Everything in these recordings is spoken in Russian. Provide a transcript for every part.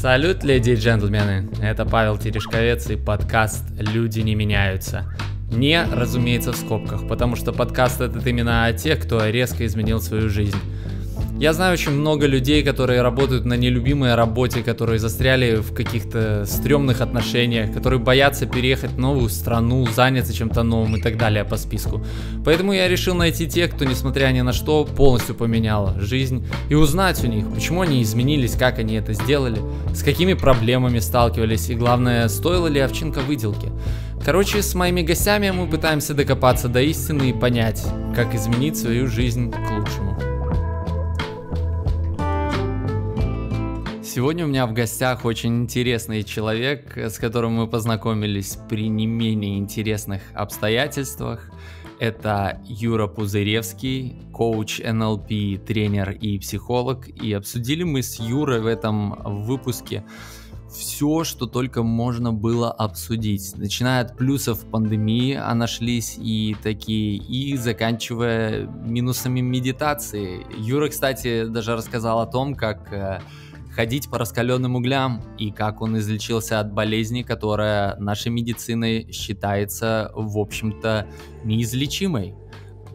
Салют, леди и джентльмены, это Павел Терешковец и подкаст «Люди не меняются». Не, разумеется, в скобках, потому что подкаст этот именно о тех, кто резко изменил свою жизнь. Я знаю очень много людей, которые работают на нелюбимой работе, которые застряли в каких-то стрёмных отношениях, которые боятся переехать в новую страну, заняться чем-то новым и так далее по списку. Поэтому я решил найти тех, кто, несмотря ни на что, полностью поменял жизнь и узнать у них, почему они изменились, как они это сделали, с какими проблемами сталкивались и, главное, стоила ли овчинка выделки. Короче, с моими гостями мы пытаемся докопаться до истины и понять, как изменить свою жизнь к лучшему. Сегодня у меня в гостях очень интересный человек, с которым мы познакомились при не менее интересных обстоятельствах. Это Юра Пузыревский, коуч НЛП, тренер и психолог. И обсудили мы с Юрой в этом выпуске все, что только можно было обсудить. Начиная от плюсов пандемии, а нашлись и такие, и заканчивая минусами медитации. Юра, кстати, даже рассказал о том, как э, ходить по раскаленным углям и как он излечился от болезни, которая нашей медициной считается, в общем-то, неизлечимой.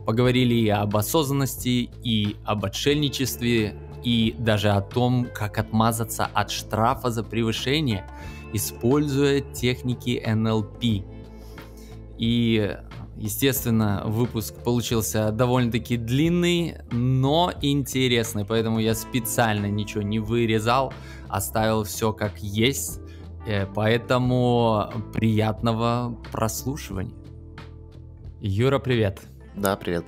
Поговорили и об осознанности, и об отшельничестве, и даже о том, как отмазаться от штрафа за превышение, используя техники НЛП. И Естественно, выпуск получился довольно-таки длинный, но интересный, поэтому я специально ничего не вырезал, оставил все как есть. Э, поэтому приятного прослушивания. Юра, привет. Да, привет.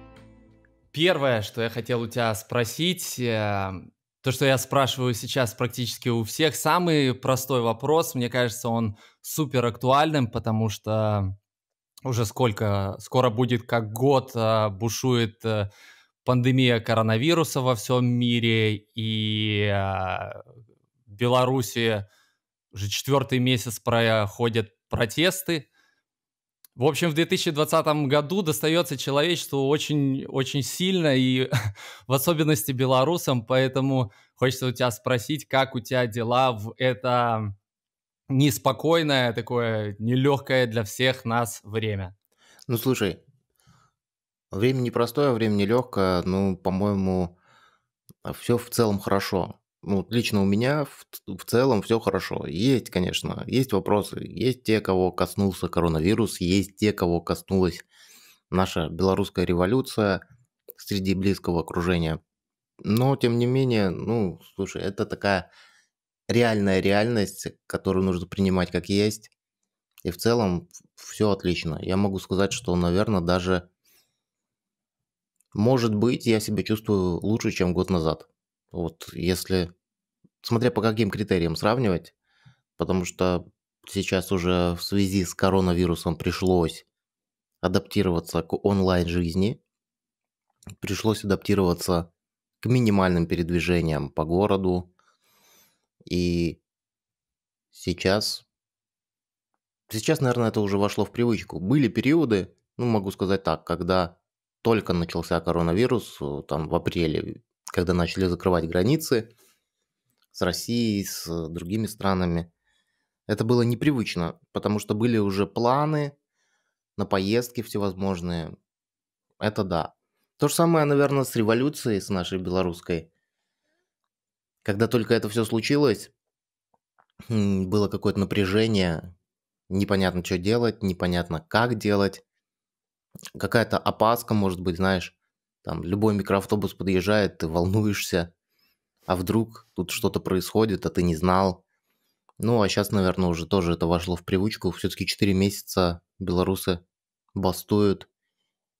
Первое, что я хотел у тебя спросить, э, то, что я спрашиваю сейчас практически у всех, самый простой вопрос, мне кажется, он супер актуальным, потому что уже сколько, скоро будет как год, а, бушует э, пандемия коронавируса во всем мире, и а, в Беларуси уже четвертый месяц проходят протесты. В общем, в 2020 году достается человечеству очень-очень сильно, и в особенности белорусам, поэтому хочется у тебя спросить, как у тебя дела в это неспокойное, такое нелегкое для всех нас время. Ну, слушай, время непростое, время нелегкое, ну, по-моему, а, все в целом хорошо. Ну, лично у меня в, в целом все хорошо. Есть, конечно, есть вопросы. Есть те, кого коснулся коронавирус, есть те, кого коснулась наша белорусская революция среди близкого окружения. Но, тем не менее, ну, слушай, это такая реальная реальность, которую нужно принимать как есть. И в целом все отлично. Я могу сказать, что, наверное, даже, может быть, я себя чувствую лучше, чем год назад. Вот если, смотря по каким критериям сравнивать, потому что сейчас уже в связи с коронавирусом пришлось адаптироваться к онлайн-жизни, пришлось адаптироваться к минимальным передвижениям по городу, и сейчас... Сейчас, наверное, это уже вошло в привычку. Были периоды, ну, могу сказать так, когда только начался коронавирус, э, там в апреле, когда начали закрывать границы с Россией, с э, другими странами, это было непривычно, потому что были уже планы на поездки всевозможные. Это да. То же самое, наверное, с революцией, с нашей белорусской. Когда только это все случилось, было какое-то напряжение, непонятно, что делать, непонятно, как делать. Какая-то опаска, может быть, знаешь, там любой микроавтобус подъезжает, ты волнуешься, а вдруг тут что-то происходит, а ты не знал. Ну, а сейчас, наверное, уже тоже это вошло в привычку. Все-таки 4 месяца белорусы бастуют,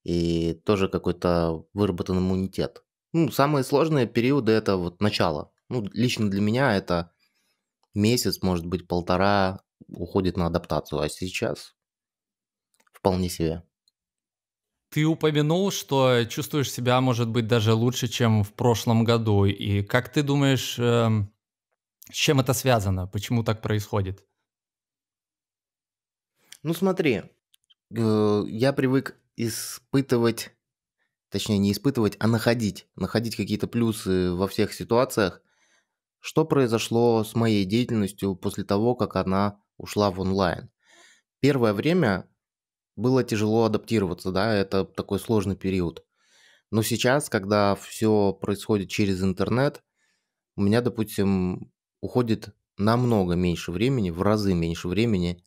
и тоже какой-то выработан иммунитет. Ну, самые сложные периоды – это вот начало, ну, лично для меня это месяц, может быть, полтора уходит на адаптацию, а сейчас вполне себе. Ты упомянул, что чувствуешь себя, может быть, даже лучше, чем в прошлом году. И как ты думаешь, эм, с чем это связано? Почему так происходит? Ну смотри, э, я привык испытывать, точнее не испытывать, а находить, находить какие-то плюсы во всех ситуациях. Что произошло с моей деятельностью после того, как она ушла в онлайн? Первое время было тяжело адаптироваться, да, это такой сложный период. Но сейчас, когда все происходит через интернет, у меня, допустим, уходит намного меньше времени, в разы меньше времени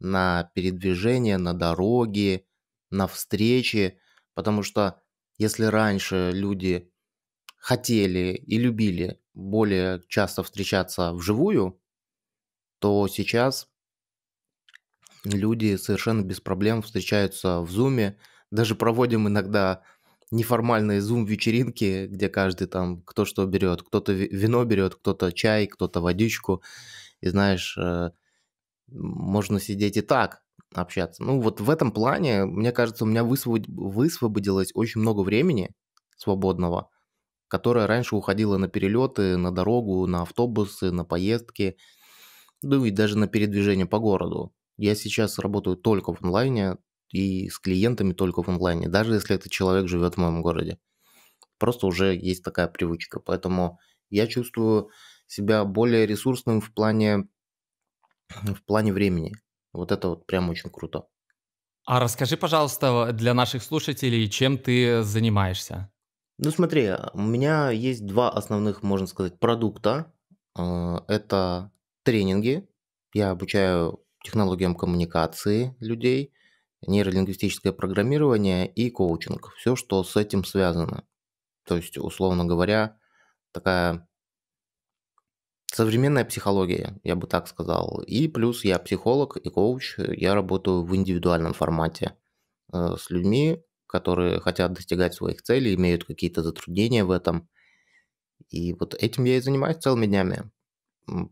на передвижение, на дороги, на встречи, потому что если раньше люди хотели и любили более часто встречаться вживую, то сейчас люди совершенно без проблем встречаются в Zoom. Даже проводим иногда неформальные Zoom-вечеринки, где каждый там кто что берет. Кто-то вино берет, кто-то чай, кто-то водичку. И знаешь, э, можно сидеть и так общаться. Ну вот в этом плане, мне кажется, у меня высвободилось очень много времени свободного – которая раньше уходила на перелеты, на дорогу, на автобусы, на поездки, ну и даже на передвижение по городу. Я сейчас работаю только в онлайне и с клиентами только в онлайне, даже если этот человек живет в моем городе. Просто уже есть такая привычка, поэтому я чувствую себя более ресурсным в плане, в плане времени. Вот это вот прям очень круто. А расскажи, пожалуйста, для наших слушателей, чем ты занимаешься? Ну смотри, а, у меня есть два основных, можно сказать, продукта. А, это тренинги. Я обучаю технологиям коммуникации людей, нейролингвистическое программирование и коучинг. Все, что с этим связано. То есть, условно говоря, такая современная психология, я бы так сказал. И плюс я психолог и коуч, я работаю в индивидуальном формате э, с людьми, которые хотят достигать своих целей, имеют какие-то затруднения в этом. И вот этим я и занимаюсь целыми днями.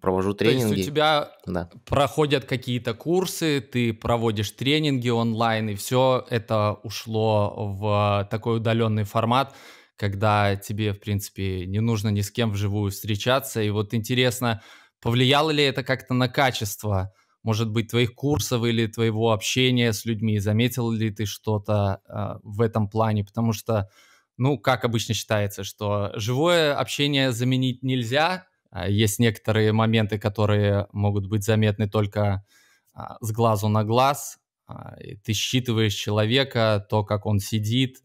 Провожу тренинги. То есть у тебя да. проходят какие-то курсы, ты проводишь тренинги онлайн, и все это ушло в такой удаленный формат, когда тебе, в принципе, не нужно ни с кем вживую встречаться. И вот интересно, повлияло ли это как-то на качество может быть, твоих курсов или твоего общения с людьми? Заметил ли ты что-то э, в этом плане? Потому что, ну, как обычно считается, что живое общение заменить нельзя. А есть некоторые моменты, которые могут быть заметны только э, с глазу на глаз. Ты считываешь человека, то, как он сидит,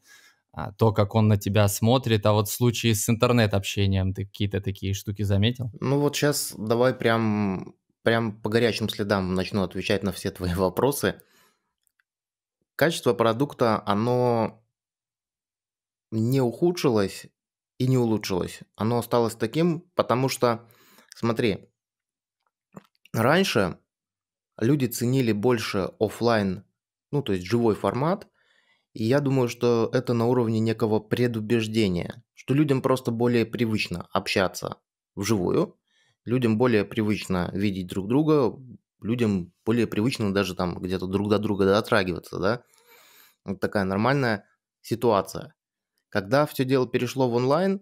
то, как он на тебя смотрит, а вот в случае с интернет-общением ты какие-то такие штуки заметил? Ну вот сейчас давай прям прям по горячим следам начну отвечать на все твои вопросы. Качество продукта, оно не ухудшилось и не улучшилось. Оно осталось таким, потому что, смотри, раньше люди ценили больше офлайн, ну то есть живой формат, и я думаю, что это на уровне некого предубеждения, что людям просто более привычно общаться вживую, людям более привычно видеть друг друга, людям более привычно даже там где-то друг до друга дотрагиваться, да. Вот такая нормальная ситуация. Когда все дело перешло в онлайн,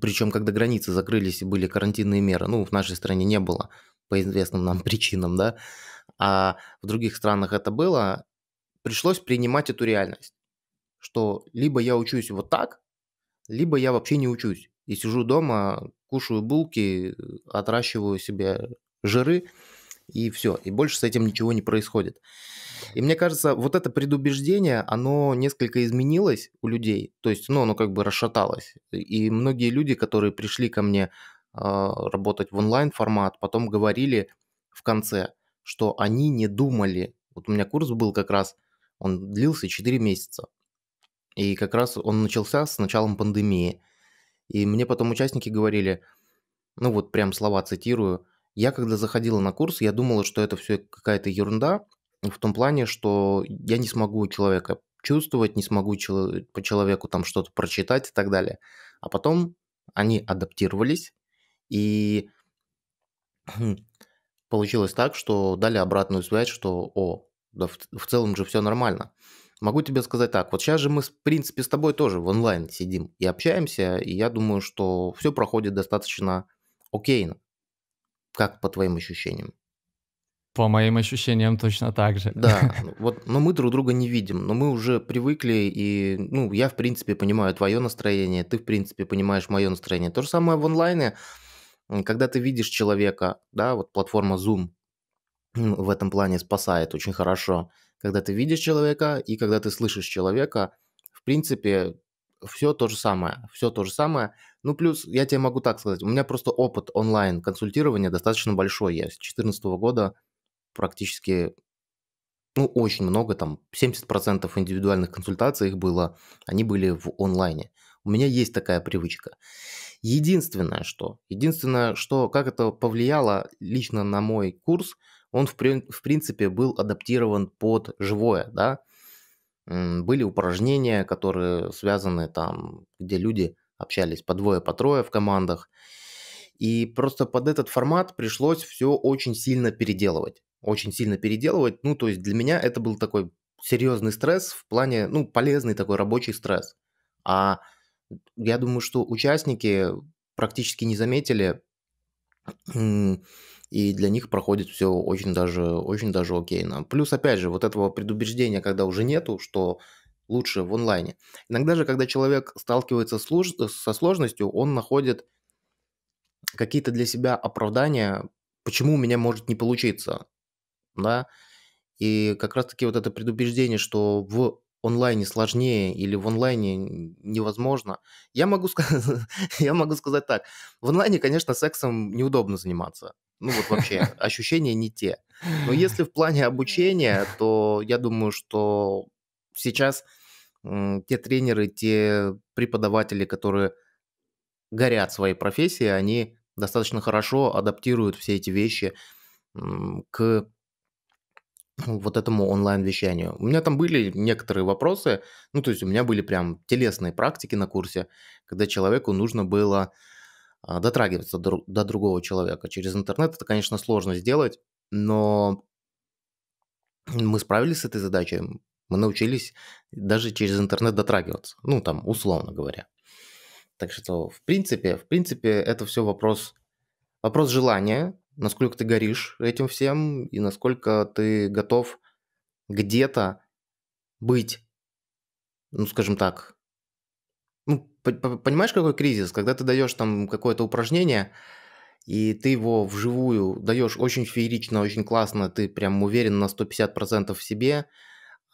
причем когда границы закрылись и были карантинные меры, ну, в нашей стране не было по известным нам причинам, да, а в других странах это было, пришлось принимать эту реальность, что либо я учусь вот так, либо я вообще не учусь и сижу дома, кушаю булки, отращиваю себе жиры, и все. И больше с этим ничего не происходит. И мне кажется, вот это предубеждение, оно несколько изменилось у людей, то есть, ну, оно как бы расшаталось. И многие люди, которые пришли ко мне э, работать в онлайн-формат, потом говорили в конце, что они не думали. Вот у меня курс был как раз, он длился 4 месяца. И как раз он начался с началом пандемии. И мне потом участники говорили, ну вот прям слова цитирую, я когда заходила на курс, я думала, что это все какая-то ерунда, в том плане, что я не смогу человека чувствовать, не смогу по человеку там что-то прочитать и так далее. А потом они адаптировались, и получилось так, что дали обратную связь, что, о, да в, в целом же все нормально. Могу тебе сказать так, вот сейчас же мы, в принципе, с тобой тоже в онлайн сидим и общаемся, и я думаю, что все проходит достаточно окейно. Как по твоим ощущениям? По моим ощущениям точно так же. Да, вот, но мы друг друга не видим, но мы уже привыкли, и, ну, я, в принципе, понимаю твое настроение, ты, в принципе, понимаешь мое настроение. То же самое в онлайне, когда ты видишь человека, да, вот платформа Zoom, в этом плане спасает очень хорошо. Когда ты видишь человека и когда ты слышишь человека, в принципе, все то же самое, все то же самое. Ну, плюс, я тебе могу так сказать, у меня просто опыт онлайн-консультирования достаточно большой. Я с 2014 года практически, ну, очень много, там, 70% индивидуальных консультаций их было, они были в онлайне. У меня есть такая привычка. Единственное, что, единственное, что, как это повлияло лично на мой курс – он в, при, в принципе был адаптирован под живое, да. Были упражнения, которые связаны там, где люди общались по двое, по трое в командах. И просто под этот формат пришлось все очень сильно переделывать. Очень сильно переделывать. Ну, то есть для меня это был такой серьезный стресс в плане, ну, полезный такой рабочий стресс. А я думаю, что участники практически не заметили и для них проходит все очень даже, очень даже окей. Плюс, опять же, вот этого предубеждения, когда уже нету, что лучше в онлайне. Иногда же, когда человек сталкивается служ... со сложностью, он находит какие-то для себя оправдания, почему у меня может не получиться, да, и как раз-таки вот это предубеждение, что в онлайне сложнее или в онлайне невозможно. Я могу, сказать, я могу сказать так. В онлайне, конечно, сексом неудобно заниматься. Ну вот вообще ощущения не те. Но если в плане обучения, то я думаю, что сейчас те тренеры, те преподаватели, которые горят своей профессией, они достаточно хорошо адаптируют все эти вещи к вот этому онлайн-вещанию. У меня там были некоторые вопросы, ну, то есть у меня были прям телесные практики на курсе, когда человеку нужно было а, дотрагиваться до, другого человека. Через интернет это, конечно, сложно сделать, но мы справились с этой задачей, мы научились даже через интернет дотрагиваться, ну там, условно говоря. Так что, в принципе, в принципе, это все вопрос, вопрос желания, насколько ты горишь этим всем и насколько ты готов где-то быть, ну, скажем так, Понимаешь, какой кризис? Когда ты даешь там какое-то упражнение, и ты его вживую даешь очень феерично, очень классно, ты прям уверен на 150% в себе,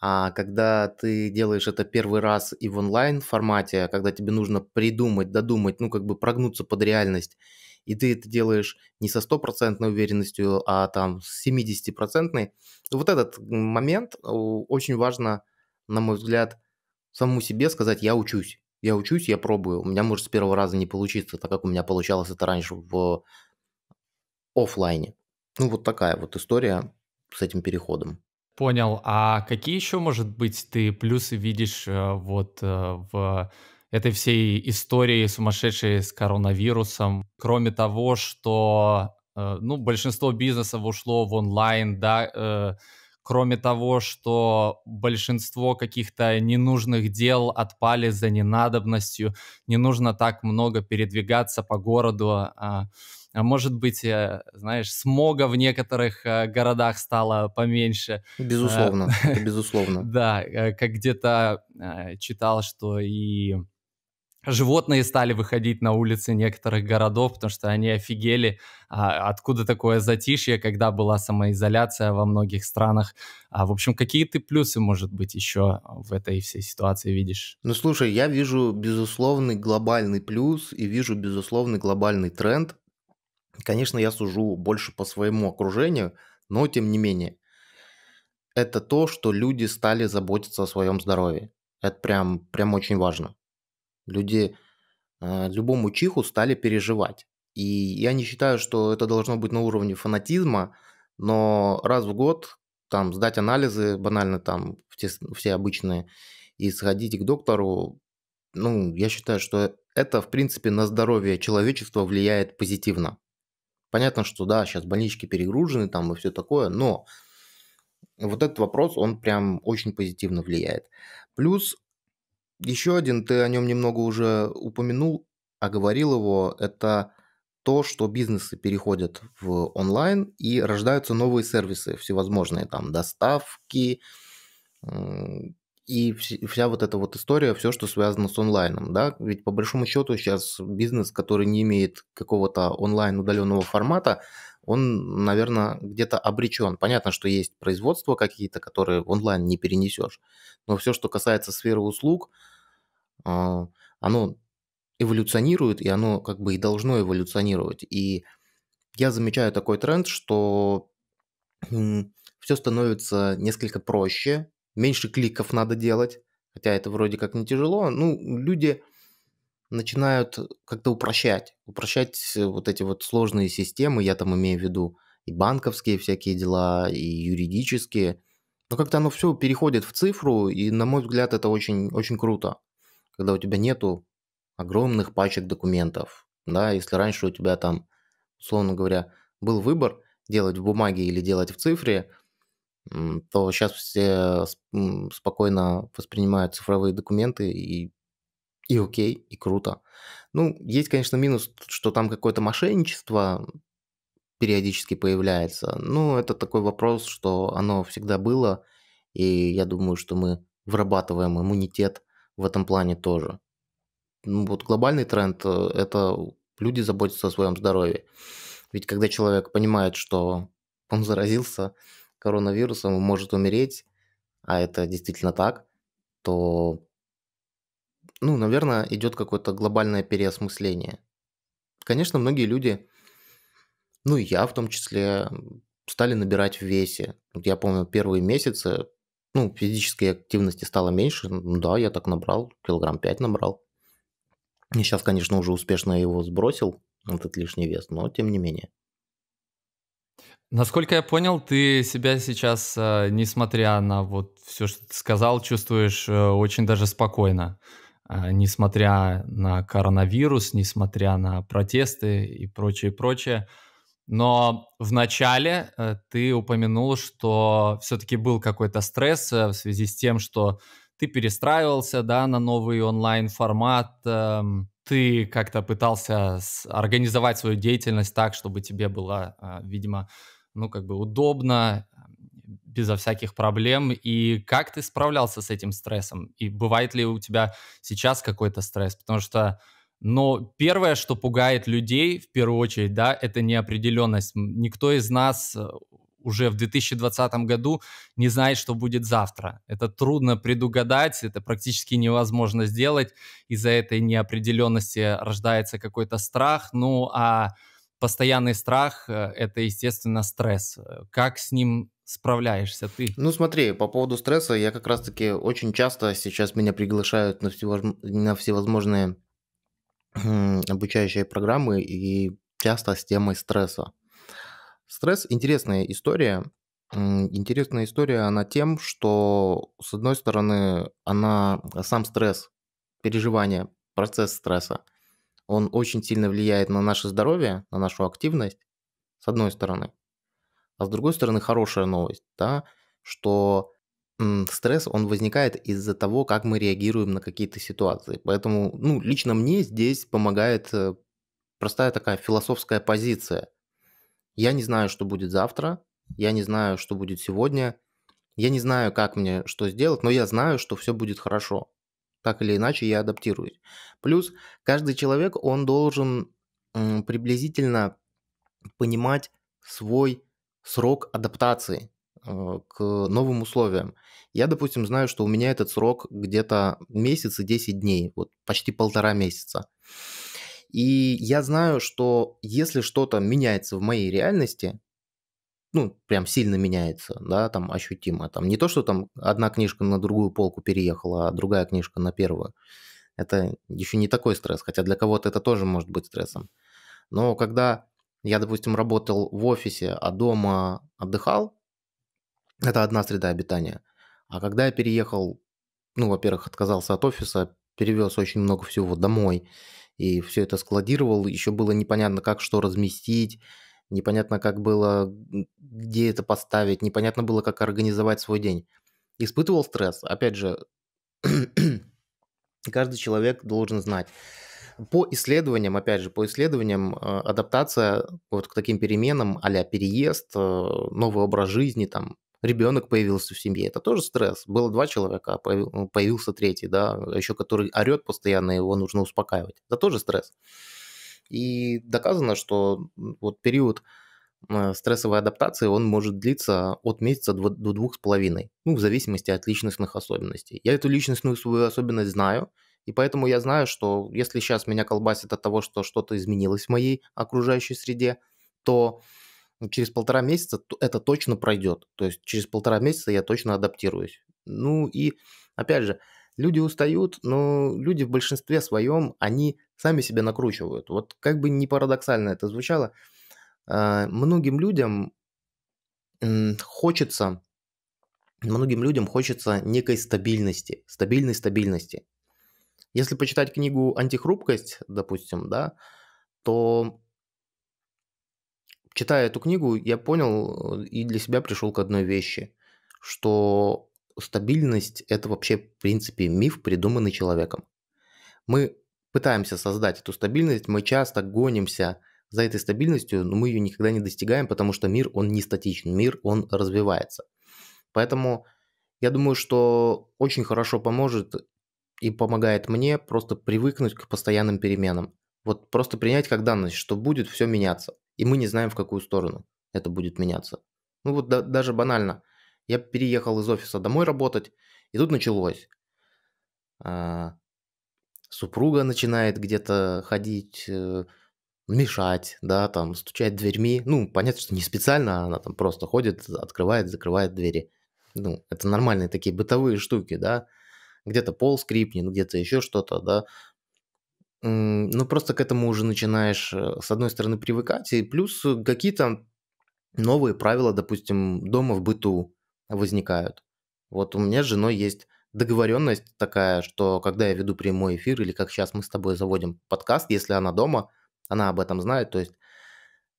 а когда ты делаешь это первый раз и в онлайн формате, а когда тебе нужно придумать, додумать, ну как бы прогнуться под реальность, и ты это делаешь не со стопроцентной уверенностью, а там с 70-процентной, вот этот момент очень важно, на мой взгляд, самому себе сказать «я учусь». Я учусь, я пробую. У меня может с первого раза не получиться, так как у меня получалось это раньше в офлайне. Ну, вот такая вот история с этим переходом. Понял. А какие еще, может быть, ты плюсы видишь э, вот э, в этой всей истории сумасшедшей с коронавирусом? Кроме того, что э, ну, большинство бизнесов ушло в онлайн, да, кроме того, что большинство каких-то ненужных дел отпали за ненадобностью, не нужно так много передвигаться по городу, а, а может быть, э, знаешь, смога в некоторых э, городах стало поменьше. Безусловно, а, безусловно. Да, э, как где-то читал, что и животные стали выходить на улицы некоторых городов, потому что они офигели, а, откуда такое затишье, когда была самоизоляция во многих странах. А, в общем, какие ты плюсы, может быть, еще в этой всей ситуации видишь? Ну, слушай, я вижу безусловный глобальный плюс и вижу безусловный глобальный тренд. Конечно, я сужу больше по своему окружению, но тем не менее. Это то, что люди стали заботиться о своем здоровье. Это прям, прям очень важно. Люди э, любому чиху стали переживать. И я не считаю, что это должно быть на уровне фанатизма, но раз в год там сдать анализы банально там все, все обычные и сходить к доктору, ну, я считаю, что это, в принципе, на здоровье человечества влияет позитивно. Понятно, что да, сейчас больнички перегружены там и все такое, но вот этот вопрос, он прям очень позитивно влияет. Плюс еще один, ты о нем немного уже упомянул, оговорил его, это то, что бизнесы переходят в онлайн и рождаются новые сервисы, всевозможные там доставки и вся вот эта вот история, все, что связано с онлайном, да, ведь по большому счету сейчас бизнес, который не имеет какого-то онлайн удаленного формата, он, наверное, где-то обречен. Понятно, что есть производства какие-то, которые в онлайн не перенесешь, но все, что касается сферы услуг, э, оно эволюционирует, и оно как бы и должно эволюционировать. И я замечаю такой тренд, что все становится несколько проще, меньше кликов надо делать, хотя это вроде как не тяжело. Ну, люди начинают э, как-то упрощать, упрощать э, вот эти вот сложные системы, я там имею в виду и банковские всякие дела, и юридические. Но как-то оно все переходит в цифру, и, на мой взгляд, это очень, очень круто, когда у тебя нету огромных пачек документов. Да, если раньше у тебя там, условно говоря, был выбор делать в бумаге или делать в цифре, то сейчас все спокойно воспринимают цифровые документы и и окей, и круто. Ну, есть, конечно, минус, что там какое-то мошенничество периодически появляется. Ну, это такой вопрос, что оно всегда было, и я думаю, что мы вырабатываем иммунитет в этом плане тоже. Ну, вот глобальный тренд э, – это люди заботятся о своем здоровье. Ведь когда человек понимает, что он заразился коронавирусом и может умереть, а это действительно так, то ну, наверное, идет какое-то глобальное переосмысление. Конечно, многие люди, ну и я в том числе, стали набирать в весе. Я помню, первые месяцы, ну, физической активности стало меньше. Да, я так набрал, килограмм 5 набрал. И сейчас, конечно, уже успешно его сбросил, этот лишний вес, но тем не менее. Насколько я понял, ты себя сейчас, э, несмотря на вот все, что ты сказал, чувствуешь э, очень даже спокойно. А, несмотря на коронавирус, несмотря на протесты и прочее, прочее. Но в начале э, ты упомянул, что все-таки был какой-то стресс э, в связи с тем, что ты перестраивался да, на новый онлайн-формат, эм, ты как-то пытался организовать свою деятельность так, чтобы тебе было, а, видимо, ну, как бы удобно безо всяких проблем. И как ты справлялся с этим стрессом? И бывает ли у тебя сейчас какой-то стресс? Потому что, но ну, первое, что пугает людей, в первую очередь, да, это неопределенность. Никто из нас э, уже в 2020 году не знает, что будет завтра. Это трудно предугадать, это практически невозможно сделать. Из-за этой неопределенности рождается какой-то страх. Ну, а постоянный страх э, – это, естественно, стресс. Как с ним справляешься ты? Ну смотри, по поводу стресса, я как раз-таки очень часто сейчас меня приглашают на, всевозм... на всевозможные обучающие программы и часто с темой стресса. Стресс – интересная история. Интересная история она тем, что, с одной стороны, она сам стресс, переживание, процесс стресса, он очень сильно влияет на наше здоровье, на нашу активность, с одной стороны – а с другой стороны, хорошая новость, да, что стресс, он возникает из-за того, как мы реагируем на какие-то ситуации. Поэтому, ну, лично мне здесь помогает э, простая такая философская позиция. Я не знаю, что будет завтра, я не знаю, что будет сегодня, я не знаю, как мне что сделать, но я знаю, что все будет хорошо. Так или иначе, я адаптируюсь. Плюс каждый человек, он должен приблизительно понимать свой срок адаптации э, к новым условиям. Я, допустим, знаю, что у меня этот срок где-то месяц и 10 дней, вот почти полтора месяца. И я знаю, что если что-то меняется в моей реальности, ну, прям сильно меняется, да, там ощутимо. Там не то, что там одна книжка на другую полку переехала, а другая книжка на первую. Это еще не такой стресс, хотя для кого-то это тоже может быть стрессом. Но когда я, допустим, работал в офисе, а дома отдыхал. Это одна среда обитания. А когда я переехал, ну, во-первых, отказался от офиса, перевез очень много всего домой и все это складировал, еще было непонятно, как что разместить, непонятно, как было, где это поставить, непонятно было, как организовать свой день. Испытывал стресс, опять же, каждый человек должен знать, по исследованиям, опять же, по исследованиям, э, адаптация вот к таким переменам, а переезд, э, новый образ жизни, там, ребенок появился в семье, это тоже стресс. Было два человека, а ну, появился третий, да, еще который орет постоянно, его нужно успокаивать. Это тоже стресс. И доказано, что вот период э, стрессовой адаптации, он может длиться от месяца до двух с половиной, ну, в зависимости от личностных особенностей. Я эту личностную свою особенность знаю, и поэтому я знаю, что если сейчас меня колбасит от того, что что-то изменилось в моей окружающей среде, то через полтора месяца это точно пройдет. То есть через полтора месяца я точно адаптируюсь. Ну и опять же, люди устают, но люди в большинстве своем, они сами себя накручивают. Вот как бы не парадоксально это звучало, а, многим людям хочется, многим людям хочется некой стабильности, стабильной стабильности. Если почитать книгу «Антихрупкость», допустим, да, то читая эту книгу, я понял э, и для себя пришел к одной вещи, что стабильность – это вообще, в принципе, миф, придуманный человеком. Мы пытаемся создать эту стабильность, мы часто гонимся за этой стабильностью, но мы ее никогда не достигаем, потому что мир, он не статичен, мир, он развивается. Поэтому я думаю, что очень хорошо поможет и помогает мне просто привыкнуть к постоянным переменам. Вот просто принять как данность, что будет все меняться. И мы не знаем, в какую сторону это будет меняться. Ну вот да, даже банально. Я переехал из офиса домой работать, и тут началось. А, супруга начинает где-то ходить, э, мешать, да, там, стучать дверьми. Ну, понятно, что не специально, а она там просто ходит, открывает, закрывает двери. Ну, это нормальные такие бытовые штуки, да где-то пол скрипнет, где-то еще что-то, да, ну, просто к этому уже начинаешь, э, с одной стороны, привыкать, и плюс э, какие-то новые правила, допустим, дома в быту возникают. Вот у меня с женой есть договоренность такая, что когда я веду прямой эфир, или как сейчас мы с тобой заводим подкаст, если она дома, она об этом знает, то есть,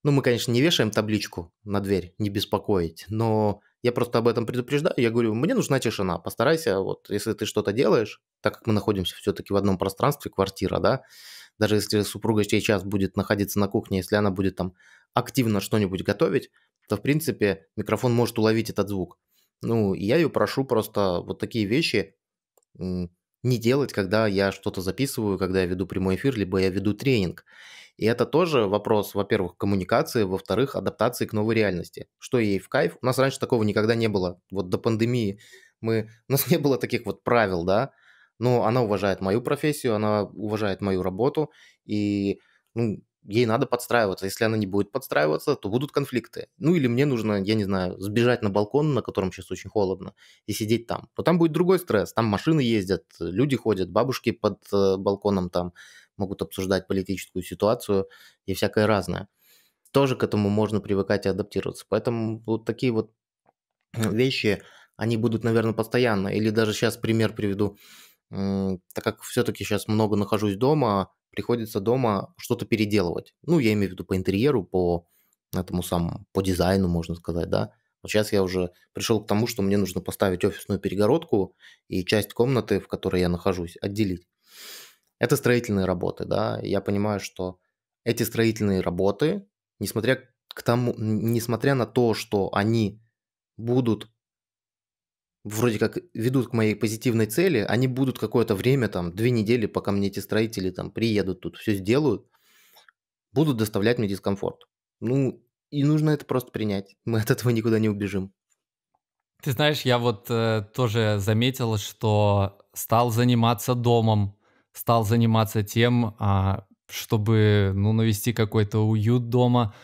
ну, мы, конечно, не вешаем табличку на дверь, не беспокоить, но я просто об этом предупреждаю. Я говорю, мне нужна тишина. Постарайся, вот, если ты что-то делаешь, так как мы находимся все-таки в одном пространстве, квартира, да, даже если супруга сейчас будет находиться на кухне, если она будет там активно что-нибудь готовить, то, в принципе, микрофон может уловить этот звук. Ну, я ее прошу просто вот такие вещи не делать, когда я что-то записываю, когда я веду прямой эфир, либо я веду тренинг. И это тоже вопрос, во-первых, коммуникации, во-вторых, адаптации к новой реальности. Что ей в кайф? У нас раньше такого никогда не было. Вот до пандемии мы, у нас не было таких вот правил, да. Но ну, она уважает мою профессию, она уважает мою работу, и ну, ей надо подстраиваться. Если она не будет подстраиваться, то будут конфликты. Ну или мне нужно, я не знаю, сбежать на балкон, на котором сейчас очень холодно, и сидеть там. Но там будет другой стресс. Там машины ездят, люди ходят, бабушки под э, балконом там могут обсуждать политическую ситуацию и всякое разное. Тоже к этому можно привыкать и адаптироваться. Поэтому вот такие вот э, вещи, они будут, наверное, постоянно. Или даже сейчас пример приведу. Так как все-таки сейчас много нахожусь дома, приходится дома что-то переделывать. Ну, я имею в виду по интерьеру, по этому самому, по дизайну, можно сказать, да. Вот сейчас я уже пришел к тому, что мне нужно поставить офисную перегородку и часть комнаты, в которой я нахожусь, отделить. Это строительные работы, да. Я понимаю, что эти строительные работы, несмотря, к тому, несмотря на то, что они будут вроде как ведут к моей позитивной цели, они будут какое-то время, там, две недели, пока мне эти строители там приедут, тут все сделают, будут доставлять мне дискомфорт. Ну, и нужно это просто принять. Мы от этого никуда не убежим. Ты знаешь, я вот э, тоже заметил, что стал заниматься домом стал заниматься тем, а, чтобы ну, навести какой-то уют дома.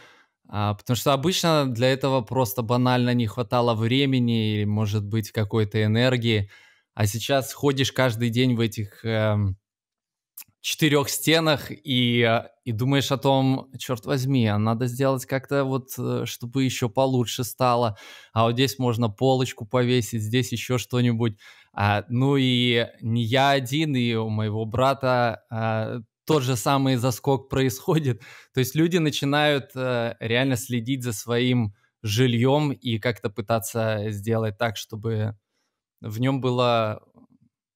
А, потому что обычно для этого просто банально не хватало времени или, может быть, какой-то энергии. А сейчас ходишь каждый день в этих э, четырех стенах и, и думаешь о том, черт возьми, а надо сделать как-то вот, э, чтобы еще получше стало. А вот здесь можно полочку повесить, здесь еще что-нибудь. А, ну и не я один, и у моего брата а, тот же самый заскок происходит. То есть люди начинают а, реально следить за своим жильем и как-то пытаться сделать так, чтобы в нем было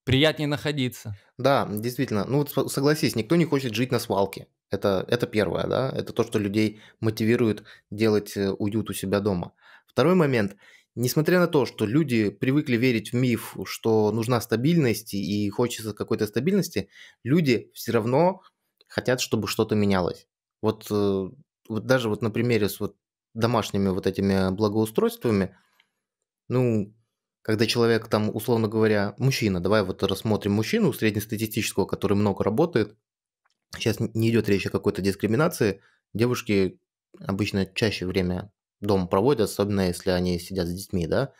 приятнее находиться. Да, действительно. Ну вот согласись, никто не хочет жить на свалке. Это, это первое, да, это то, что людей мотивирует делать э, уют у себя дома. Второй момент – Несмотря на то, что люди привыкли верить в миф, что нужна стабильность и хочется какой-то стабильности, люди все равно хотят, чтобы что-то менялось. Вот, э, вот даже вот на примере с вот домашними вот этими благоустройствами, ну, когда человек там, условно говоря, мужчина, давай вот рассмотрим мужчину среднестатистического, который много работает, сейчас не идет речь о какой-то дискриминации, девушки обычно чаще время дома проводят, особенно если они сидят с детьми, да.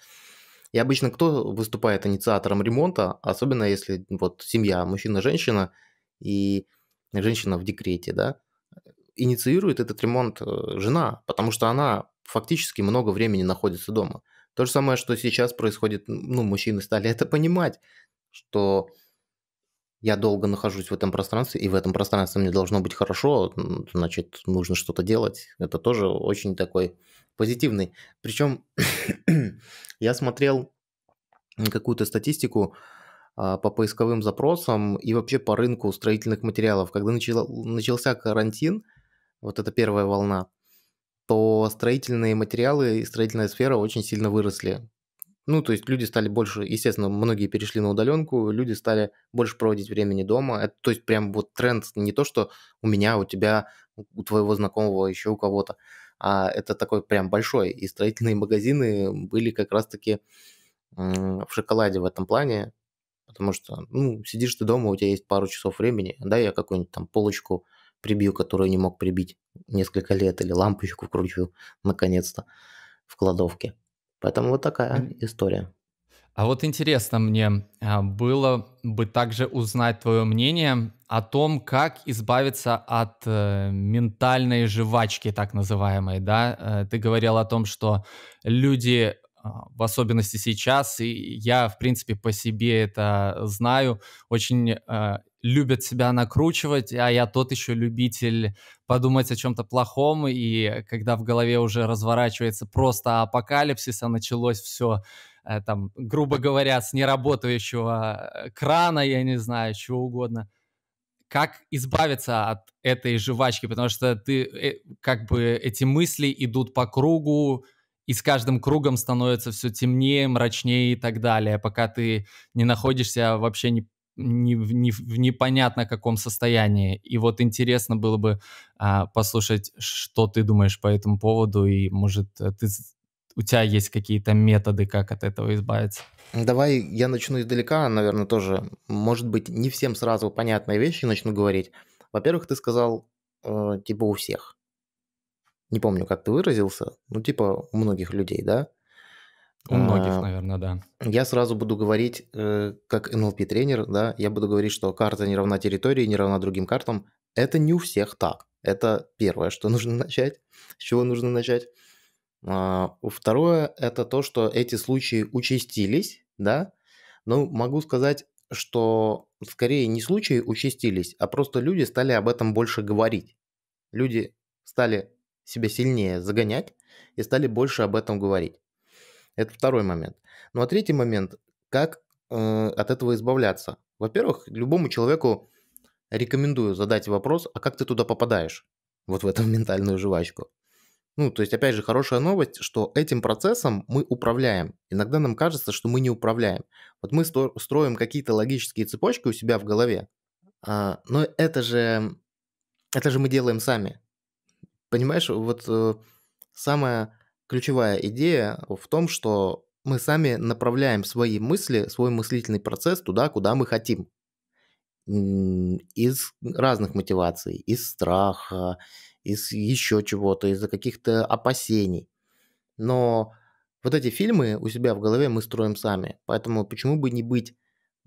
И обычно кто выступает инициатором ремонта, особенно если вот семья, мужчина-женщина и женщина в декрете, да, инициирует этот ремонт э, жена, потому что она фактически много времени находится дома. То же самое, что сейчас происходит, ну, мужчины стали это понимать, что я долго нахожусь в этом пространстве, и в этом пространстве мне должно быть хорошо, значит, нужно что-то делать. Это тоже очень такой позитивный. Причем я смотрел какую-то статистику а, по поисковым запросам и вообще по рынку строительных материалов. Когда начался карантин, вот эта первая волна, то строительные материалы и строительная сфера очень сильно выросли. Ну, то есть люди стали больше, естественно, многие перешли на удаленку, люди стали больше проводить времени дома. Это, то есть прям вот тренд не то, что у меня, а у тебя, у твоего знакомого, а еще у кого-то, а это такой прям большой. И строительные магазины были как раз-таки в шоколаде в этом плане, потому что, ну, сидишь ты дома, у тебя есть пару часов времени, да, я какую-нибудь там полочку прибью, которую не мог прибить несколько лет, или лампочку вкручу, наконец-то, в кладовке. Поэтому вот такая история. А вот интересно мне а, было бы также узнать твое мнение о том, как избавиться от э, ментальной жвачки, так называемой, да? Э, ты говорил о том, что люди, а, в особенности сейчас, и я, в принципе, по себе это знаю, очень э, любят себя накручивать, а я тот еще любитель подумать о чем-то плохом, и когда в голове уже разворачивается просто апокалипсис, а началось все э, там, грубо говоря, с неработающего крана, я не знаю, чего угодно. Как избавиться от этой жвачки? Потому что ты, э, как бы, эти мысли идут по кругу, и с каждым кругом становится все темнее, мрачнее и так далее, пока ты не находишься вообще не не, не, в непонятно каком состоянии. И вот интересно было бы а, послушать, что ты думаешь по этому поводу, и, может, э, ты, у тебя есть какие-то методы, как от этого избавиться? Давай я начну издалека, наверное, тоже. Может быть, не всем сразу понятные вещи начну говорить. Во-первых, ты сказал, э, типа, у всех. Не помню, как ты выразился, ну, типа, у многих людей, да? У многих, а, наверное, да. Я сразу буду говорить, э, как NLP-тренер, да, я буду говорить, что карта не равна территории, не равна другим картам. Это не у всех так. Это первое, что нужно начать, с чего нужно начать. А, второе – это то, что эти случаи участились, да, но могу сказать, что скорее не случаи участились, а просто люди стали об этом больше говорить. Люди стали себя сильнее загонять и стали больше об этом говорить. Это второй момент. Ну а третий момент, как э, от этого избавляться? Во-первых, любому человеку рекомендую задать вопрос, а как ты туда попадаешь? Вот в эту ментальную жвачку. Ну, то есть, опять же, хорошая новость, что этим процессом мы управляем. Иногда нам кажется, что мы не управляем. Вот мы строим какие-то логические цепочки у себя в голове, а, но это же, это же мы делаем сами. Понимаешь, вот э, самое Ключевая идея в том, что мы сами направляем свои мысли, свой мыслительный процесс туда, куда мы хотим. Из разных мотиваций, из страха, из еще чего-то, из-за каких-то опасений. Но вот эти фильмы у себя в голове мы строим сами. Поэтому почему бы не быть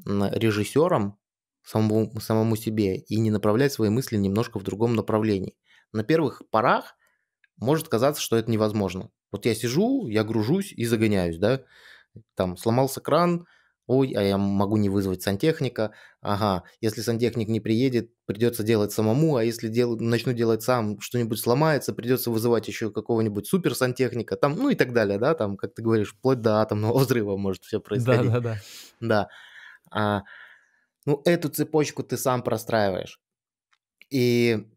режиссером самому, самому себе и не направлять свои мысли немножко в другом направлении? На первых порах может казаться, что это невозможно. Вот я сижу, я гружусь и загоняюсь, да, там сломался кран, ой, а я могу не вызвать сантехника, ага, если сантехник не приедет, придется делать самому, а если дел... начну делать сам, что-нибудь сломается, придется вызывать еще какого-нибудь супер сантехника. там, ну и так далее, да, там, как ты говоришь, вплоть до атомного взрыва может все происходить. Да, да, да. Да. А, ну, эту цепочку ты сам простраиваешь. И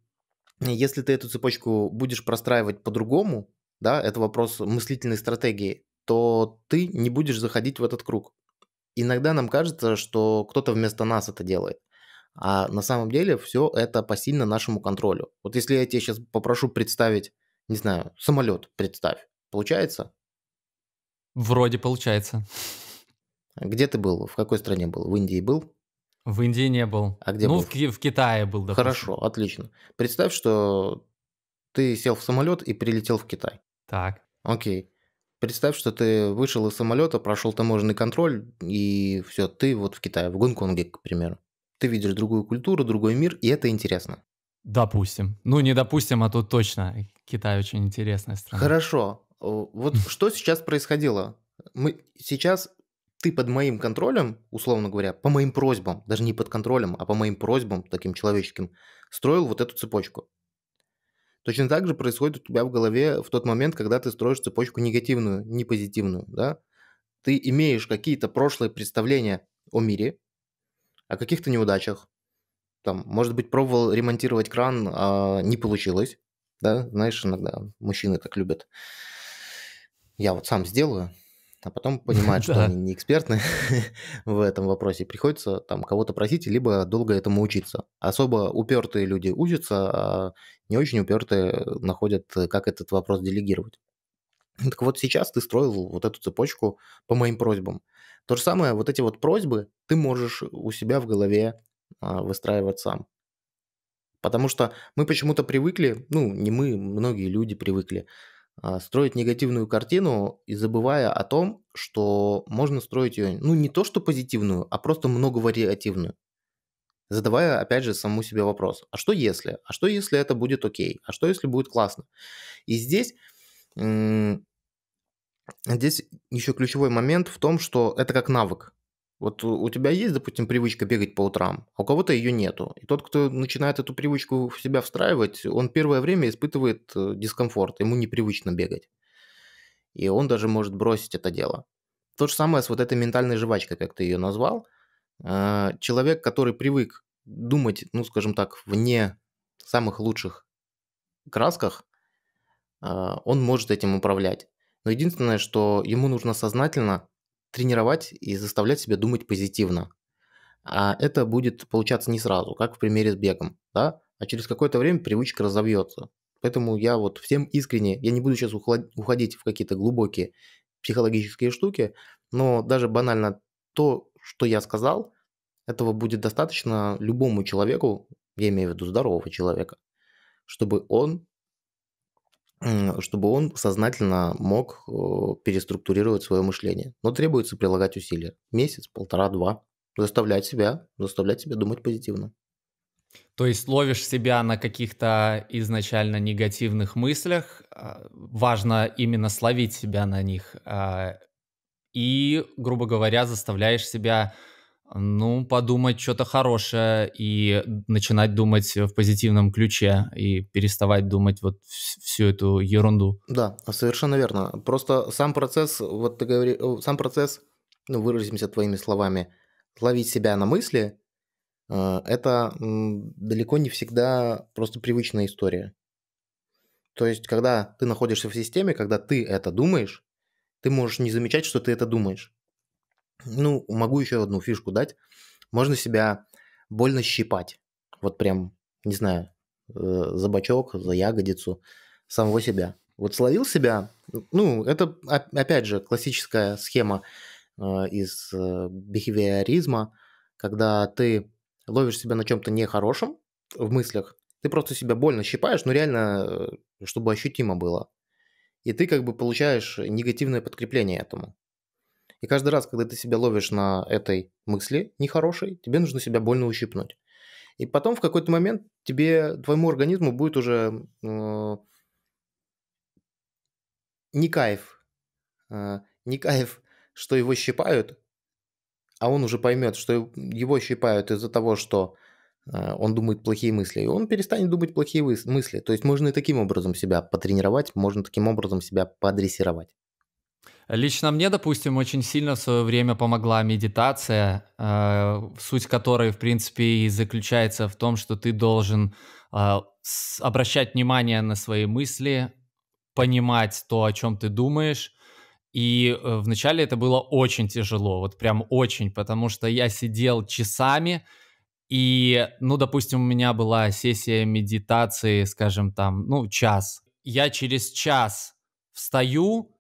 если ты эту цепочку будешь простраивать по-другому, да, это вопрос мыслительной стратегии, то ты не будешь заходить в этот круг. Иногда нам кажется, что кто-то вместо нас это делает. А на самом деле все это посильно нашему контролю. Вот если я тебе сейчас попрошу представить, не знаю, самолет представь. Получается? Вроде получается. Где ты был? В какой стране был? В Индии был? В Индии не был. А где ну, был? Ну в Китае был, допустим. Хорошо, отлично. Представь, что ты сел в самолет и прилетел в Китай. Так. Окей. Представь, что ты вышел из самолета, прошел таможенный контроль, и все, ты вот в Китае, в Гонконге, к примеру. Ты видишь другую культуру, другой мир, и это интересно. Допустим. Ну, не допустим, а тут точно. Китай очень интересная страна. Хорошо. Вот что сейчас происходило? Мы сейчас ты под моим контролем, условно говоря, по моим просьбам, даже не под контролем, а по моим просьбам, таким человеческим, строил вот эту цепочку. Точно так же происходит у тебя в голове в тот момент, когда ты строишь цепочку негативную, не позитивную, да? Ты имеешь какие-то прошлые представления о мире, о каких-то неудачах. Там, может быть, пробовал ремонтировать кран, а не получилось, да? Знаешь, иногда мужчины так любят. Я вот сам сделаю, а потом понимают, что они не экспертны в этом вопросе, приходится там кого-то просить, либо долго этому учиться. Особо упертые люди учатся, а не очень упертые находят, э, как этот вопрос делегировать. Так вот сейчас ты строил вот эту цепочку по моим просьбам. То же самое, вот эти вот просьбы ты можешь у себя в голове а, выстраивать сам. Потому что мы почему-то привыкли, ну, не мы, многие люди привыкли, а, строить негативную картину и забывая о том, что можно строить ее, ну, не то что позитивную, а просто многовариативную. Задавая, опять же, саму себе вопрос, а что если? А что если это будет окей? А что если будет классно? И здесь, здесь еще ключевой момент в том, что это как навык. Вот у, у тебя есть, допустим, привычка бегать по утрам, а у кого-то ее нету. И тот, кто начинает эту привычку в себя встраивать, он первое время испытывает э, дискомфорт, ему непривычно бегать. И он даже может бросить это дело. То же самое с вот этой ментальной жвачкой, как ты ее назвал. Э, человек, который привык думать, ну, скажем так, вне самых лучших красках, э, он может этим управлять. Но единственное, что ему нужно сознательно тренировать и заставлять себя думать позитивно. А это будет получаться не сразу, как в примере с бегом, да, а через какое-то время привычка разовьется. Поэтому я вот всем искренне, я не буду сейчас уходить в какие-то глубокие психологические штуки, но даже банально то, что я сказал, этого будет достаточно любому человеку, я имею в виду здорового человека, чтобы он чтобы он сознательно мог э, переструктурировать свое мышление. Но требуется прилагать усилия. Месяц, полтора, два. Заставлять себя, заставлять себя думать позитивно. То есть ловишь себя на каких-то изначально негативных мыслях, а, важно именно словить себя на них, а, и, грубо говоря, заставляешь себя ну, подумать что-то хорошее и начинать думать в позитивном ключе и переставать думать вот всю эту ерунду. Да, совершенно верно. Просто сам процесс, вот ты говори, сам процесс, ну, выразимся твоими словами, ловить себя на мысли, э, это далеко не всегда просто привычная история. То есть, когда ты находишься в системе, когда ты это думаешь, ты можешь не замечать, что ты это думаешь. Ну, могу еще одну фишку дать. Можно себя больно щипать. Вот прям, не знаю, э, за бочок, за ягодицу самого себя. Вот словил себя, ну, это опять же классическая схема э, из э, бихевиоризма, когда ты ловишь себя на чем-то нехорошем в мыслях, ты просто себя больно щипаешь, но реально, чтобы ощутимо было. И ты как бы получаешь негативное подкрепление этому. И каждый раз, когда ты себя ловишь на этой мысли нехорошей, тебе нужно себя больно ущипнуть. И потом в какой-то момент тебе, твоему организму будет уже э, не кайф, э, не кайф, что его щипают, а он уже поймет, что его щипают из-за того, что э, он думает плохие мысли, и он перестанет думать плохие мысли. То есть можно и таким образом себя потренировать, можно таким образом себя подрессировать. Лично мне, допустим, очень сильно в свое время помогла медитация, э, суть которой, в принципе, и заключается в том, что ты должен э, обращать внимание на свои мысли, понимать то, о чем ты думаешь. И э, вначале это было очень тяжело, вот прям очень, потому что я сидел часами, и, ну, допустим, у меня была сессия медитации, скажем там, ну, час. Я через час встаю,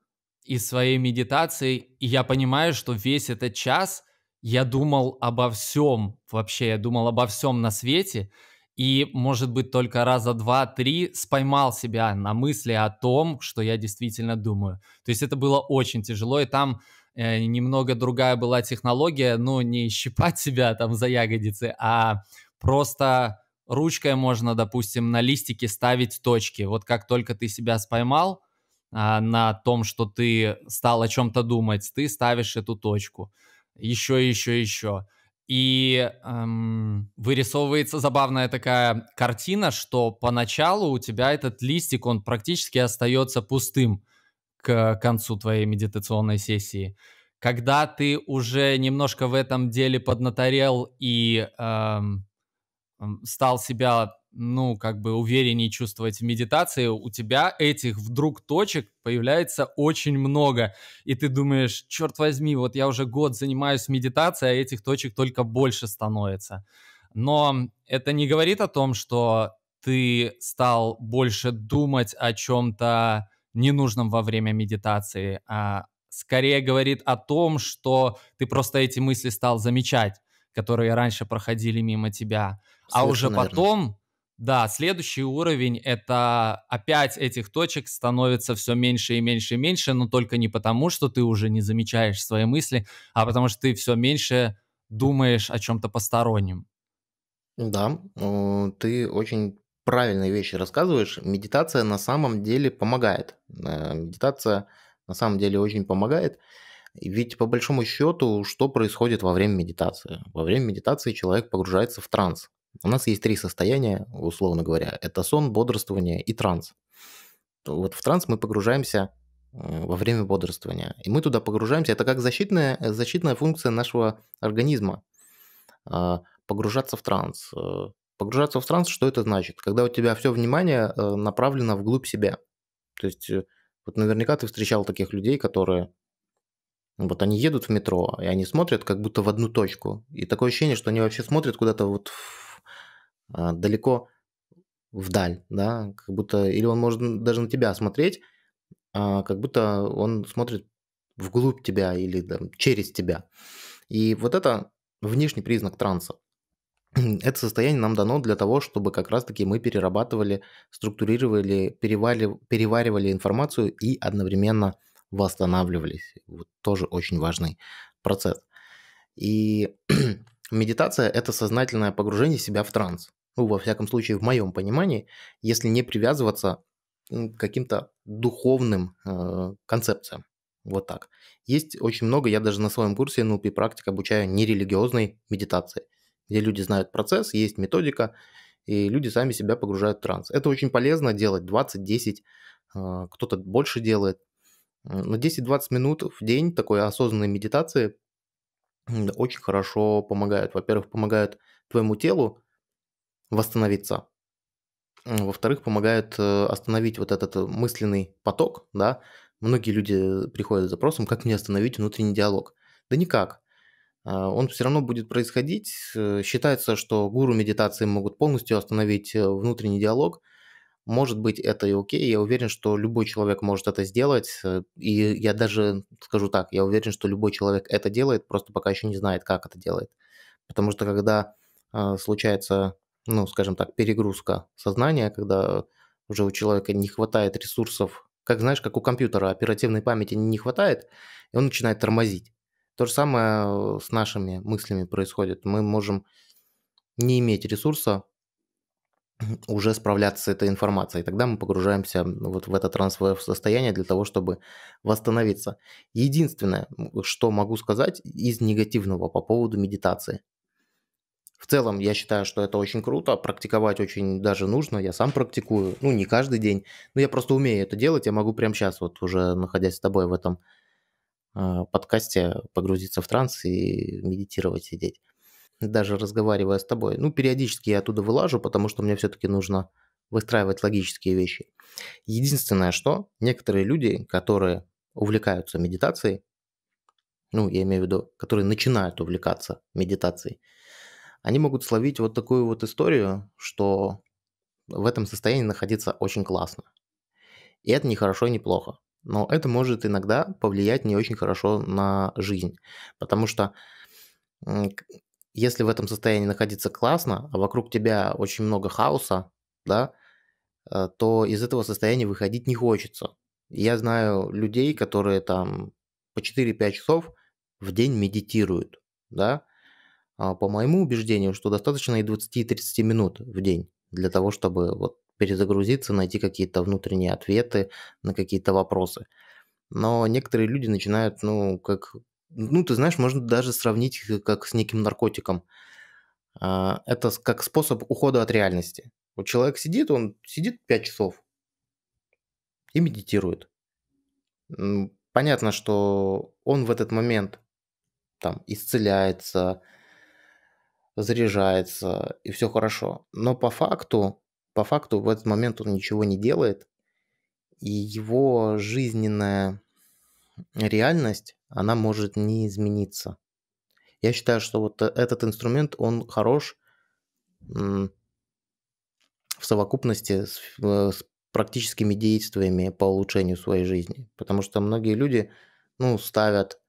и своей медитации, и я понимаю, что весь этот час я думал обо всем, вообще я думал обо всем на свете, и, может быть, только раза два-три споймал себя на мысли о том, что я действительно думаю. То есть это было очень тяжело, и там э, немного другая была технология, ну, не щипать себя там за ягодицы, а просто ручкой можно, допустим, на листике ставить точки. Вот как только ты себя споймал, а, на том, что ты стал о чем-то думать, ты ставишь эту точку. Еще, еще, еще. И эм, вырисовывается забавная такая картина, что поначалу у тебя этот листик, он практически остается пустым к концу твоей медитационной сессии. Когда ты уже немножко в этом деле поднаторел и эм, стал себя ну, как бы увереннее чувствовать в медитации, у тебя этих вдруг точек появляется очень много. И ты думаешь, черт возьми, вот я уже год занимаюсь медитацией, а этих точек только больше становится. Но это не говорит о том, что ты стал больше думать о чем-то ненужном во время медитации, а скорее говорит о том, что ты просто эти мысли стал замечать, которые раньше проходили мимо тебя. А Абсолютно а уже верно. потом да, следующий уровень это опять этих точек становится все меньше и меньше и меньше, но только не потому, что ты уже не замечаешь свои мысли, а потому что ты все меньше думаешь о чем-то постороннем. Да, ты очень правильные вещи рассказываешь. Медитация на самом деле помогает. Э, медитация на самом деле очень помогает. Ведь по большому счету, что происходит во время медитации? Во время медитации человек погружается в транс. У нас есть три состояния, условно говоря. Это сон, бодрствование и транс. Вот в транс мы погружаемся э, во время бодрствования. И мы туда погружаемся. Это как защитная, э, защитная функция нашего организма. А, погружаться в транс. Э, погружаться в транс, что это значит? Когда у тебя все внимание направлено вглубь себя. То есть вот наверняка ты встречал таких людей, которые вот они едут в метро, и они смотрят как будто в одну точку. И такое ощущение, что они вообще смотрят куда-то вот а, далеко вдаль, да, как будто, или он может даже на тебя смотреть, а, как будто он смотрит вглубь тебя или там, через тебя. И вот это внешний признак транса. Это состояние нам дано для того, чтобы как раз-таки мы перерабатывали, структурировали, перевали, переваривали информацию и одновременно восстанавливались. Вот тоже очень важный процесс. И медитация – это сознательное погружение себя в транс ну, во всяком случае, в моем понимании, если не привязываться к каким-то духовным э, концепциям. Вот так. Есть очень много, я даже на своем курсе NLP практик обучаю нерелигиозной медитации, где люди знают процесс, есть методика, и люди сами себя погружают в транс. Это очень полезно делать 20-10, э, а, кто-то больше делает. Но 10-20 минут в день такой осознанной медитации очень хорошо помогают. Во-первых, помогают твоему телу восстановиться. Во-вторых, помогают э, остановить вот этот э, мысленный поток, да. Многие люди приходят с запросом, как мне остановить внутренний диалог. Да никак. А, он все равно будет происходить. Э, считается, что гуру медитации могут полностью остановить внутренний диалог. Может быть, это и окей. Я уверен, что любой человек может это сделать. И я даже скажу так, я уверен, что любой человек это делает, просто пока еще не знает, как это делает. Потому что когда а, случается ну, скажем так, перегрузка сознания, когда уже у человека не хватает ресурсов, как знаешь, как у компьютера оперативной памяти не хватает, и он начинает тормозить. То же самое э, с нашими мыслями происходит. Мы можем не иметь ресурса уже справляться с этой информацией. тогда мы погружаемся вот в это трансфер состояние для того, чтобы восстановиться. Единственное, что могу сказать из негативного по поводу медитации. В целом, я считаю, что это очень круто, практиковать очень даже нужно, я сам практикую, ну, не каждый день, но я просто умею это делать, я могу прямо сейчас, вот уже находясь с тобой в этом э, подкасте, погрузиться в транс и медитировать, сидеть. Даже разговаривая с тобой. Ну, периодически я оттуда вылажу, потому что мне все-таки нужно выстраивать логические вещи. Единственное, что некоторые люди, которые увлекаются медитацией, ну, я имею в виду, которые начинают увлекаться медитацией, они могут словить вот такую вот историю, что в этом состоянии находиться очень классно. И это не хорошо не плохо. Но это может иногда повлиять не очень хорошо на жизнь. Потому что если в этом состоянии находиться классно, а вокруг тебя очень много хаоса, да, э, то из этого состояния выходить не хочется. Я знаю людей, которые там по 4-5 часов в день медитируют, да, а по моему убеждению, что достаточно и 20-30 минут в день для того, чтобы вот перезагрузиться, найти какие-то внутренние ответы на какие-то вопросы. Но некоторые люди начинают, ну, как... Ну, ты знаешь, можно даже сравнить э, как с неким наркотиком. А, это как способ ухода от реальности. Вот человек сидит, он сидит 5 часов и медитирует. Понятно, что он в этот момент там исцеляется, заряжается, и все хорошо. Но по факту, по факту в этот момент он ничего не делает, и его жизненная реальность, она может не измениться. Я считаю, что вот этот инструмент, он хорош в совокупности с, э, с практическими действиями по улучшению своей жизни. Потому что многие люди ну, ставят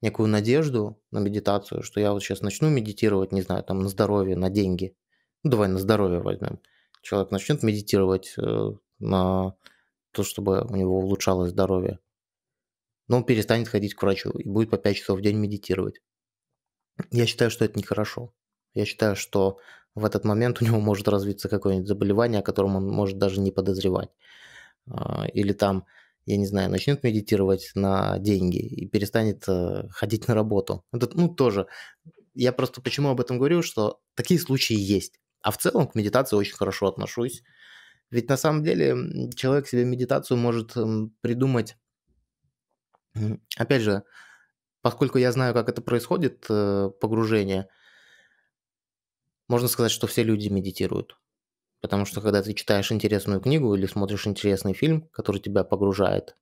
некую надежду на медитацию, что я вот сейчас начну медитировать, не знаю, там на здоровье, на деньги. Ну, давай на здоровье возьмем. Человек начнет медитировать э, на то, чтобы у него улучшалось здоровье. Но он перестанет ходить к врачу и будет по 5 часов в день медитировать. Я считаю, что это нехорошо. Я считаю, что в этот момент у него может развиться какое-нибудь заболевание, о котором он может даже не подозревать. А, или там я не знаю, начнет медитировать на деньги и перестанет э, ходить на работу. Это, ну, тоже. Я просто почему об этом говорю, что такие случаи есть. А в целом к медитации очень хорошо отношусь. Ведь на самом деле человек себе медитацию может придумать. Опять же, поскольку я знаю, как это происходит, э, погружение, можно сказать, что все люди медитируют. Потому что когда ты читаешь интересную книгу или смотришь интересный фильм, который тебя погружает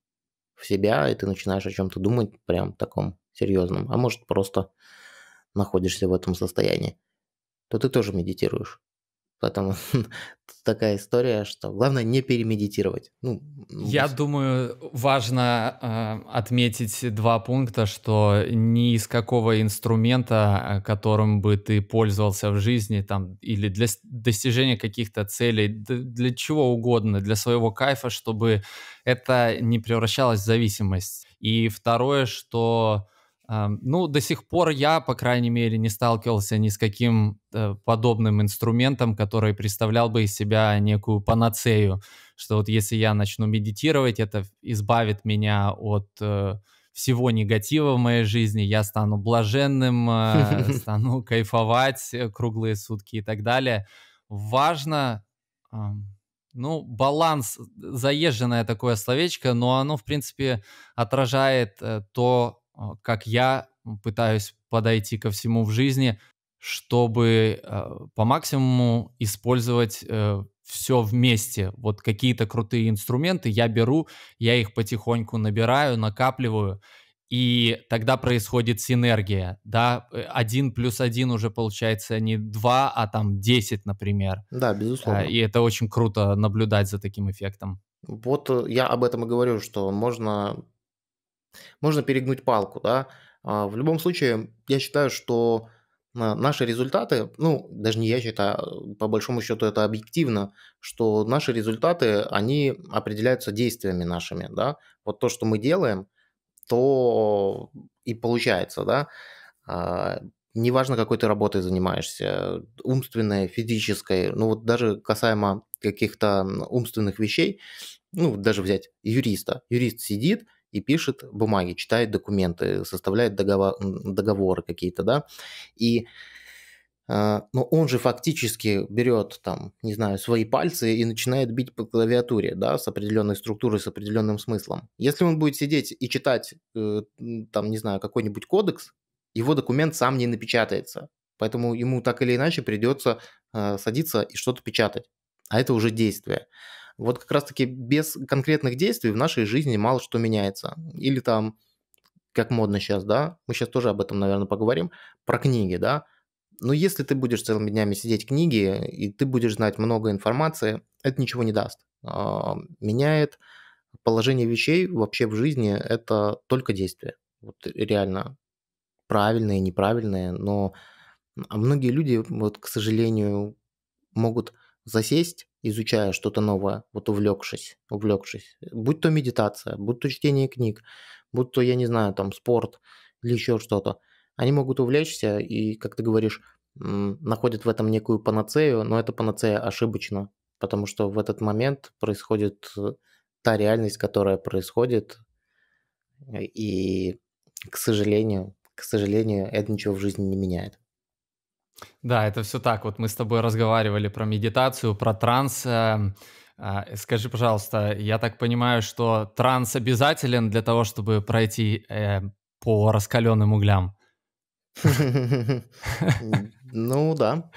в себя, и ты начинаешь о чем-то думать прям таком серьезном, а может просто находишься в этом состоянии, то ты тоже медитируешь. Поэтому такая история, что главное не перемедитировать. Ну, Я пусть... думаю, важно э, отметить два пункта, что ни из какого инструмента, э, которым бы ты пользовался в жизни, там, или для достижения каких-то целей, для чего угодно, для своего кайфа, чтобы это не превращалось в зависимость. И второе, что ну, до сих пор я, по крайней мере, не сталкивался ни с каким э, подобным инструментом, который представлял бы из себя некую панацею, что вот если я начну медитировать, это избавит меня от э, всего негатива в моей жизни, я стану блаженным, э, стану кайфовать круглые сутки и так далее. Важно ну, баланс, заезженное такое словечко, но оно, в принципе, отражает то, а, как я пытаюсь подойти ко всему в жизни, чтобы а, по максимуму использовать э, все вместе. Вот какие-то крутые инструменты я беру, я их потихоньку набираю, накапливаю, и тогда происходит синергия, да, э, один плюс один уже получается не два, а там десять, например. Да, а, безусловно. И это очень круто наблюдать за таким эффектом. Вот э, я об этом и говорю, что можно можно перегнуть палку, да. А, в любом случае, я считаю, что а, наши результаты, ну, даже не я считаю, а, по большому счету это объективно, что наши результаты, они определяются действиями нашими, да. Вот то, что мы делаем, то и получается, да. Неважно, какой ты работой занимаешься, умственной, физической, ну вот даже касаемо каких-то умственных вещей, ну даже взять юриста. Юрист сидит – и пишет бумаги, читает документы, составляет договор, договоры какие-то, да, и а, но он же фактически берет там, не знаю, свои пальцы и начинает бить по клавиатуре, да, с определенной структурой, с определенным смыслом. Если он будет сидеть и читать, э, там, не знаю, какой-нибудь кодекс, его документ сам не напечатается. Поэтому ему так или иначе придется а, садиться и что-то печатать. А это уже действие. Вот как раз-таки без конкретных действий в нашей жизни мало что меняется. Или там, как модно сейчас, да, мы сейчас тоже об этом, наверное, поговорим, про книги, да. Но если ты будешь целыми днями сидеть книги, и ты будешь знать много информации, это ничего не даст. А, меняет положение вещей вообще в жизни, это только действие. Вот реально правильные, неправильные, но а многие люди, вот, к сожалению, могут засесть изучая что-то новое, вот увлекшись, увлекшись, будь то медитация, будь то чтение книг, будь то, я не знаю, там спорт или еще что-то, они могут увлечься и, как ты говоришь, находят в этом некую панацею, но эта панацея ошибочна, потому что в этот момент происходит э, та реальность, которая происходит, и, к сожалению, к сожалению, это ничего в жизни не меняет. Да, это все так. Вот мы с тобой разговаривали про медитацию, про транс. Эм, а, э, скажи, пожалуйста, я так понимаю, что транс обязателен для того, чтобы пройти э, по раскаленным углям? Ну да,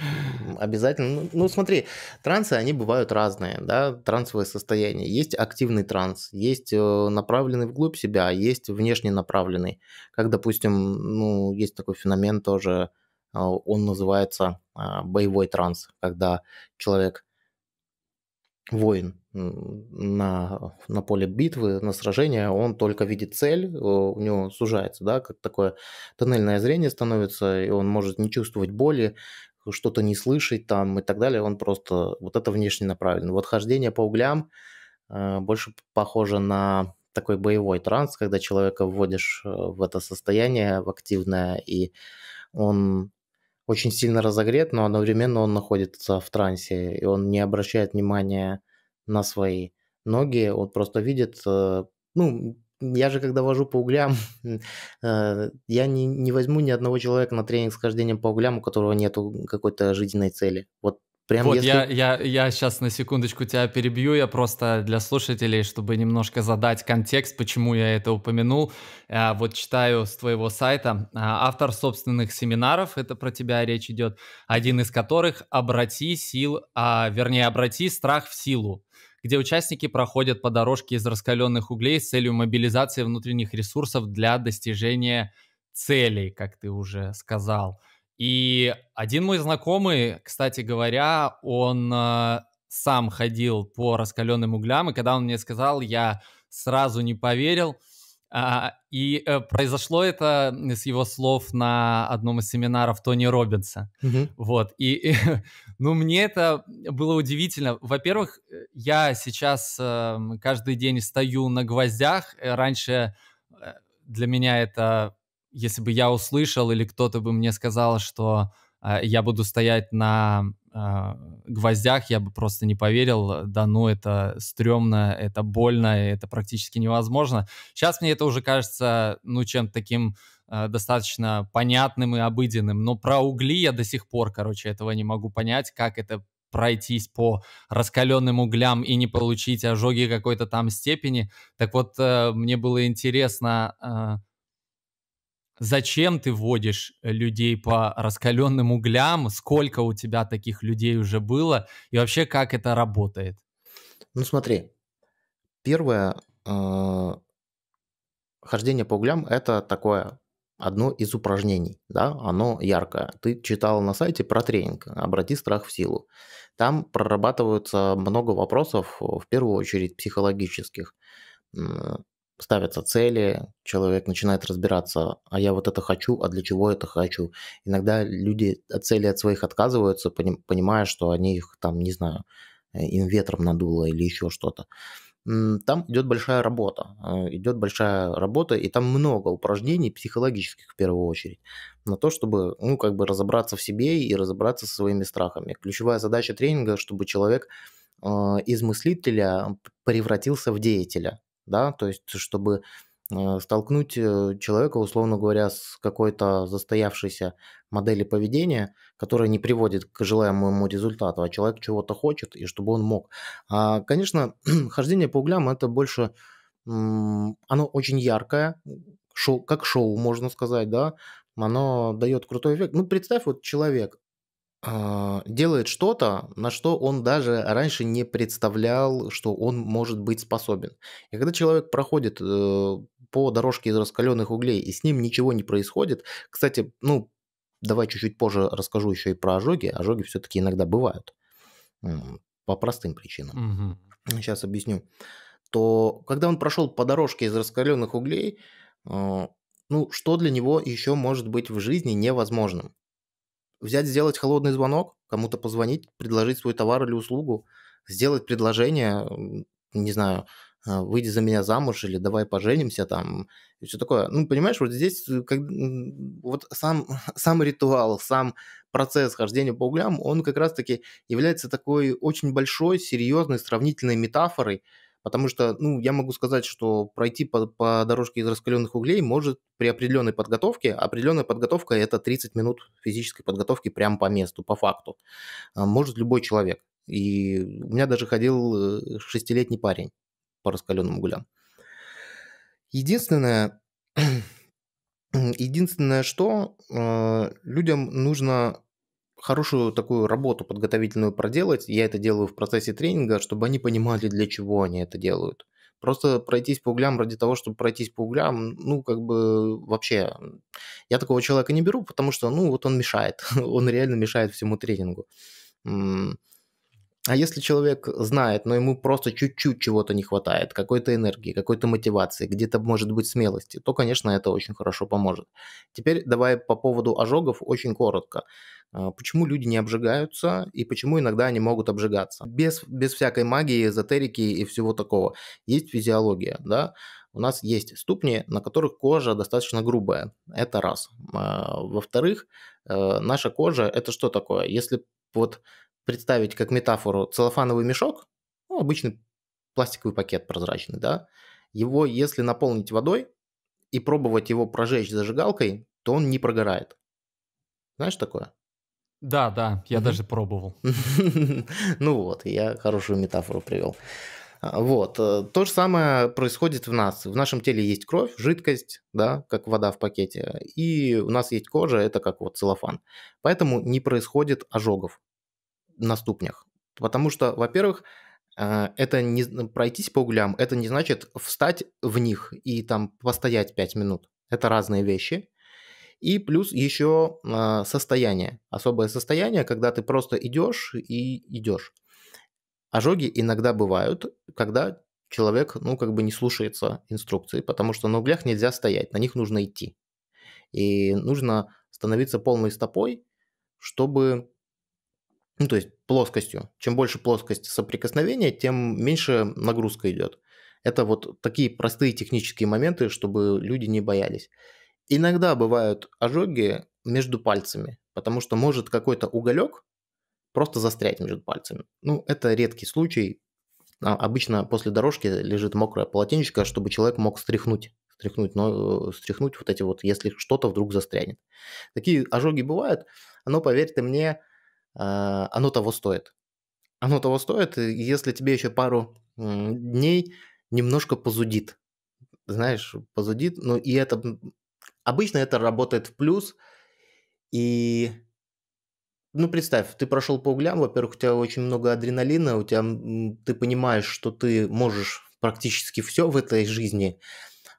обязательно. Ну смотри, трансы, они бывают разные, да, трансовое состояние. Есть активный транс, есть э, направленный вглубь себя, а есть внешне направленный. Как, допустим, ну, есть такой феномен тоже – а, он называется а, боевой транс, когда человек воин на, на поле битвы, на сражение, он только видит цель, э, у него сужается, да, как такое тоннельное зрение становится, и он может не чувствовать боли, что-то не слышать там и так далее, он просто вот это внешне направлено. Вот хождение по углям э, больше похоже на такой боевой транс, когда человека вводишь э, в это состояние, в активное, и он очень сильно разогрет, но одновременно он находится в трансе, и он не обращает внимания на свои ноги, он просто видит, э, ну, я же когда вожу по углям, э, я не, не возьму ни одного человека на тренинг с хождением по углям, у которого нет какой-то жизненной цели. Вот Прям вот если... я, я, я сейчас на секундочку тебя перебью, я просто для слушателей, чтобы немножко задать контекст, почему я это упомянул. Э, вот читаю с твоего сайта. Э, автор собственных семинаров, это про тебя речь идет, один из которых «Обрати сил», а, вернее, «Обрати страх в силу» где участники проходят по дорожке из раскаленных углей с целью мобилизации внутренних ресурсов для достижения целей, как ты уже сказал. И один мой знакомый, кстати говоря, он э, сам ходил по раскаленным углям, и когда он мне сказал, я сразу не поверил. А, и э, произошло это с его слов на одном из семинаров Тони Робинса. Угу. Вот. И, и, ну, мне это было удивительно. Во-первых, э, я сейчас э, каждый день стою на гвоздях. Э, раньше э, для меня это если бы я услышал или кто-то бы мне сказал, что э, я буду стоять на э, гвоздях, я бы просто не поверил. Э, да ну, это стрёмно, это больно, это практически невозможно. Сейчас мне это уже кажется, ну, чем-то таким э, достаточно понятным и обыденным. Но про угли я до сих пор, короче, этого не могу понять, как это пройтись по раскаленным углям и не получить ожоги какой-то там степени. Так вот, э, мне было интересно... Э, зачем ты вводишь э, людей по раскаленным углям, сколько у тебя таких людей уже было и вообще как это работает? Ну смотри, первое, э, хождение по углям это такое одно из упражнений, да, оно яркое. Ты читал на сайте про тренинг «Обрати страх в силу». Там прорабатываются много вопросов, в первую очередь психологических ставятся цели, человек начинает разбираться, а я вот это хочу, а для чего это хочу. Иногда люди от цели от своих отказываются, понимая, что они их там, не знаю, э, им ветром надуло или еще что-то. Там идет большая работа, э, идет большая работа, и там много упражнений психологических в первую очередь на то, чтобы, ну, как бы разобраться в себе и разобраться со своими страхами. Ключевая задача тренинга, чтобы человек э, из мыслителя превратился в деятеля, да, то есть чтобы э, столкнуть э, человека, условно говоря, с какой-то застоявшейся модели поведения, которая не приводит к желаемому результату, а человек чего-то хочет, и чтобы он мог. А, конечно, хождение по углям это больше, оно очень яркое, шоу, как шоу, можно сказать, да, оно дает крутой эффект. Ну, представь, вот человек, а, делает что-то, на что он даже раньше не представлял, что он может быть способен. И когда человек проходит э, по дорожке из раскаленных углей, и с ним ничего не происходит, кстати, ну, давай чуть-чуть позже расскажу еще и про ожоги. Ожоги все-таки иногда бывают по простым причинам. Угу. Сейчас объясню. То когда он прошел по дорожке из раскаленных углей, э, ну, что для него еще может быть в жизни невозможным? взять, сделать холодный звонок, кому-то позвонить, предложить свой товар или услугу, сделать предложение, не знаю, э, выйди за меня замуж или давай поженимся там и все такое. Ну, понимаешь, вот здесь э, как, вот сам, сам ритуал, сам процесс хождения по углям, он как раз-таки является такой очень большой, серьезной, сравнительной метафорой Потому что, ну, я могу сказать, что пройти по, по дорожке из раскаленных углей может при определенной подготовке. А определенная подготовка – это 30 минут физической подготовки прямо по месту, по факту. А, может любой человек. И у меня даже ходил э, шестилетний парень по раскаленным углям. Единственное, единственное, что э, людям нужно хорошую такую работу подготовительную проделать. Я это делаю в процессе тренинга, чтобы они понимали, для чего они это делают. Просто пройтись по углям ради того, чтобы пройтись по углям, ну, как бы вообще, я такого человека не беру, потому что, ну, вот он мешает, он реально мешает всему тренингу. А если человек знает, но ему просто чуть-чуть чего-то не хватает, какой-то энергии, какой-то мотивации, где-то может быть смелости, то, конечно, это очень хорошо поможет. Теперь давай по поводу ожогов очень коротко. А, почему люди не обжигаются и почему иногда они могут обжигаться? Без, без всякой магии, эзотерики и всего такого. Есть физиология, да? у нас есть ступни, на которых кожа достаточно грубая. Это раз. А, во-вторых, э, наша кожа это что такое? Если вот представить как метафору целлофановый мешок, ну, обычный пластиковый пакет прозрачный, да, его если наполнить водой и пробовать его прожечь зажигалкой, то он не прогорает. Знаешь такое? Да, да, я mm-hmm. даже пробовал. ну вот, я хорошую метафору привел. А, вот, э, то же самое происходит в нас. В нашем теле есть кровь, жидкость, да, как вода в пакете, и у нас есть кожа, это как вот целлофан. Поэтому не происходит ожогов на ступнях. Потому что, во-первых, э, это не пройтись по углям, это не значит встать в них и там постоять 5 минут. Это разные вещи. И плюс еще а, состояние, особое состояние, когда ты просто идешь и идешь. Ожоги иногда бывают, когда человек, ну, как бы не слушается инструкции, потому что на углях нельзя стоять, на них нужно идти. И нужно становиться полной стопой, чтобы ну, то есть плоскостью. Чем больше плоскость соприкосновения, тем меньше нагрузка идет. Это вот такие простые технические моменты, чтобы люди не боялись. Иногда бывают ожоги между пальцами, потому что может какой-то уголек просто застрять между пальцами. Ну, это редкий случай. А, обычно после дорожки лежит мокрое полотенечко, чтобы человек мог стряхнуть стряхнуть, но э, стряхнуть вот эти вот, если что-то вдруг застрянет. Такие ожоги бывают, но, поверьте мне, а, оно того стоит. Оно того стоит, если тебе еще пару дней немножко позудит. Знаешь, позудит, но и это... Обычно это работает в плюс, и ну, представь, ты прошел по углям, во-первых, у тебя очень много адреналина, у тебя, ты понимаешь, что ты можешь практически все в этой жизни,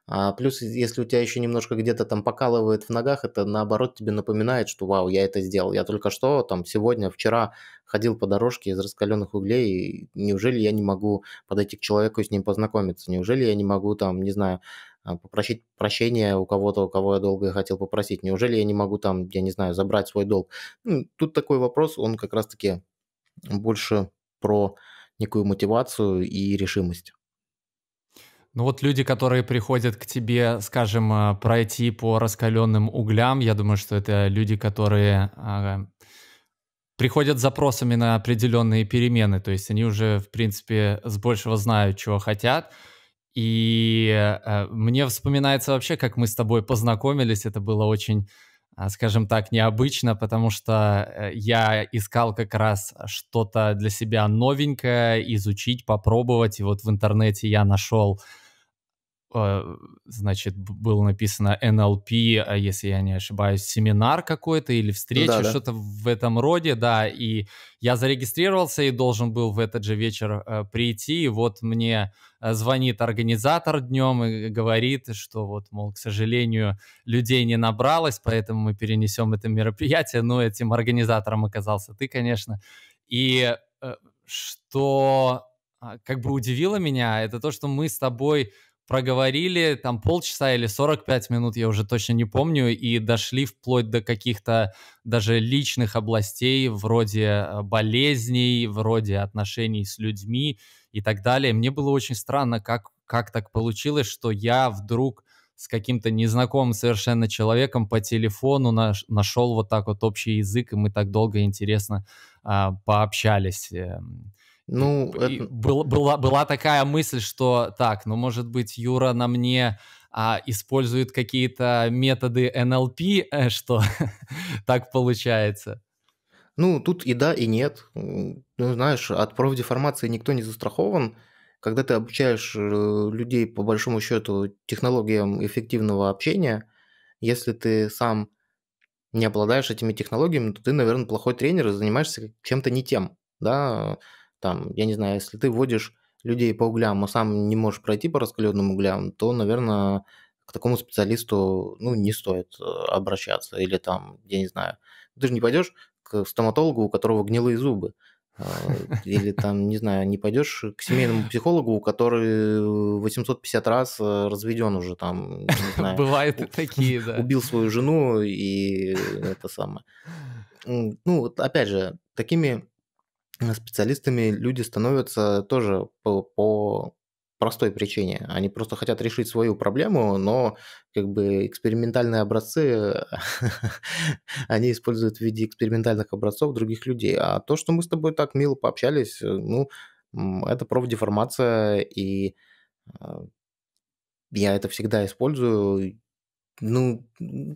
а плюс, если у тебя еще немножко где-то там покалывает в ногах, это наоборот тебе напоминает, что вау, я это сделал. Я только что там сегодня, вчера ходил по дорожке из раскаленных углей, и неужели я не могу подойти к человеку и с ним познакомиться? Неужели я не могу там, не знаю, а, попросить прощения у кого-то, у кого я долго хотел попросить? Неужели я не могу там, я не знаю, забрать свой долг? Ну, тут такой вопрос, он как раз-таки больше про некую мотивацию и решимость. Ну вот люди, которые приходят к тебе, скажем, а, пройти по раскаленным углям, я думаю, что это люди, которые а, приходят с запросами на определенные перемены, то есть они уже, в принципе, с большего знают, чего хотят. И а, мне вспоминается вообще, как мы с тобой познакомились, это было очень, скажем так, необычно, потому что э, я искал как раз что-то для себя новенькое, изучить, попробовать, и вот в интернете я нашел а, значит, было написано NLP, а если я не ошибаюсь, семинар какой-то или встреча, да, что-то да. в этом роде, да, и я зарегистрировался и должен был в этот же вечер э, прийти, и вот мне э, звонит организатор днем и говорит, что вот, мол, к сожалению, людей не набралось, поэтому мы перенесем это мероприятие, но этим организатором оказался ты, конечно, и э, что а, как бы удивило меня, это то, что мы с тобой проговорили там полчаса или 45 минут, я уже точно не помню, и дошли вплоть до каких-то даже личных областей, вроде э, болезней, вроде отношений с людьми и так далее. Мне было очень странно, как, как так получилось, что я вдруг с каким-то незнакомым совершенно человеком по телефону наш, нашел вот так вот общий язык, и мы так долго и интересно а, пообщались. Эм. Ну, и это... был, была, была такая мысль, что так, ну, может быть, Юра на мне а, использует какие-то методы НЛП, э, что так получается. Ну, тут и да, и нет. Ну, знаешь, от профдеформации никто не застрахован. Когда ты обучаешь э, людей, по большому счету, технологиям эффективного общения, если ты сам не обладаешь этими технологиями, то ты, наверное, плохой тренер и занимаешься чем-то не тем. Да? Там, я не знаю, если ты водишь людей по углям, а сам не можешь пройти по раскаленным углям, то, наверное, к такому специалисту ну, не стоит э, обращаться. Или там, я не знаю, ты же не пойдешь к стоматологу, у которого гнилые зубы. А, или там, не знаю, не пойдешь к семейному психологу, который 850 раз э, разведен уже там. Знаю, Бывают такие, да. Убил свою жену и это самое. Ну, опять же, такими специалистами люди становятся тоже по, по простой причине. Они просто хотят решить свою проблему, но как бы экспериментальные образцы они используют в виде экспериментальных образцов других людей. А то, что мы с тобой так мило пообщались, э, ну, это профдеформация, и э, я это всегда использую. Ну,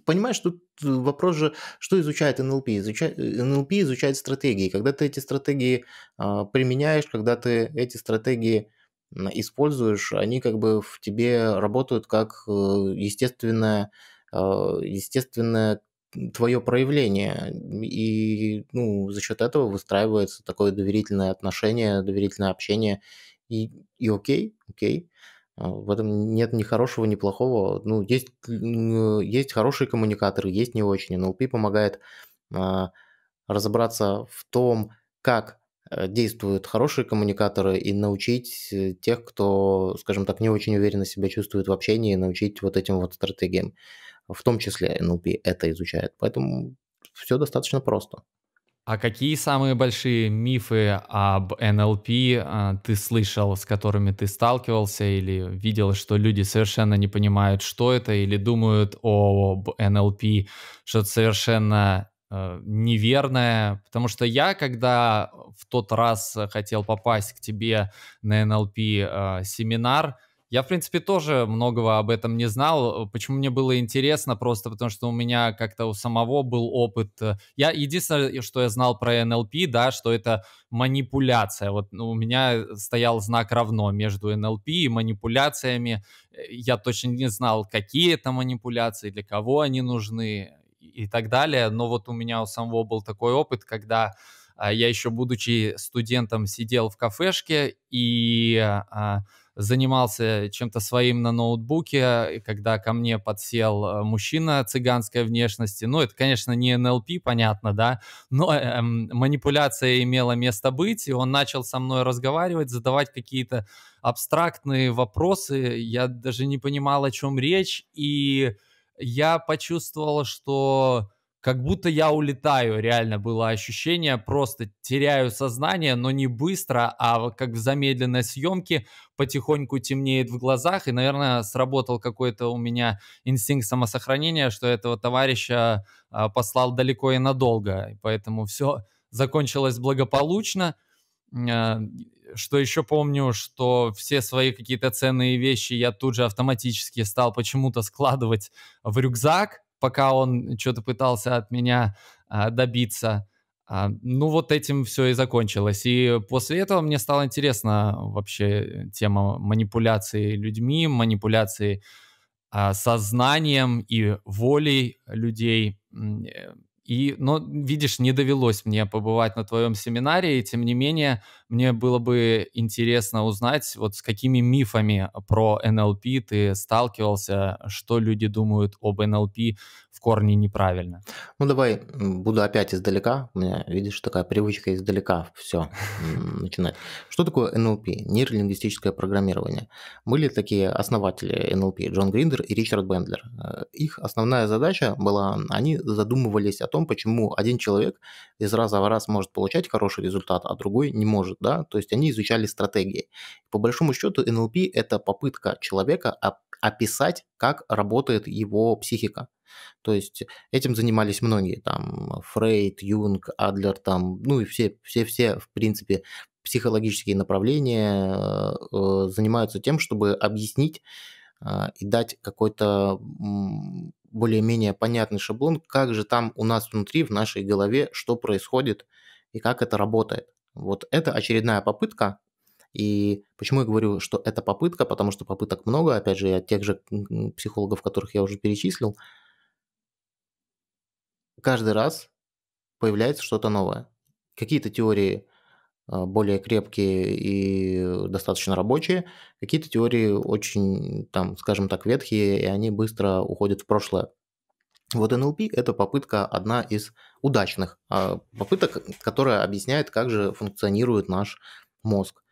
понимаешь, тут э, вопрос же, что изучает НЛП? Изучает, э, НЛП изучает стратегии. Когда ты эти стратегии э, применяешь, когда ты эти стратегии используешь, они как бы в тебе работают как э, естественное, а, естественное твое проявление. И ну, за счет этого выстраивается такое доверительное отношение, доверительное общение. И, и окей, окей. А, в этом нет ни хорошего, ни плохого. Ну, есть, есть хорошие коммуникаторы, есть не очень. NLP помогает а, разобраться в том, как э, действуют хорошие коммуникаторы и научить э, тех, кто, скажем так, не очень уверенно себя чувствует в общении, научить вот этим вот стратегиям. В том числе NLP это изучает. Поэтому все достаточно просто. А какие самые большие мифы об НЛП а, ты слышал, с которыми ты сталкивался или видел, что люди совершенно не понимают, что это, или думают об НЛП что-то совершенно э, неверное? Потому что я, когда в тот раз хотел попасть к тебе на НЛП э, семинар, я, в принципе, тоже многого об этом не знал. Почему мне было интересно? Просто потому, что у меня как-то у самого был опыт. Э, я единственное, что я знал про НЛП, да, что это манипуляция. Вот ну, у меня стоял знак равно между НЛП и манипуляциями. Э, я точно не знал, какие это манипуляции, для кого они нужны и так далее. Но вот у меня у самого был такой опыт, когда а, я еще, будучи студентом, сидел в кафешке и а, занимался чем-то своим на ноутбуке, когда ко мне подсел э, мужчина цыганской внешности. Ну, это, конечно, не НЛП, понятно, да, но эм, манипуляция имела место быть, и он начал со мной разговаривать, задавать какие-то абстрактные вопросы. Я даже не понимал, о чем речь, и я почувствовал, что как будто я улетаю, реально было ощущение, просто теряю сознание, но не быстро, а как в замедленной съемке, потихоньку темнеет в глазах, и, наверное, сработал какой-то у меня инстинкт самосохранения, что этого товарища а, послал далеко и надолго, поэтому все закончилось благополучно. А, что еще помню, что все свои какие-то ценные вещи я тут же автоматически стал почему-то складывать в рюкзак, пока он что-то пытался от меня а, добиться. А, ну, вот этим все и закончилось. И после этого мне стало интересно вообще тема манипуляции людьми, манипуляции а, сознанием и волей людей. Э, и, но, видишь, не довелось мне побывать на твоем семинаре, и тем не менее, мне было бы интересно узнать, вот с какими мифами про НЛП ты сталкивался, что люди думают об НЛП в корне неправильно. Ну давай буду опять издалека. У меня, видишь, такая привычка издалека все начинать. Что такое NLP? Нейролингвистическое программирование. Были такие основатели NLP, Джон Гриндер и Ричард Бендлер. Э, их основная задача была, они задумывались о том, почему один человек из раза в раз может получать хороший результат, а другой не может, да? То есть они изучали стратегии. По большому счету NLP – это попытка человека описать, как работает его психика. То есть этим занимались многие, там э, Фрейд, Юнг, Адлер, там, ну и все, все, все, в принципе, психологические направления э, занимаются тем, чтобы объяснить э, и дать какой-то более-менее понятный шаблон, как же там у нас внутри, в нашей голове, что происходит и как это работает. Вот это очередная попытка и почему я говорю, что это попытка, потому что попыток много, опять же, от тех же психологов, которых я уже перечислил, каждый раз появляется что-то новое. Какие-то теории а, более крепкие и достаточно рабочие, какие-то теории очень, там, скажем так, ветхие, и они быстро уходят в прошлое. Вот NLP – это попытка одна из удачных а, попыток, которая объясняет, как же функционирует наш мозг.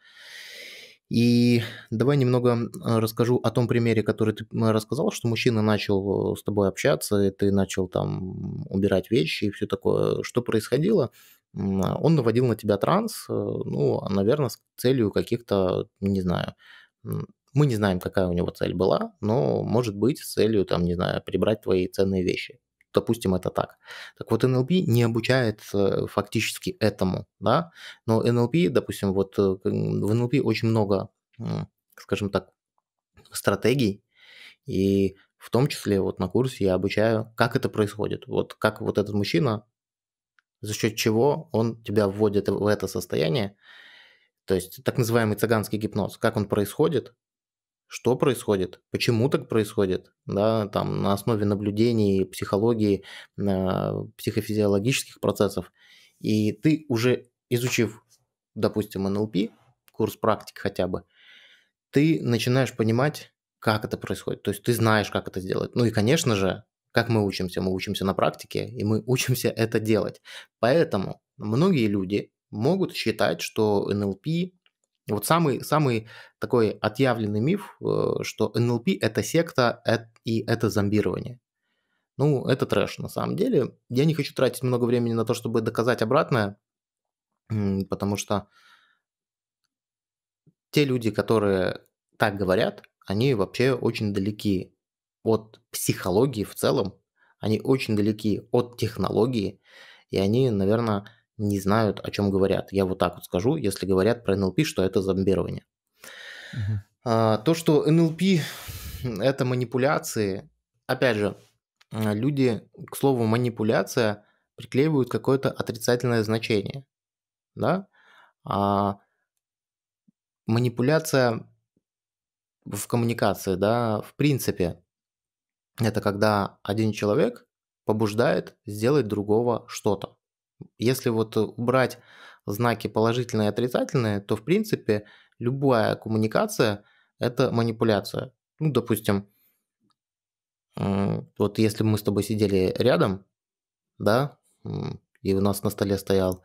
И давай немного а, расскажу о том примере, который ты рассказал, что мужчина начал э, с тобой общаться, и ты начал там убирать вещи и все такое. Что происходило? А, он наводил на тебя транс, э, ну, а, наверное, с целью каких-то, не знаю, мы не знаем, какая у него цель была, но, может быть, с целью, там, не знаю, прибрать твои ценные вещи допустим, это так. Так вот, НЛП не обучает э, фактически этому, да, но НЛП, допустим, вот э, в НЛП очень много, скажем так, стратегий, и в том числе вот на курсе я обучаю, как это происходит, вот как вот этот мужчина, за счет чего он тебя вводит в это состояние, то есть так называемый цыганский гипноз, как он происходит, что происходит, почему так происходит, да, там на основе наблюдений, психологии, психофизиологических процессов. И ты уже изучив, допустим, НЛП, курс практик хотя бы, ты начинаешь понимать, как это происходит. То есть ты знаешь, как это сделать. Ну и, конечно же, как мы учимся? Мы учимся на практике, и мы учимся это делать. Поэтому многие люди могут считать, что НЛП вот самый, самый такой отъявленный миф, э, что НЛП – это секта и это зомбирование. Ну, это трэш на самом деле. Я не хочу тратить много времени на то, чтобы доказать обратное, потому что те люди, которые так говорят, они вообще очень далеки от психологии в целом, они очень далеки от технологии, и они, наверное, не знают, о чем говорят. Я вот так вот скажу, если говорят про НЛП, что это зомбирование. Uh-huh. А, то, что НЛП это манипуляции, опять же, а, люди к слову манипуляция приклеивают какое-то отрицательное значение. Да? А манипуляция в коммуникации, да, в принципе, это когда один человек побуждает сделать другого что-то. Если вот э, убрать знаки положительные и отрицательные, то в принципе любая коммуникация – это манипуляция. Ну, допустим, вот если мы с тобой сидели рядом, да, и у нас на столе стоял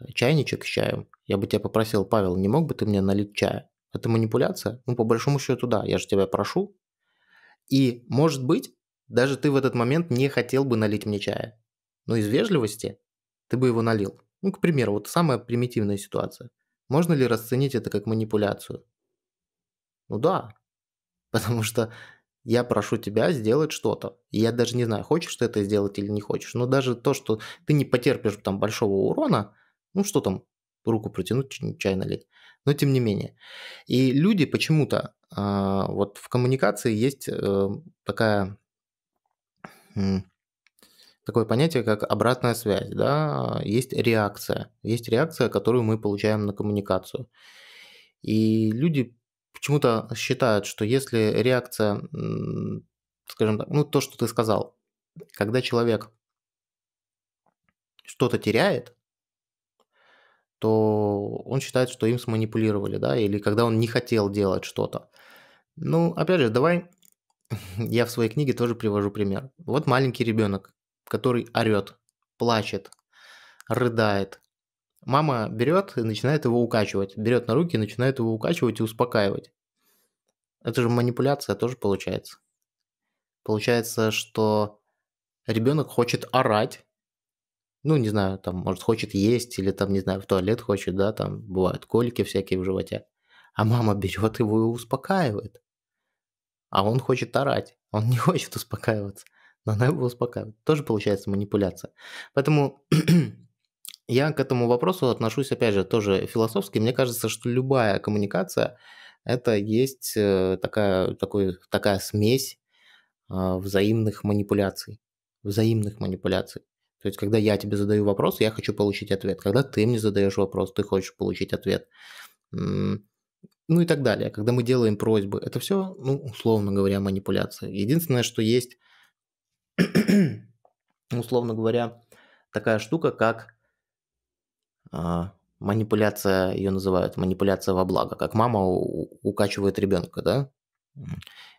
э, чайничек с чаем, я бы тебя попросил, Павел, не мог бы ты мне налить чая? Это манипуляция? Ну, по большому счету, да, я же тебя прошу. И, может быть, даже ты в этот момент не хотел бы налить мне чая. Ну, из вежливости ты бы его налил. Ну, к примеру, вот самая примитивная ситуация. Можно ли расценить это как манипуляцию? Ну да, потому что я прошу тебя сделать что-то. Я даже не знаю, хочешь ты это сделать или не хочешь. Но даже то, что ты не потерпишь там большого урона, ну что там, руку протянуть, чай налить. Но тем не менее. И люди почему-то, э, вот в коммуникации есть э, такая, э, такое понятие, как обратная связь, да, есть реакция, есть реакция, которую мы получаем на коммуникацию. И люди почему-то считают, что если реакция, скажем так, ну то, что ты сказал, когда человек что-то теряет, то он считает, что им сманипулировали, да, или когда он не хотел делать что-то. Ну, опять же, давай я в своей книге тоже привожу пример. Вот маленький ребенок который орет, плачет, рыдает. Мама берет и начинает его укачивать. Берет на руки и начинает его укачивать и успокаивать. Это же манипуляция тоже получается. Получается, что ребенок хочет орать. Ну, не знаю, там, может, хочет есть или там, не знаю, в туалет хочет, да, там бывают колики всякие в животе. А мама берет его и успокаивает. А он хочет орать. Он не хочет успокаиваться но она его успокаивает. Тоже получается манипуляция. Поэтому я к этому вопросу отношусь, опять же, тоже философски. Мне кажется, что любая коммуникация – это есть э, такая, такой, такая смесь а, взаимных манипуляций. Взаимных манипуляций. То есть, когда я тебе задаю вопрос, я хочу получить ответ. Когда ты мне задаешь вопрос, ты хочешь получить ответ. Ну и так далее. Когда мы делаем просьбы, это все, ну, условно говоря, манипуляция. Единственное, что есть условно говоря, такая штука, как а, манипуляция, ее называют манипуляция во благо, как мама у, укачивает ребенка, да?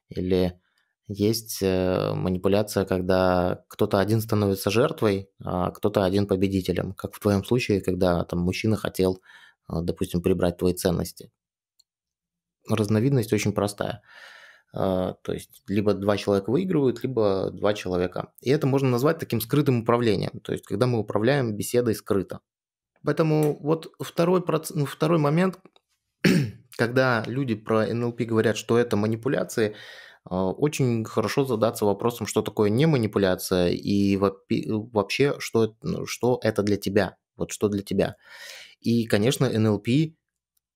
Или есть э, манипуляция, когда кто-то один становится жертвой, а кто-то один победителем, как в твоем случае, когда там мужчина хотел, а, допустим, прибрать твои ценности. Разновидность очень простая. А, то есть либо два человека выигрывают, либо два человека. И это можно назвать таким скрытым управлением, то есть когда мы управляем беседой скрыто. Поэтому вот второй, проц... ну, второй момент, когда люди про НЛП говорят, что это манипуляции, а, очень хорошо задаться вопросом, что такое не манипуляция и вообще, что, ну, что это для тебя. Вот что для тебя. И, конечно, НЛП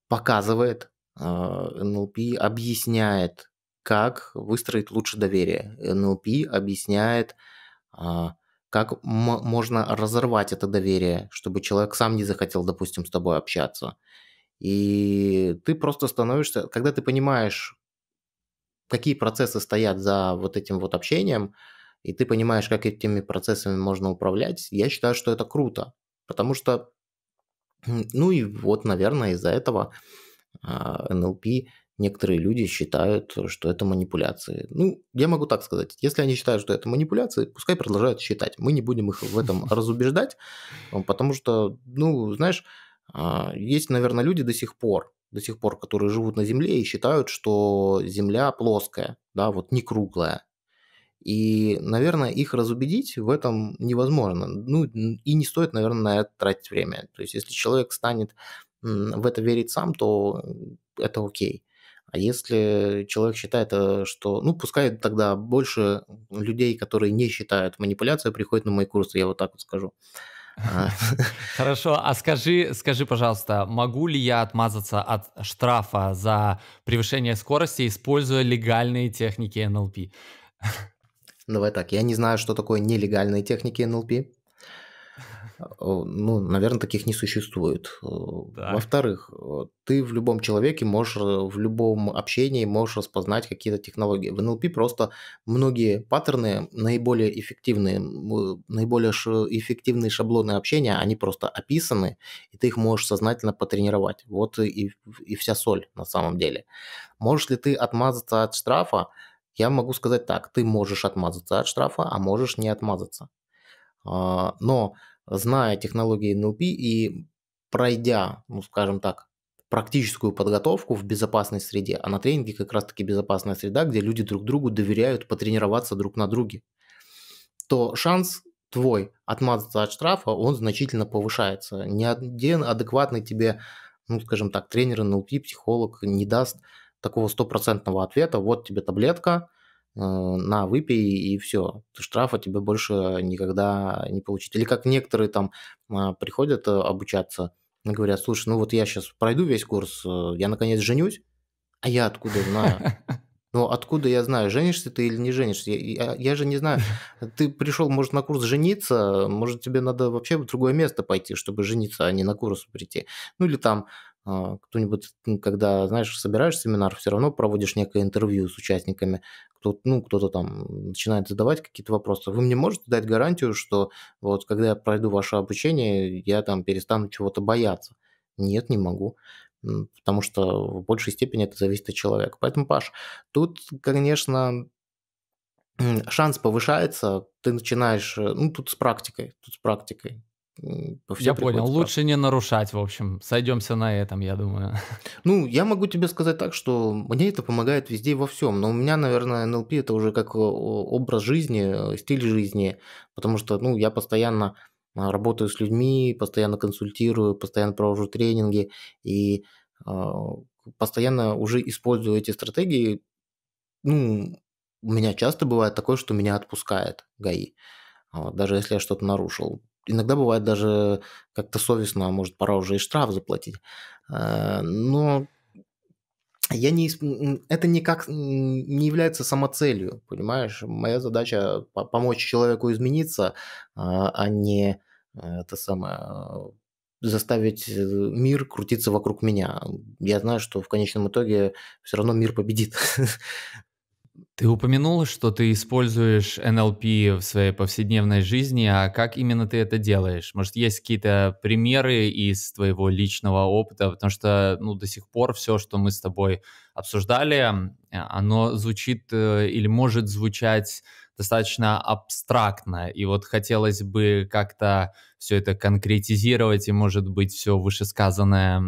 показывает, а, НЛП объясняет как выстроить лучше доверие. НЛП объясняет, а, как можно разорвать это доверие, чтобы человек сам не захотел, допустим, с тобой общаться. И ты просто становишься, когда ты понимаешь, какие процессы стоят за вот этим вот общением, и ты понимаешь, как этими процессами можно управлять, я считаю, что это круто. Потому что, ну и вот, наверное, из-за этого а, НЛП некоторые люди считают, что это манипуляции. Ну, я могу так сказать. Если они считают, что это манипуляции, пускай продолжают считать. Мы не будем их в этом разубеждать, потому что, ну, знаешь, а, есть, наверное, люди до сих пор, до сих пор, которые живут на Земле и считают, что Земля плоская, да, вот не круглая. И, наверное, их разубедить в этом невозможно. Ну, и не стоит, наверное, на это тратить время. То есть, если человек станет в это верить сам, то это окей. А если человек считает, э, что... Ну, пускай тогда больше людей, которые не считают манипуляцию, приходят на мои курсы, я вот так вот скажу. А. Хорошо, а скажи, скажи, пожалуйста, могу ли я отмазаться от штрафа за превышение скорости, используя легальные техники НЛП? Давай так, я не знаю, что такое нелегальные техники НЛП ну, наверное, таких не существует. Э, да. Во-вторых, э, ты в любом человеке можешь, э, в любом общении можешь распознать какие-то технологии. В НЛП просто многие паттерны наиболее эффективные, наиболее эффективные шаблоны общения, они просто описаны, и ты их можешь сознательно потренировать. Вот и, и вся соль на самом деле. Можешь ли ты отмазаться от штрафа? Я могу сказать так, ты можешь отмазаться от штрафа, а можешь не отмазаться. А, но зная технологии NLP и пройдя, ну скажем так, практическую подготовку в безопасной среде, а на тренинге как раз-таки безопасная среда, где люди друг другу доверяют потренироваться друг на друге, то шанс твой отмазаться от штрафа, он значительно повышается. Ни один адекватный тебе, ну, скажем так, тренер, НЛП, психолог не даст такого стопроцентного ответа. Вот тебе таблетка, Э, на, выпей и все. Штрафа тебе больше никогда не получить. Или как некоторые там а, приходят э, обучаться, говорят, слушай, ну вот я сейчас пройду весь курс, э, я наконец женюсь, а я откуда знаю? Ну откуда я знаю, женишься ты или не женишься? Я, я, я же не знаю. Ты пришел, может, на курс жениться, может, тебе надо вообще в другое место пойти, чтобы жениться, а не на курс прийти. Ну или там а, кто-нибудь, когда, знаешь, собираешь семинар, все равно проводишь некое интервью с участниками, кто, ну, кто-то там начинает задавать какие-то вопросы. Вы мне можете дать гарантию, что вот когда я пройду ваше обучение, я там перестану чего-то бояться? Нет, не могу потому что в большей степени это зависит от человека. Поэтому, Паш, тут, конечно, шанс повышается, ты начинаешь, э, ну, тут с практикой, тут с практикой. Э, по я понял. Прав. Лучше не нарушать, в общем. Сойдемся на этом, я думаю. Ну, я могу тебе сказать так, что мне это помогает везде и во всем. Но у меня, наверное, НЛП это уже как э, образ жизни, э, стиль жизни. Потому что, ну, я постоянно работаю с людьми, постоянно консультирую, постоянно провожу тренинги и э, постоянно уже использую эти стратегии. Ну, у меня часто бывает такое, что меня отпускает ГАИ, даже если я что-то нарушил иногда бывает даже как-то совестно, а может, пора уже и штраф заплатить. Э, но я не, это никак не является самоцелью, понимаешь? Моя задача помочь человеку измениться, а, а не э, это самое э, заставить мир крутиться вокруг меня. Я знаю, что в конечном итоге все равно мир победит. Ты упомянул, что ты используешь НЛП в своей повседневной жизни, а как именно ты это делаешь? Может, есть какие-то примеры из твоего личного опыта? Потому что ну, до сих пор все, что мы с тобой обсуждали, э, оно звучит э, или может звучать достаточно абстрактно. И вот хотелось бы как-то все это конкретизировать и, может быть, все вышесказанное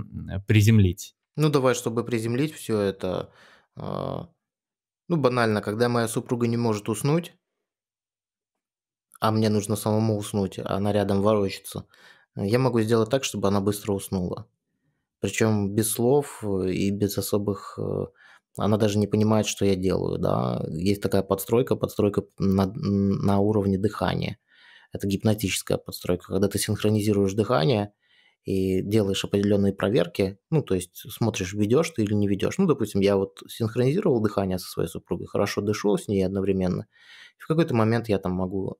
приземлить. Ну, давай, чтобы приземлить все это, а, ну, банально, когда моя супруга не может уснуть, а мне нужно самому уснуть, а она рядом ворочится, я могу сделать так, чтобы она быстро уснула. Причем без слов и без особых... Э, она даже не понимает, что я делаю, да. Есть такая подстройка, подстройка на, на уровне дыхания. Это гипнотическая подстройка, когда ты синхронизируешь дыхание, и делаешь определенные проверки, ну, то есть смотришь, ведешь ты или не ведешь. Ну, допустим, я вот синхронизировал дыхание со своей супругой, хорошо дышу с ней одновременно. в какой-то момент я там могу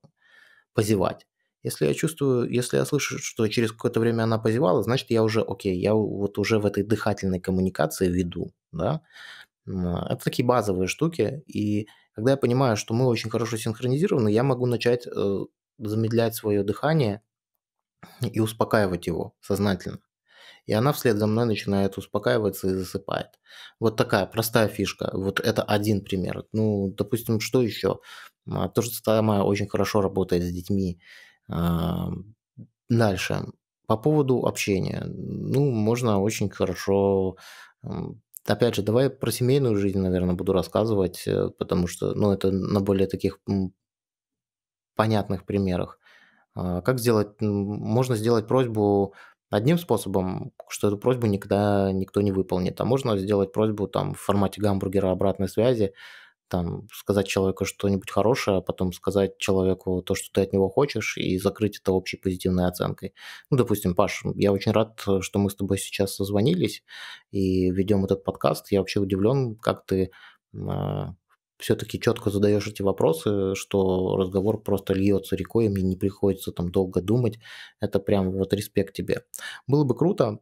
позевать. Если я чувствую, если я слышу, что через какое-то время она позевала, значит, я уже, окей, я вот уже в этой дыхательной коммуникации веду, да. Это такие базовые штуки, и когда я понимаю, что мы очень хорошо синхронизированы, я могу начать э, замедлять свое дыхание, и успокаивать его сознательно. И она вслед за мной начинает успокаиваться и засыпает. Вот такая простая фишка. Вот это один пример. Ну, допустим, что еще? А, то же самое очень хорошо работает с детьми. А, дальше. По поводу общения. Ну, можно очень хорошо... Опять же, давай про семейную жизнь, наверное, буду рассказывать, э, потому что, ну, это на более таких понятных примерах. А, как сделать? Можно сделать просьбу одним способом, что эту просьбу никогда никто не выполнит, а можно сделать просьбу там в формате гамбургера обратной связи, там сказать человеку что-нибудь хорошее, а потом сказать человеку то, что ты от него хочешь, и закрыть это общей позитивной оценкой. Ну, допустим, Паш, я очень рад, что мы с тобой сейчас созвонились и ведем этот подкаст. Я вообще удивлен, как ты а, все-таки четко задаешь эти вопросы, что разговор просто льется рекой, и мне не приходится там долго думать. Это прям вот респект тебе. Было бы круто,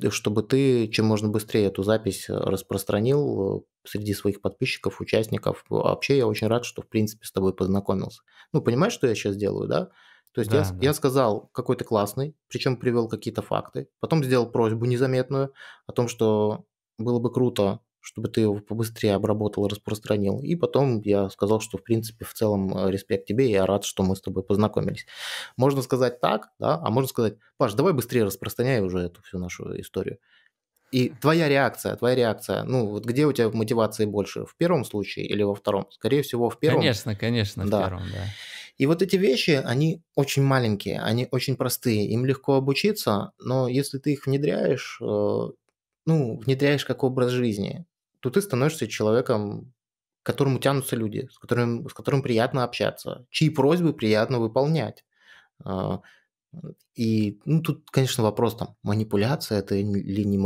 э, чтобы ты чем можно быстрее эту запись э, распространил э, среди своих подписчиков, участников. Вообще я очень рад, что в принципе с тобой познакомился. Ну, понимаешь, что я сейчас делаю, да? То есть да, я, да. я сказал, какой ты классный, причем привел какие-то факты. Потом сделал просьбу незаметную о том, что было бы круто чтобы ты его побыстрее обработал, и распространил. И потом я сказал, что, в принципе, в целом э, респект тебе, я рад, что мы с тобой познакомились. Можно сказать так, да, а можно сказать, Паш, давай быстрее распространяй уже эту всю нашу историю. И твоя реакция, твоя реакция, ну вот где у тебя мотивации больше, в первом случае или во втором? Скорее всего, в первом. Конечно, конечно, в первом, да. И вот эти вещи, они очень маленькие, они очень простые, им легко обучиться, но если ты их внедряешь, э, ну, внедряешь как образ жизни, то ты становишься человеком, к которому тянутся люди, с которым, с которым приятно общаться, чьи просьбы приятно выполнять. А, и ну, тут, конечно, вопрос там, манипуляция это или не,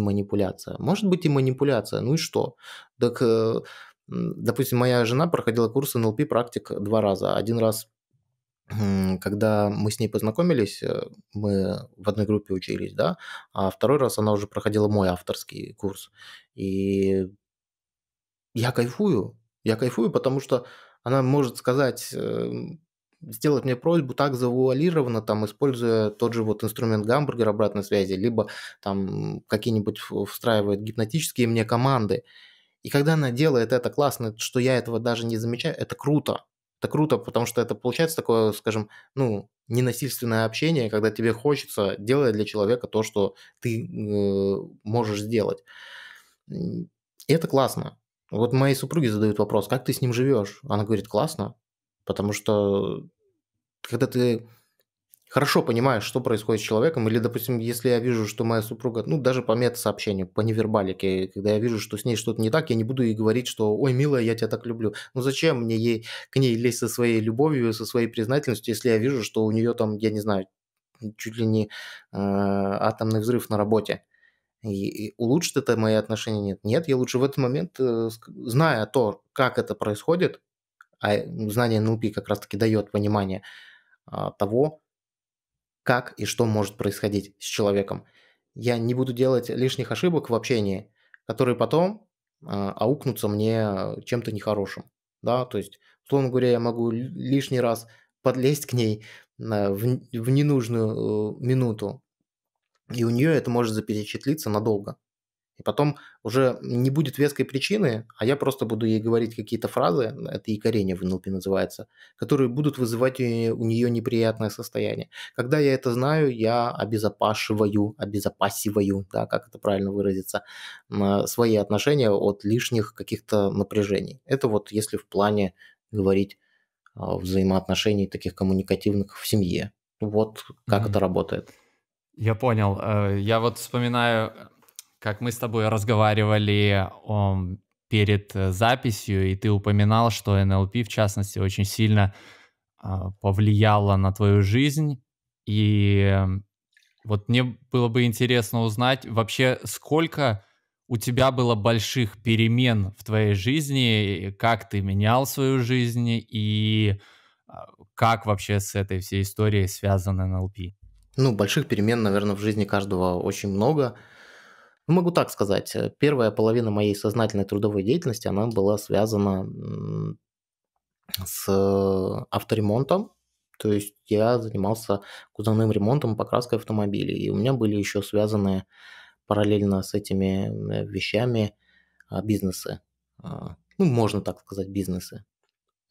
манипуляция. Может быть и манипуляция, ну и что? Так, э, допустим, моя жена проходила курс НЛП практик два раза. Один раз, когда мы с ней познакомились, э, мы в одной группе учились, да, а второй раз она уже проходила мой авторский курс. И я кайфую. Я кайфую, потому что она может сказать, эм, сделать мне просьбу так завуалированно, там, используя тот же вот инструмент гамбургер обратной связи, либо там какие-нибудь встраивает гипнотические мне команды. И когда она делает это классно, что я этого даже не замечаю, это круто. Это круто, потому что это получается такое, скажем, ну, ненасильственное общение, когда тебе хочется делать для человека то, что ты э, можешь сделать это классно. Вот моей супруге задают вопрос, как ты с ним живешь? Она говорит, классно, потому что когда ты хорошо понимаешь, что происходит с человеком, или, допустим, если я вижу, что моя супруга, ну, даже по мета-сообщению, по невербалике, когда я вижу, что с ней что-то не так, я не буду ей говорить, что «Ой, милая, я тебя так люблю». Ну, зачем мне ей, к ней лезть со своей любовью, со своей признательностью, если я вижу, что у нее там, я не знаю, чуть ли не э, атомный взрыв на работе. И, и улучшит это мои отношения? Нет. Нет, я лучше в этот момент, э, зная то, как это происходит, а э, знание NLP как раз-таки дает понимание а, того, как и что может происходить с человеком. Я не буду делать лишних ошибок в общении, которые потом а, аукнутся мне чем-то нехорошим. Да? То есть, условно говоря, я могу лишний раз подлезть к ней э, в, в ненужную минуту, и у нее это может запечатлиться надолго. И потом уже не будет веской причины, а я просто буду ей говорить какие-то фразы, это икорение в NLP называется, которые будут вызывать у нее неприятное состояние. Когда я это знаю, я обезопашиваю, обезопасиваю, да, как это правильно выразиться, э, свои отношения от лишних каких-то напряжений. Это вот если в плане говорить а, взаимоотношений таких коммуникативных в семье. Вот как mm-hmm. это работает. Я понял. Э, я вот вспоминаю, как мы с тобой разговаривали перед э, записью, и ты упоминал, что НЛП, в частности, очень сильно а, повлияло на твою жизнь. И эм, вот мне было бы интересно узнать вообще, сколько у тебя было больших перемен в твоей жизни, как ты менял свою жизнь и а, как вообще с этой всей историей связан НЛП? Ну, больших перемен, наверное, в жизни каждого очень много. Могу так сказать. Э, первая половина моей сознательной трудовой деятельности, она была связана с э, авторемонтом. То есть я занимался кузовным ремонтом, покраской автомобилей. И у меня были еще связаны параллельно с этими э, вещами а, бизнесы. А, ну, можно так сказать, бизнесы.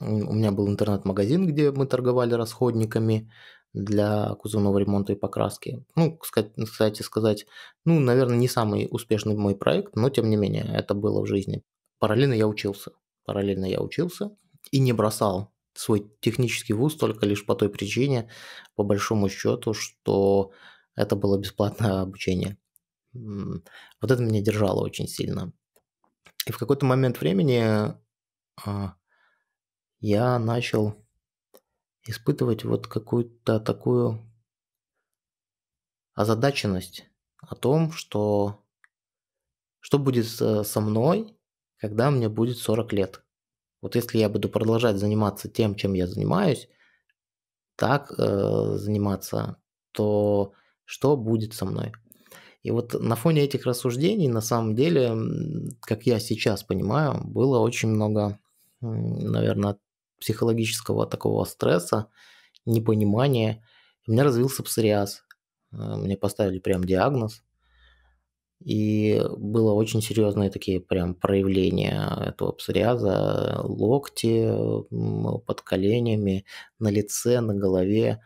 У меня был интернет-магазин, где мы торговали расходниками, для кузовного ремонта и покраски. Ну, кстати сказать, ну, наверное, не самый успешный мой проект, но тем не менее, это было в жизни. Параллельно я учился. Параллельно я учился и не бросал свой технический вуз только лишь по той причине, по большому счету, что это было бесплатное обучение. Вот это меня держало очень сильно. И в какой-то момент времени а, я начал испытывать вот какую-то такую озадаченность о том, что, что будет со мной, когда мне будет 40 лет. Вот если я буду продолжать заниматься тем, чем я занимаюсь, так э, заниматься, то что будет со мной? И вот на фоне этих рассуждений, на самом деле, как я сейчас понимаю, было очень много, наверное, психологического такого стресса, непонимания. У меня развился псориаз. Э, мне поставили прям диагноз. И было очень серьезные такие прям проявления этого псориаза. Локти под коленями, на лице, на голове,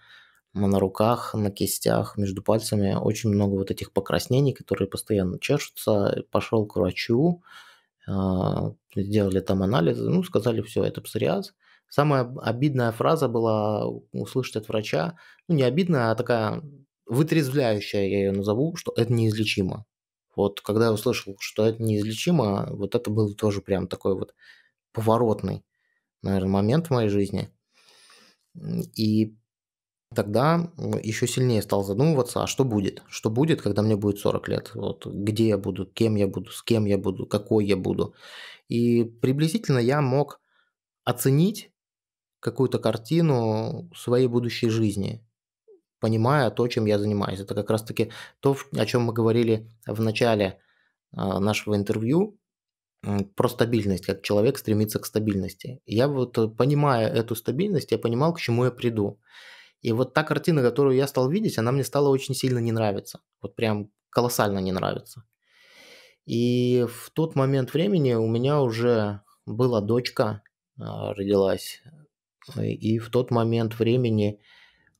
на руках, на кистях, между пальцами. Очень много вот этих покраснений, которые постоянно чешутся. Пошел к врачу, э, сделали там анализы, ну, сказали, все, это псориаз. Самая обидная фраза была услышать от врача, ну не обидная, а такая вытрезвляющая, я ее назову, что это неизлечимо. Вот когда я услышал, что это неизлечимо, вот это был тоже прям такой вот поворотный, наверное, момент в моей жизни. И тогда еще сильнее стал задумываться, а что будет? Что будет, когда мне будет 40 лет? Вот, где я буду, кем я буду, с кем я буду, какой я буду? И приблизительно я мог оценить какую-то картину своей будущей жизни, понимая то, чем я занимаюсь. Это как раз-таки то, о чем мы говорили в начале а, нашего интервью, про стабильность, как человек стремится к стабильности. Я вот, э, понимая эту стабильность, я понимал, к чему я приду. И вот та картина, которую я стал видеть, она мне стала очень сильно не нравиться. Вот прям колоссально не нравится. И в тот момент времени у меня уже была дочка, а, родилась и в тот момент времени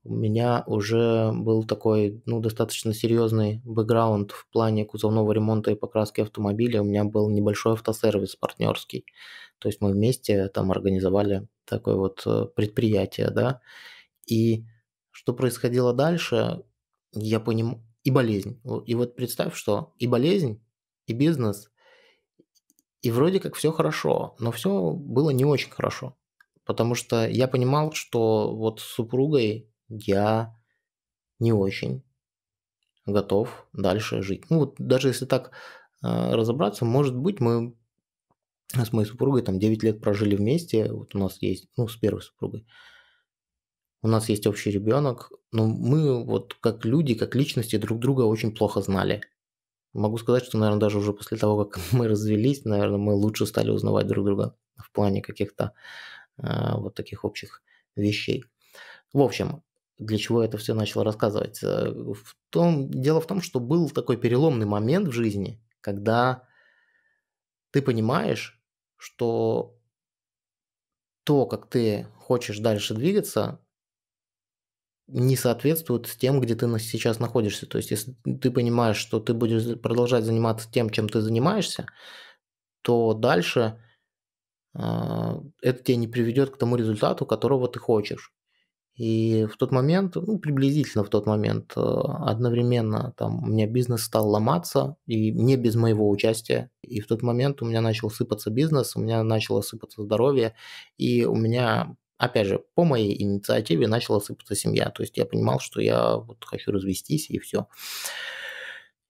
у меня уже был такой ну, достаточно серьезный бэкграунд в плане кузовного ремонта и покраски автомобиля. У меня был небольшой автосервис партнерский. То есть мы вместе там организовали такое вот э, предприятие, да. И что происходило дальше, я понимаю, и болезнь. И вот представь, что и болезнь, и бизнес, и вроде как все хорошо, но все было не очень хорошо. Потому что я понимал, что вот с супругой я не очень готов дальше жить. Ну вот даже если так э, разобраться, может быть, мы с моей супругой там 9 лет прожили вместе, вот у нас есть, ну с первой супругой, у нас есть общий ребенок, но мы вот как люди, как личности друг друга очень плохо знали. Могу сказать, что, наверное, даже уже после того, как мы развелись, наверное, мы лучше стали узнавать друг друга в плане каких-то э, а, вот таких общих вещей. В общем, для чего я это все начал рассказывать? Э, в том, дело в том, что был такой переломный момент в жизни, когда ты понимаешь, что то, как ты хочешь дальше двигаться, не соответствует с тем, где ты сейчас находишься. То есть, если ты понимаешь, что ты будешь продолжать заниматься тем, чем ты занимаешься, то дальше а, это тебя не приведет к тому результату, которого ты хочешь. И в тот момент, ну, приблизительно в тот момент, а, одновременно там у меня бизнес стал ломаться, и не без моего участия. И в тот момент у меня начал сыпаться бизнес, у меня начало сыпаться здоровье, и у меня, опять же, по моей инициативе начала сыпаться семья. То есть я понимал, что я вот хочу развестись, и все.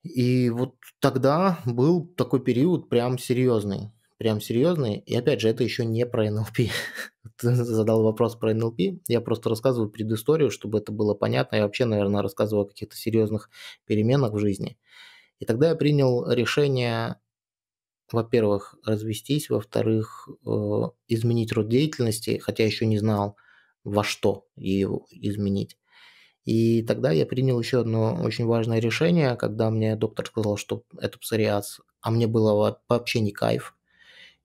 И вот тогда был такой период прям серьезный прям серьезные. И опять же, это еще не про НЛП. Ты задал вопрос про НЛП. Я просто рассказываю предысторию, чтобы это было понятно. Я вообще, наверное, рассказываю о каких-то серьезных переменах в жизни. И тогда я принял решение, во-первых, развестись, во-вторых, э, изменить род деятельности, хотя еще не знал, во что ее изменить. И тогда я принял еще одно очень важное решение, когда мне доктор сказал, что это псориаз, а мне было вообще не кайф.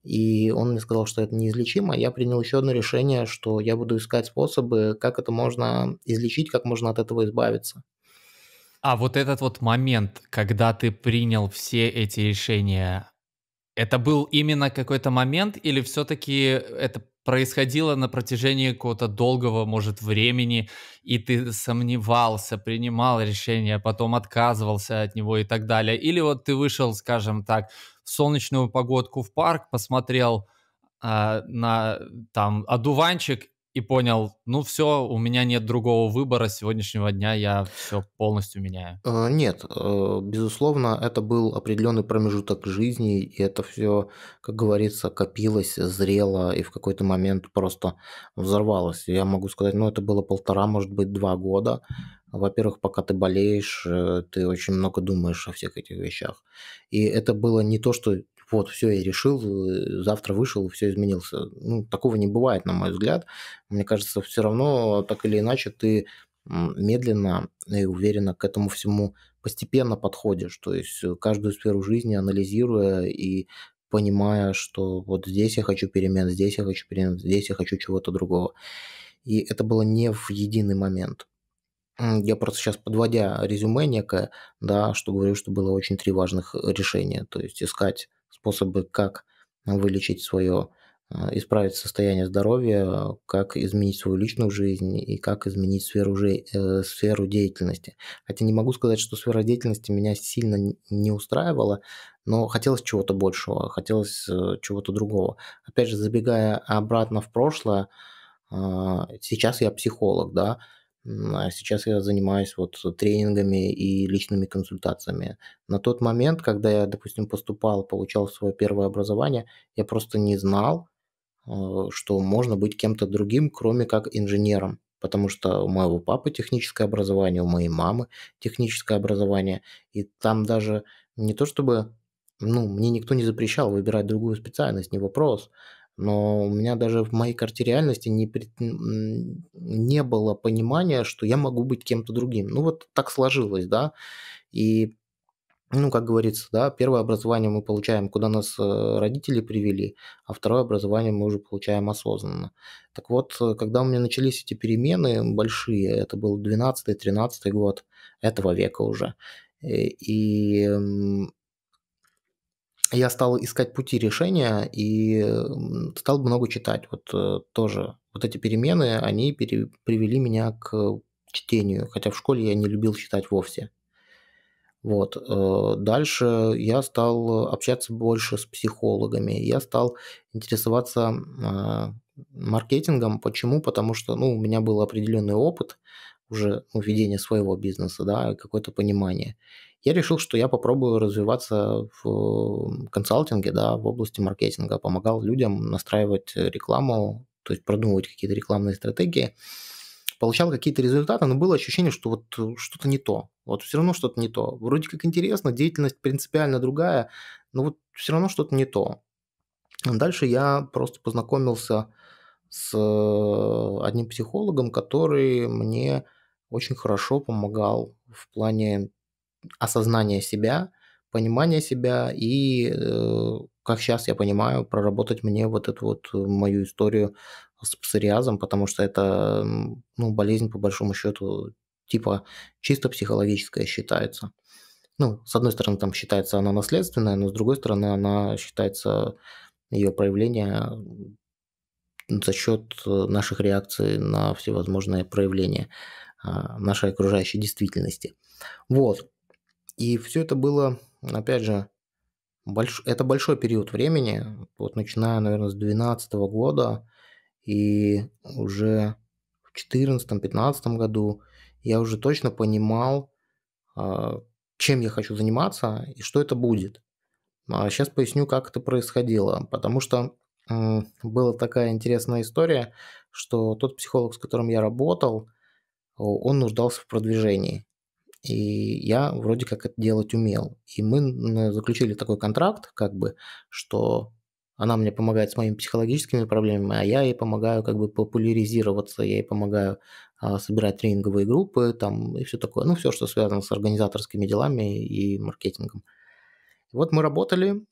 И он мне сказал, что это неизлечимо. Я принял еще одно решение, что я буду искать способы, как это можно излечить, как можно от этого избавиться. А вот этот вот момент, когда ты принял все эти решения, это был именно какой-то момент или все-таки это происходило на протяжении какого-то долгого, может, времени, и ты сомневался, принимал решение, а потом отказывался от него и так далее. Или вот ты вышел, скажем так, в солнечную погодку в парк, посмотрел э, на там одуванчик и понял, ну все, у меня нет другого выбора, с сегодняшнего дня я все полностью меняю? Э, нет, э, безусловно, это был определенный промежуток жизни, и это все, как говорится, копилось, зрело, и в какой-то момент просто взорвалось. Я могу сказать, ну это было полтора, может быть, два года. Во-первых, пока ты болеешь, э, ты очень много думаешь о всех этих вещах. И это было не то, что вот, все, я решил, э, завтра вышел, все изменился. Ну, такого не бывает, на мой взгляд. Мне кажется, все равно, э, так или иначе, ты медленно и уверенно к этому всему постепенно подходишь. То есть э, каждую сферу жизни анализируя и понимая, что вот здесь я хочу перемен, здесь я хочу перемен, здесь я хочу чего-то другого. И это было не в единый момент. Я просто сейчас подводя резюме некое, да, что говорю, что было очень три важных решения. То есть искать способы, как вылечить свое, а, исправить состояние здоровья, как изменить свою личную жизнь и как изменить сферу, жи... Э, сферу деятельности. Хотя не могу сказать, что сфера деятельности меня сильно не устраивала, но хотелось чего-то большего, хотелось э, чего-то другого. Опять же, забегая обратно в прошлое, а, сейчас я психолог, да, а сейчас я занимаюсь вот тренингами и личными консультациями. На тот момент, когда я, допустим, поступал, получал свое первое образование, я просто не знал, э, что можно быть кем-то другим, кроме как инженером. Потому что у моего папы техническое образование, у моей мамы техническое образование. И там даже не то чтобы... Ну, мне никто не запрещал выбирать другую специальность, не вопрос но у меня даже в моей карте реальности не, не было понимания, что я могу быть кем-то другим. Ну вот так сложилось, да. И, ну, как говорится, да, первое образование мы получаем, куда нас э, родители привели, а второе образование мы уже получаем осознанно. Так вот, э, когда у меня начались эти перемены большие, это был 12-13 год этого века уже, э, и я стал искать пути решения и стал много читать. Вот э, тоже вот эти перемены, они пере, привели меня к чтению, хотя в школе я не любил читать вовсе. Вот. Э, дальше я стал общаться больше с психологами, я стал интересоваться э, маркетингом. Почему? Потому что ну, у меня был определенный опыт, уже ну, ведение своего бизнеса, да, какое-то понимание. Я решил, что я попробую развиваться в консалтинге, да, в области маркетинга, помогал людям настраивать рекламу, то есть продумывать какие-то рекламные стратегии, получал какие-то результаты, но было ощущение, что вот э, что-то не то, вот все равно что-то не то. Вроде как интересно, деятельность принципиально другая, но вот все равно что-то не то. Дальше я просто познакомился с э, одним психологом, который мне очень хорошо помогал в плане осознания себя, понимания себя и, э, как сейчас я понимаю, проработать мне вот эту вот э, мою историю с псориазом, потому что это ну, болезнь, по большому счету, типа чисто психологическая считается. Ну, с одной стороны, там считается она наследственная, но с другой стороны, она считается ее проявление за счет э, наших реакций на всевозможные проявления а, нашей окружающей действительности. Вот. И все это было, опять же, больш... это большой период времени, вот начиная, наверное, с 2012 года, и уже в 2014-2015 году я уже точно понимал, а, чем я хочу заниматься и что это будет. сейчас а поясню, как это происходило, потому что была такая интересная история, что тот психолог, с которым я работал, он нуждался в продвижении. И я вроде как это делать умел. И мы заключили такой контракт, как бы, что она мне помогает с моими психологическими проблемами, а я ей помогаю как бы популяризироваться, я ей помогаю а, собирать тренинговые группы там и все такое. Ну, все, что связано с организаторскими делами и маркетингом. Вот мы работали,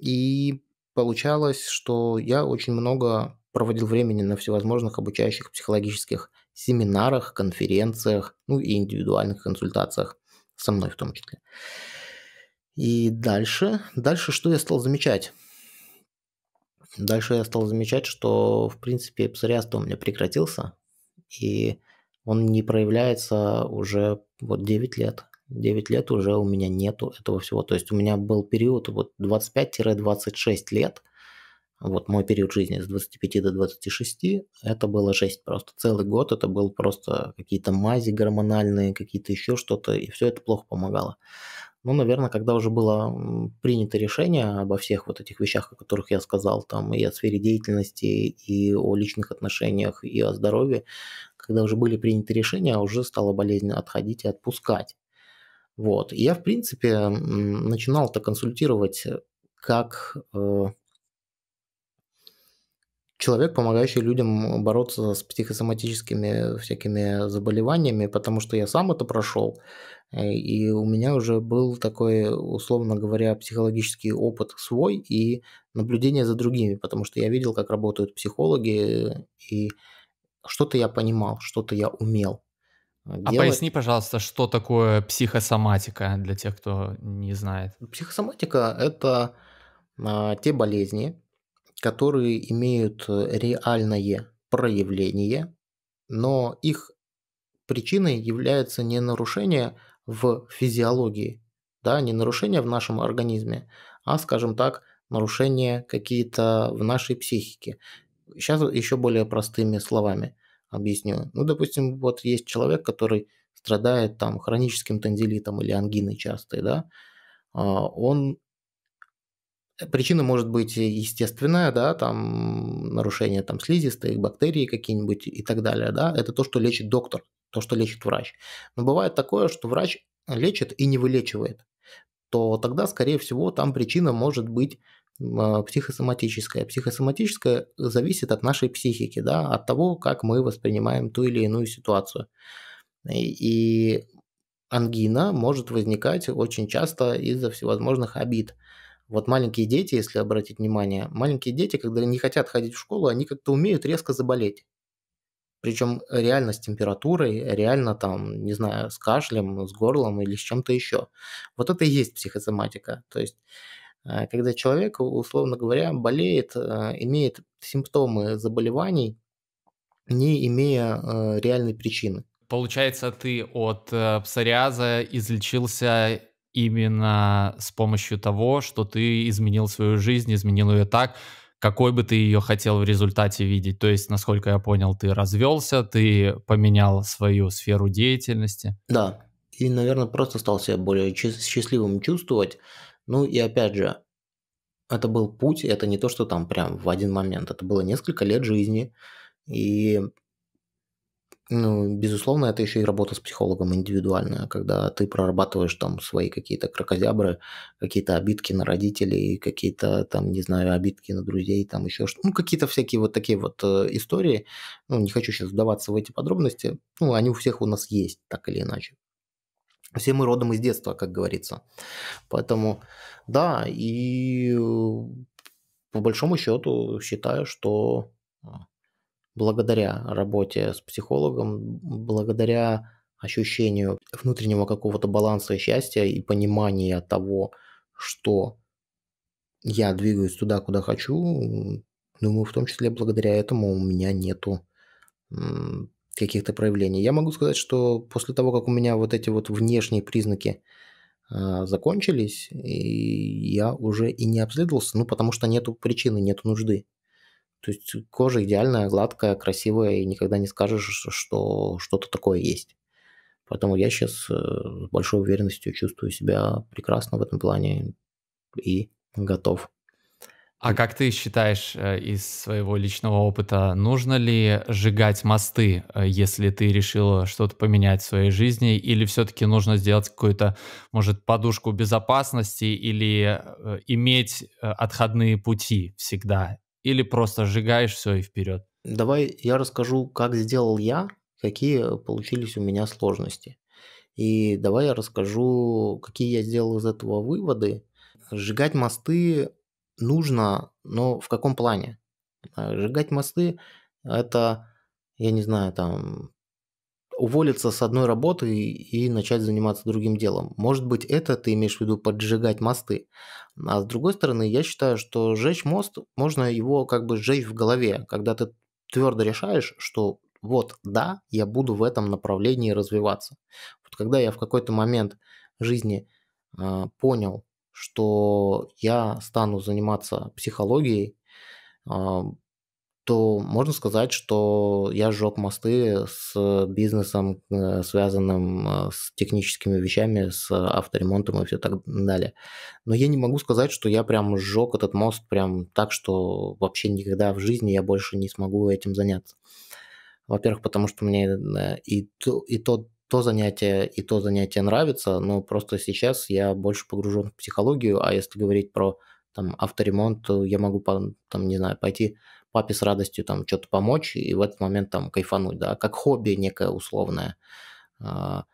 и получалось, что я очень много проводил времени на всевозможных обучающих психологических семинарах, конференциях, ну и индивидуальных консультациях, со мной в том числе. И дальше, дальше что я стал замечать? Дальше я стал замечать, что, в принципе, псориаз у меня прекратился, и он не проявляется уже вот 9 лет. 9 лет уже у меня нету этого всего. То есть у меня был период вот 25-26 лет, вот мой период жизни с 25 до 26, это было жесть просто. Целый год это был просто какие-то мази гормональные, какие-то еще что-то, и все это плохо помогало. Ну, наверное, когда уже было принято решение обо всех вот этих вещах, о которых я сказал, там и о сфере деятельности, и о личных отношениях, и о здоровье, когда уже были приняты решения, уже стало болезнь отходить и отпускать. Вот. И я, в принципе, начинал-то консультировать как э, человек, помогающий людям бороться с психосоматическими всякими заболеваниями, потому что я сам это прошел, э, и у меня уже был такой, условно говоря, психологический опыт свой и наблюдение за другими, потому что я видел, как работают психологи, и что-то я понимал, что-то я умел. Э, а делать. А поясни, пожалуйста, что такое психосоматика для тех, кто не знает. Психосоматика – это а, те болезни, которые имеют э, реальное проявление, но их причиной является не нарушение в физиологии, да, не нарушение в нашем организме, а, скажем так, нарушения какие-то в нашей психике. Сейчас еще более простыми словами объясню. Ну, допустим, вот есть человек, который страдает там хроническим танзелитом или ангиной частой, да, а, он Причина может быть естественная, да, там нарушение там слизистых, бактерии какие-нибудь и так далее, да, это то, что лечит доктор, то, что лечит врач. Но бывает такое, что врач лечит и не вылечивает, то тогда, скорее всего, там причина может быть а, психосоматическая. Психосоматическая зависит от нашей психики, да, от того, как мы воспринимаем ту или иную ситуацию. И, и ангина может возникать очень часто из-за всевозможных обид. Вот маленькие дети, если обратить внимание, маленькие дети, когда не хотят ходить в школу, они как-то умеют резко заболеть. Причем реально с температурой, реально там, не знаю, с кашлем, с горлом или с чем-то еще. Вот это и есть психосоматика. То есть, э, когда человек, условно говоря, болеет, э, имеет симптомы заболеваний, не имея э, реальной причины. Получается, ты от псориаза излечился именно с помощью того, что ты изменил свою жизнь, изменил ее так, какой бы ты ее хотел в результате видеть. То есть, насколько я понял, ты развелся, ты поменял свою сферу деятельности. Да, и, наверное, просто стал себя более счастливым чувствовать. Ну и опять же, это был путь, это не то, что там прям в один момент, это было несколько лет жизни, и ну, безусловно, это еще и работа с психологом индивидуальная, когда ты прорабатываешь там свои какие-то крокозябры, какие-то обидки на родителей, какие-то там, не знаю, обидки на друзей, там еще что Ну, какие-то всякие вот такие вот э, истории. Ну, не хочу сейчас вдаваться в эти подробности. Ну, они у всех у нас есть, так или иначе. Все мы родом из детства, как говорится. Поэтому, да, и э, по большому счету считаю, что а, благодаря работе с психологом, благодаря ощущению внутреннего какого-то баланса и счастья и понимания того, что я двигаюсь туда, куда хочу, думаю, в том числе благодаря этому у меня нету каких-то проявлений. Я могу сказать, что после того, как у меня вот эти вот внешние признаки э, закончились, и я уже и не обследовался, ну, потому что нету причины, нету нужды. То есть кожа идеальная, гладкая, красивая, и никогда не скажешь, что что-то такое есть. Поэтому я сейчас э, с большой уверенностью чувствую себя прекрасно в этом плане и готов. А как ты считаешь э, из своего личного опыта, нужно ли сжигать мосты, э, если ты решила что-то поменять в своей жизни, или все-таки нужно сделать какую-то, может, подушку безопасности или иметь отходные пути всегда, или просто сжигаешь все и вперед? Давай я расскажу, как сделал я, какие получились у меня сложности. И давай я расскажу, какие я сделал из этого выводы. Сжигать мосты нужно, но в каком плане? Э, сжигать мосты – это, я не знаю, там, уволиться с одной работы и начать заниматься другим делом. Может быть, это ты имеешь в виду поджигать мосты. А с другой стороны, я считаю, что сжечь мост, можно его как бы сжечь в голове, когда ты твердо решаешь, что вот, да, я буду в этом направлении развиваться. Вот когда я в какой-то момент жизни э, понял, что я стану заниматься психологией, а, то можно сказать, что я сжег мосты с бизнесом, э, связанным э, с техническими вещами, с авторемонтом и все так далее. Но я не могу сказать, что я прям сжег этот мост прям так, что вообще никогда в жизни я больше не смогу этим заняться. Во-первых, потому что мне э, и то, и то, то занятие, и то занятие нравится, но просто сейчас я больше погружен в психологию, а если говорить про там авторемонт, то я могу, там, не знаю, пойти папе с радостью там что-то помочь и в этот момент там кайфануть, да, как хобби некое условное. Сейчас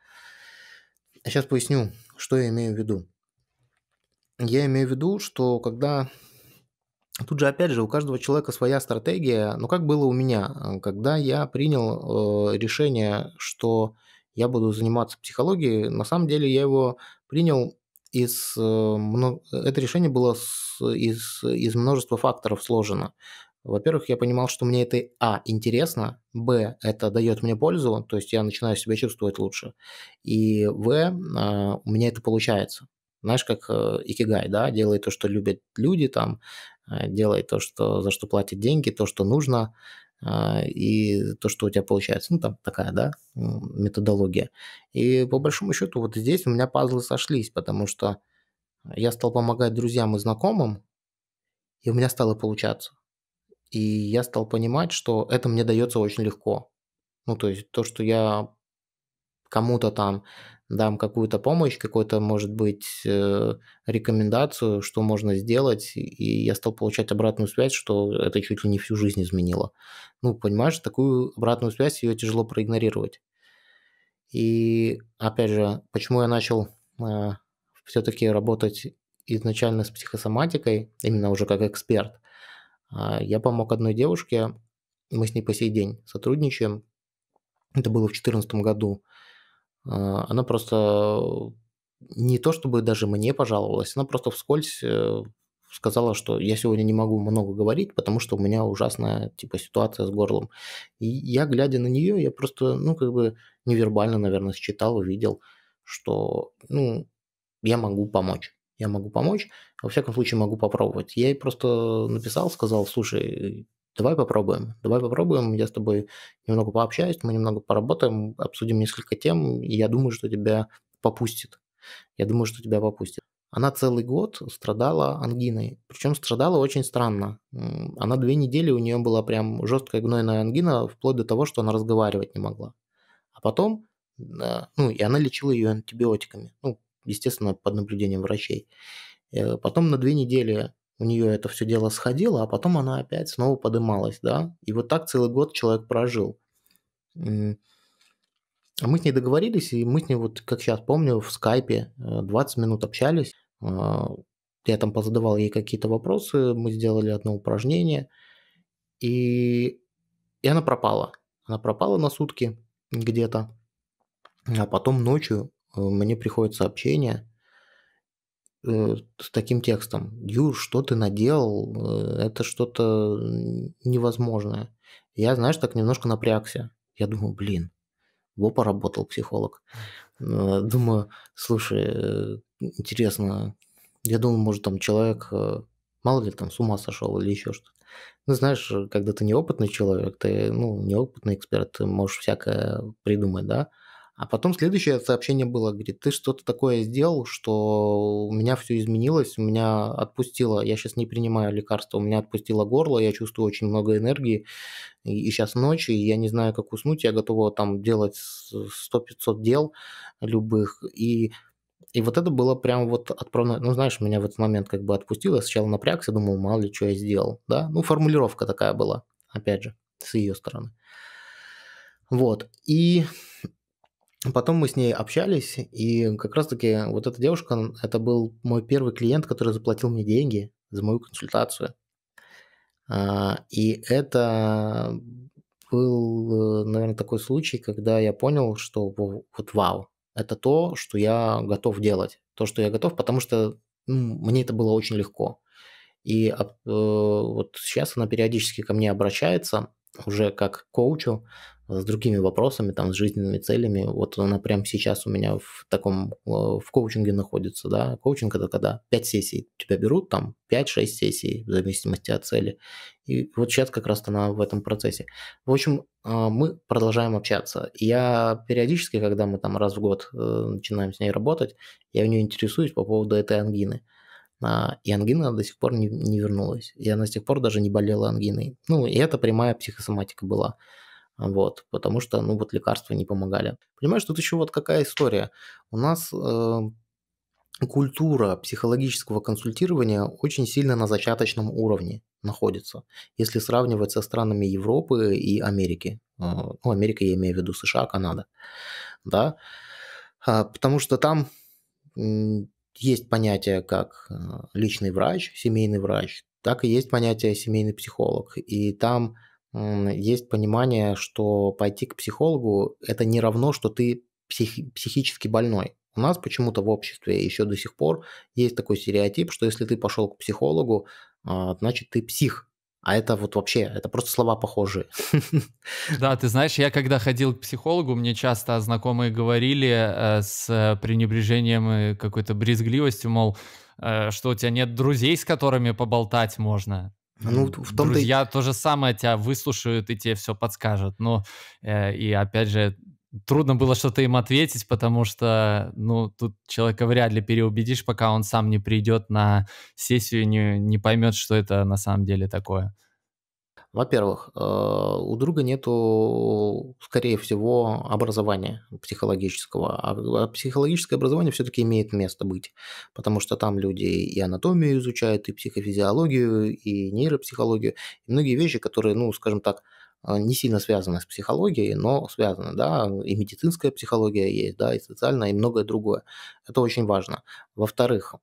а, поясню, что я имею в виду. Я имею в виду, что когда... Тут же, опять же, у каждого человека своя стратегия, но как было у меня, э, когда я принял э, решение, что я буду заниматься психологией, на самом деле я его принял из... Э, это решение было из, из множества факторов сложено. Во-первых, я понимал, что мне это, а, интересно, б, это дает мне пользу, то есть я начинаю себя чувствовать лучше, и в, а, у меня это получается. Знаешь, как э, икигай, да, делай то, что любят люди, там, э, делай то, что, за что платят деньги, то, что нужно, а, и то, что у тебя получается. Ну, там такая, да, методология. И по большому счету вот здесь у меня пазлы сошлись, потому что я стал помогать друзьям и знакомым, и у меня стало получаться. И я стал понимать, что это мне дается очень легко. Ну, то есть то, что я кому-то там дам какую-то помощь, какую-то, может быть, э, рекомендацию, что можно сделать, и я стал получать обратную связь, что это чуть ли не всю жизнь изменило. Ну, понимаешь, такую обратную связь, ее тяжело проигнорировать. И, опять же, почему я начал э, все-таки работать изначально с психосоматикой, именно уже как эксперт, а, я помог одной девушке, мы с ней по сей день сотрудничаем. Это было в 2014 году. А, она просто не то чтобы даже мне пожаловалась, она просто вскользь э, сказала, что я сегодня не могу много говорить, потому что у меня ужасная типа ситуация с горлом. И я, глядя на нее, я просто, ну, как бы невербально, наверное, считал, увидел, что, ну, я могу помочь я могу помочь, во всяком случае могу попробовать. Я ей просто написал, сказал, слушай, давай попробуем, давай попробуем, я с тобой немного пообщаюсь, мы немного поработаем, обсудим несколько тем, и я думаю, что тебя попустит. Я думаю, что тебя попустит. Она целый год страдала ангиной. Причем страдала очень странно. Она две недели у нее была прям жесткая гнойная ангина, вплоть до того, что она разговаривать не могла. А потом, ну, и она лечила ее антибиотиками. Ну, естественно, под наблюдением врачей. Э, потом на две недели у нее это все дело сходило, а потом она опять снова подымалась, да. И вот так целый год человек прожил. А мы с ней договорились, и мы с ней, вот как сейчас помню, в скайпе 20 э, минут общались. А, я там позадавал ей какие-то вопросы, мы сделали одно упражнение, и, и она пропала. Она пропала на сутки где-то, а потом ночью мне приходит сообщение э, с таким текстом. Ю, что ты наделал? Э, это что-то невозможное. Я, знаешь, так немножко напрягся. Я думаю, блин, во поработал психолог. Э, думаю, слушай, интересно, я думаю, может, там человек, мало ли, там с ума сошел или еще что-то. Ну, знаешь, когда ты неопытный человек, ты, ну, неопытный эксперт, ты можешь всякое придумать, да? А потом следующее сообщение было, говорит, ты что-то такое сделал, что у меня все изменилось, у меня отпустило, я сейчас не принимаю лекарства, у меня отпустило горло, я чувствую очень много энергии, и, и сейчас ночь, и я не знаю, как уснуть, я готова там делать 100-500 дел любых, и и вот это было прям вот отправно, ну знаешь, меня в этот момент как бы отпустило, я сначала напрягся, думал, мало ли, что я сделал, да, ну формулировка такая была, опять же, с ее стороны. Вот, и Потом мы с ней общались, и как раз-таки вот эта девушка, это был мой первый клиент, который заплатил мне деньги за мою консультацию. А, и это был, э, наверное, такой случай, когда я понял, что вот вау, это то, что я готов делать. То, что я готов, потому что ну, мне это было очень легко. И э, вот сейчас она периодически ко мне обращается уже как к коучу с другими вопросами, там, с жизненными целями. Вот она прямо сейчас у меня в таком, э, в коучинге находится, да. Коучинг это когда 5 сессий тебя берут, там, 5-6 сессий в зависимости от цели. И вот сейчас как раз она в этом процессе. В общем, а, мы продолжаем общаться. Я периодически, когда мы там раз в год э, начинаем с ней работать, я у нее интересуюсь по поводу этой ангины. А, и ангина до сих пор не, не вернулась. И она с тех пор даже не болела ангиной. Ну, и это прямая психосоматика была вот, потому что, ну, вот лекарства не помогали. Понимаешь, тут еще вот какая история. У нас э, культура психологического консультирования очень сильно на зачаточном уровне находится, если сравнивать со странами Европы и Америки. Э, ну, Америка я имею в виду США, Канада, да, а, потому что там есть понятие как э, личный врач, семейный врач, так и есть понятие семейный психолог, и там есть понимание, что пойти к психологу это не равно, что ты психи- психически больной. У нас почему-то в обществе еще до сих пор есть такой стереотип, что если ты пошел к психологу, а, значит ты псих. А это вот вообще, это просто слова похожие. Да, ты знаешь, я когда ходил к психологу, мне часто знакомые говорили э, с пренебрежением и какой-то брезгливостью, мол, э, что у тебя нет друзей, с которыми поболтать можно. А, ну, в том -то... Друзья то же самое тебя выслушают и тебе все подскажут. Ну, э, и опять же, трудно было что-то им ответить, потому что, ну, тут человека вряд ли переубедишь, пока он сам не придет на сессию, не, не поймет, что это на самом деле такое. Во-первых, э, у друга нету, скорее всего, образования психологического. А психологическое образование все-таки имеет место быть, потому что там люди и анатомию изучают, и психофизиологию, и нейропсихологию, и многие вещи, которые, ну, скажем так, э, не сильно связаны с психологией, но связаны, да, и медицинская психология есть, да, и социальная, и многое другое. Это очень важно. Во-вторых,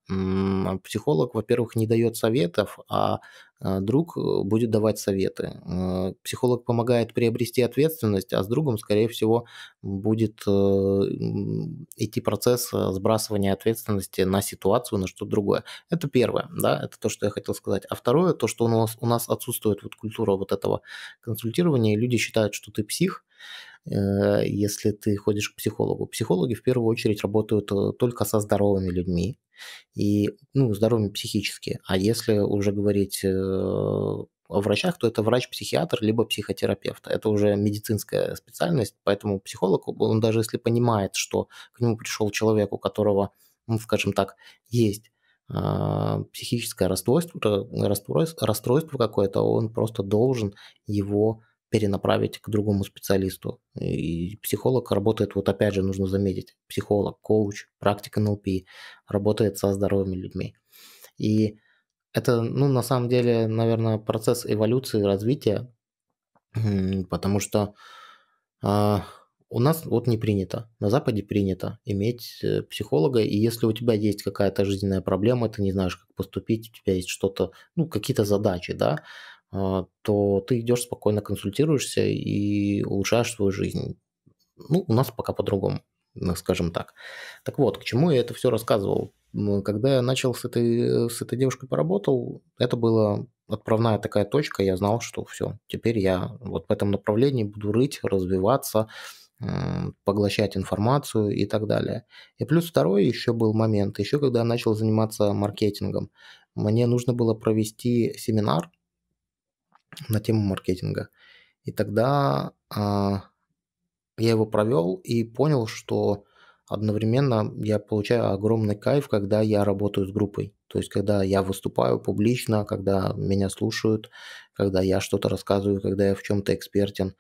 психолог, во-первых, не дает советов, а а, друг э, будет давать советы. Э, психолог помогает приобрести ответственность, а с другом, скорее всего, будет э, идти процесс сбрасывания ответственности на ситуацию, на что-то другое. Это первое, да, это то, что я хотел сказать. А второе, то, что у нас, у нас отсутствует вот культура вот этого консультирования, и люди считают, что ты псих, Э, если ты ходишь к психологу. Психологи в первую очередь работают э, только со здоровыми людьми и ну, здоровыми психически. А если уже говорить э, о врачах, то это врач-психиатр либо психотерапевт. Это уже медицинская специальность, поэтому психолог, он даже если понимает, что к нему пришел человек, у которого, ну, скажем так, есть а, психическое расстройство, расстройство, расстройство какое-то, он просто должен его перенаправить к другому специалисту. И психолог работает, вот опять же нужно заметить, психолог, коуч, практик НЛП работает со здоровыми людьми. И это, ну, на самом деле, наверное, процесс эволюции, развития, потому что э, у нас вот не принято, на Западе принято иметь э, психолога, и если у тебя есть какая-то жизненная проблема, ты не знаешь, как поступить, у тебя есть что-то, ну, какие-то задачи, да, а, то ты идешь спокойно консультируешься и улучшаешь свою жизнь. Ну, у нас пока по-другому, скажем так. Так вот, к чему я это все рассказывал? Когда я начал с этой, с этой девушкой поработал, это была отправная такая точка, я знал, что все, теперь я вот в этом направлении буду рыть, развиваться, поглощать информацию и так далее. И плюс второй еще был момент, еще когда я начал заниматься маркетингом, мне нужно было провести семинар на тему маркетинга. И тогда а, я его провел и понял, что одновременно я получаю огромный кайф, когда я работаю с группой. То есть, когда я выступаю публично, когда меня слушают, когда я что-то рассказываю, когда я в чем-то экспертен.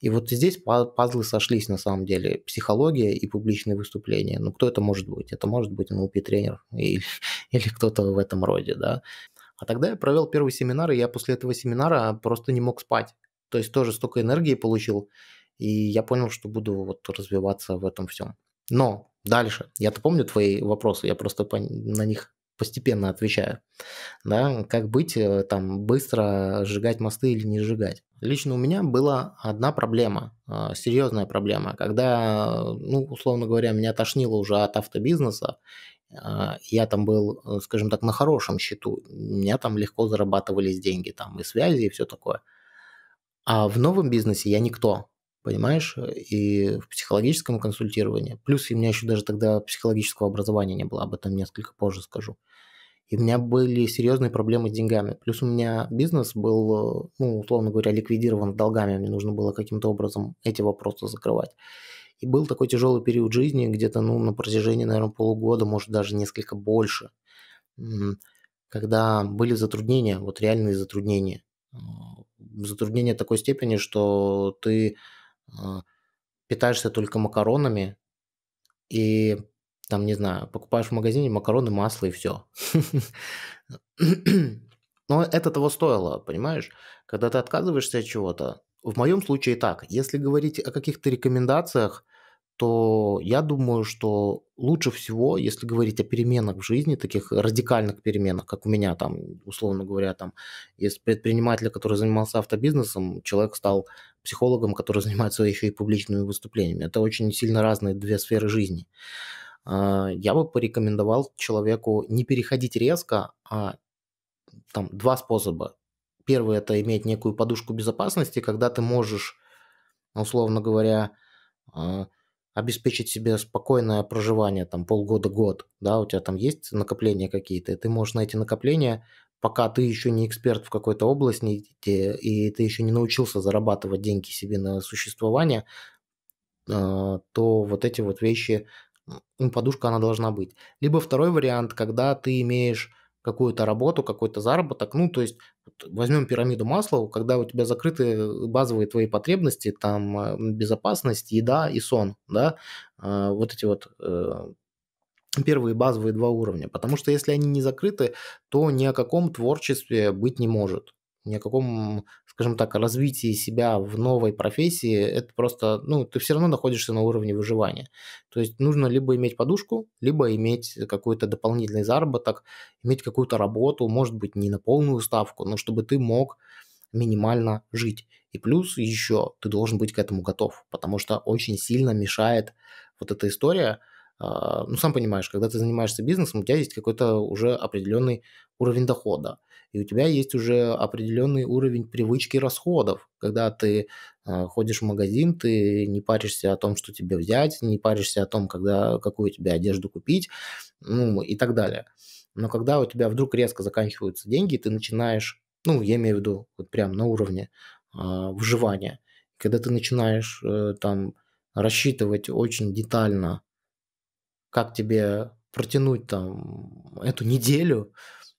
И вот здесь пазлы сошлись на самом деле. Психология и публичные выступления. Ну, кто это может быть? Это может быть NLP-тренер ну, или, или кто-то в этом роде, да. А тогда я провел первый семинар, и я после этого семинара просто не мог спать. То есть тоже столько энергии получил, и я понял, что буду вот развиваться в этом всем. Но дальше, я-то помню твои вопросы, я просто по- на них постепенно отвечаю. Да, как быть, э, там, быстро сжигать мосты или не сжигать. Лично у меня была одна проблема, э, серьезная проблема, когда, э, ну, условно говоря, меня тошнило уже от автобизнеса, а, я там был, э, скажем так, на хорошем счету. У меня там легко зарабатывались деньги, там и связи, и все такое. А в новом бизнесе я никто, понимаешь? И в психологическом консультировании. Плюс у меня еще даже тогда психологического образования не было, об этом несколько позже скажу. И у меня были серьезные проблемы с деньгами. Плюс у меня бизнес был, э, ну, условно говоря, ликвидирован долгами. Мне нужно было каким-то образом эти вопросы закрывать. И был такой тяжелый период жизни, где-то, ну, на протяжении, наверное, полугода, может, даже несколько больше, когда были затруднения, вот реальные затруднения. Э, затруднения такой степени, что ты а, питаешься только макаронами и там, не знаю, покупаешь в магазине макароны, масло и все. Но это того стоило, понимаешь? Когда ты отказываешься от чего-то, в моем случае так. Если говорить о каких-то рекомендациях, то я думаю, что лучше всего, если говорить о переменах в жизни, таких радикальных переменах, как у меня там, условно говоря, там, из предпринимателя, который занимался автобизнесом, человек стал психологом, который занимается еще и публичными выступлениями. Это очень сильно разные две сферы жизни. А, я бы порекомендовал человеку не переходить резко, а там два способа Первое – это иметь некую подушку безопасности, когда ты можешь, условно говоря, э, обеспечить себе спокойное проживание, там, полгода-год, да, у тебя там есть накопления какие-то, и ты можешь на эти накопления, пока ты еще не эксперт в какой-то области, и ты еще не научился зарабатывать деньги себе на существование, э, то вот эти вот вещи, подушка она должна быть. Либо второй вариант, когда ты имеешь какую-то работу, какой-то заработок, ну, то есть возьмем пирамиду масла, когда у тебя закрыты э, базовые твои потребности, там а, безопасность, еда и сон, да, а, вот эти вот э, первые базовые два уровня, потому что если они не закрыты, то ни о каком творчестве быть не может, ни о каком скажем так, развитии себя в новой профессии, это просто, ну, ты все равно находишься на уровне выживания. То есть нужно либо иметь подушку, либо иметь какой-то дополнительный заработок, иметь какую-то работу, может быть, не на полную ставку, но чтобы ты мог минимально жить. И плюс еще ты должен быть к этому готов, потому что очень сильно мешает вот эта история – а, ну, сам понимаешь, когда ты занимаешься бизнесом, у тебя есть какой-то уже определенный уровень дохода, и у тебя есть уже определенный уровень привычки расходов. Когда ты а, ходишь в магазин, ты не паришься о том, что тебе взять, не паришься о том, когда, какую тебе одежду купить, ну, и так далее. Но когда у тебя вдруг резко заканчиваются деньги, ты начинаешь, ну, я имею в виду, вот прям на уровне э, выживания, когда ты начинаешь э, там рассчитывать очень детально, как тебе протянуть там эту неделю,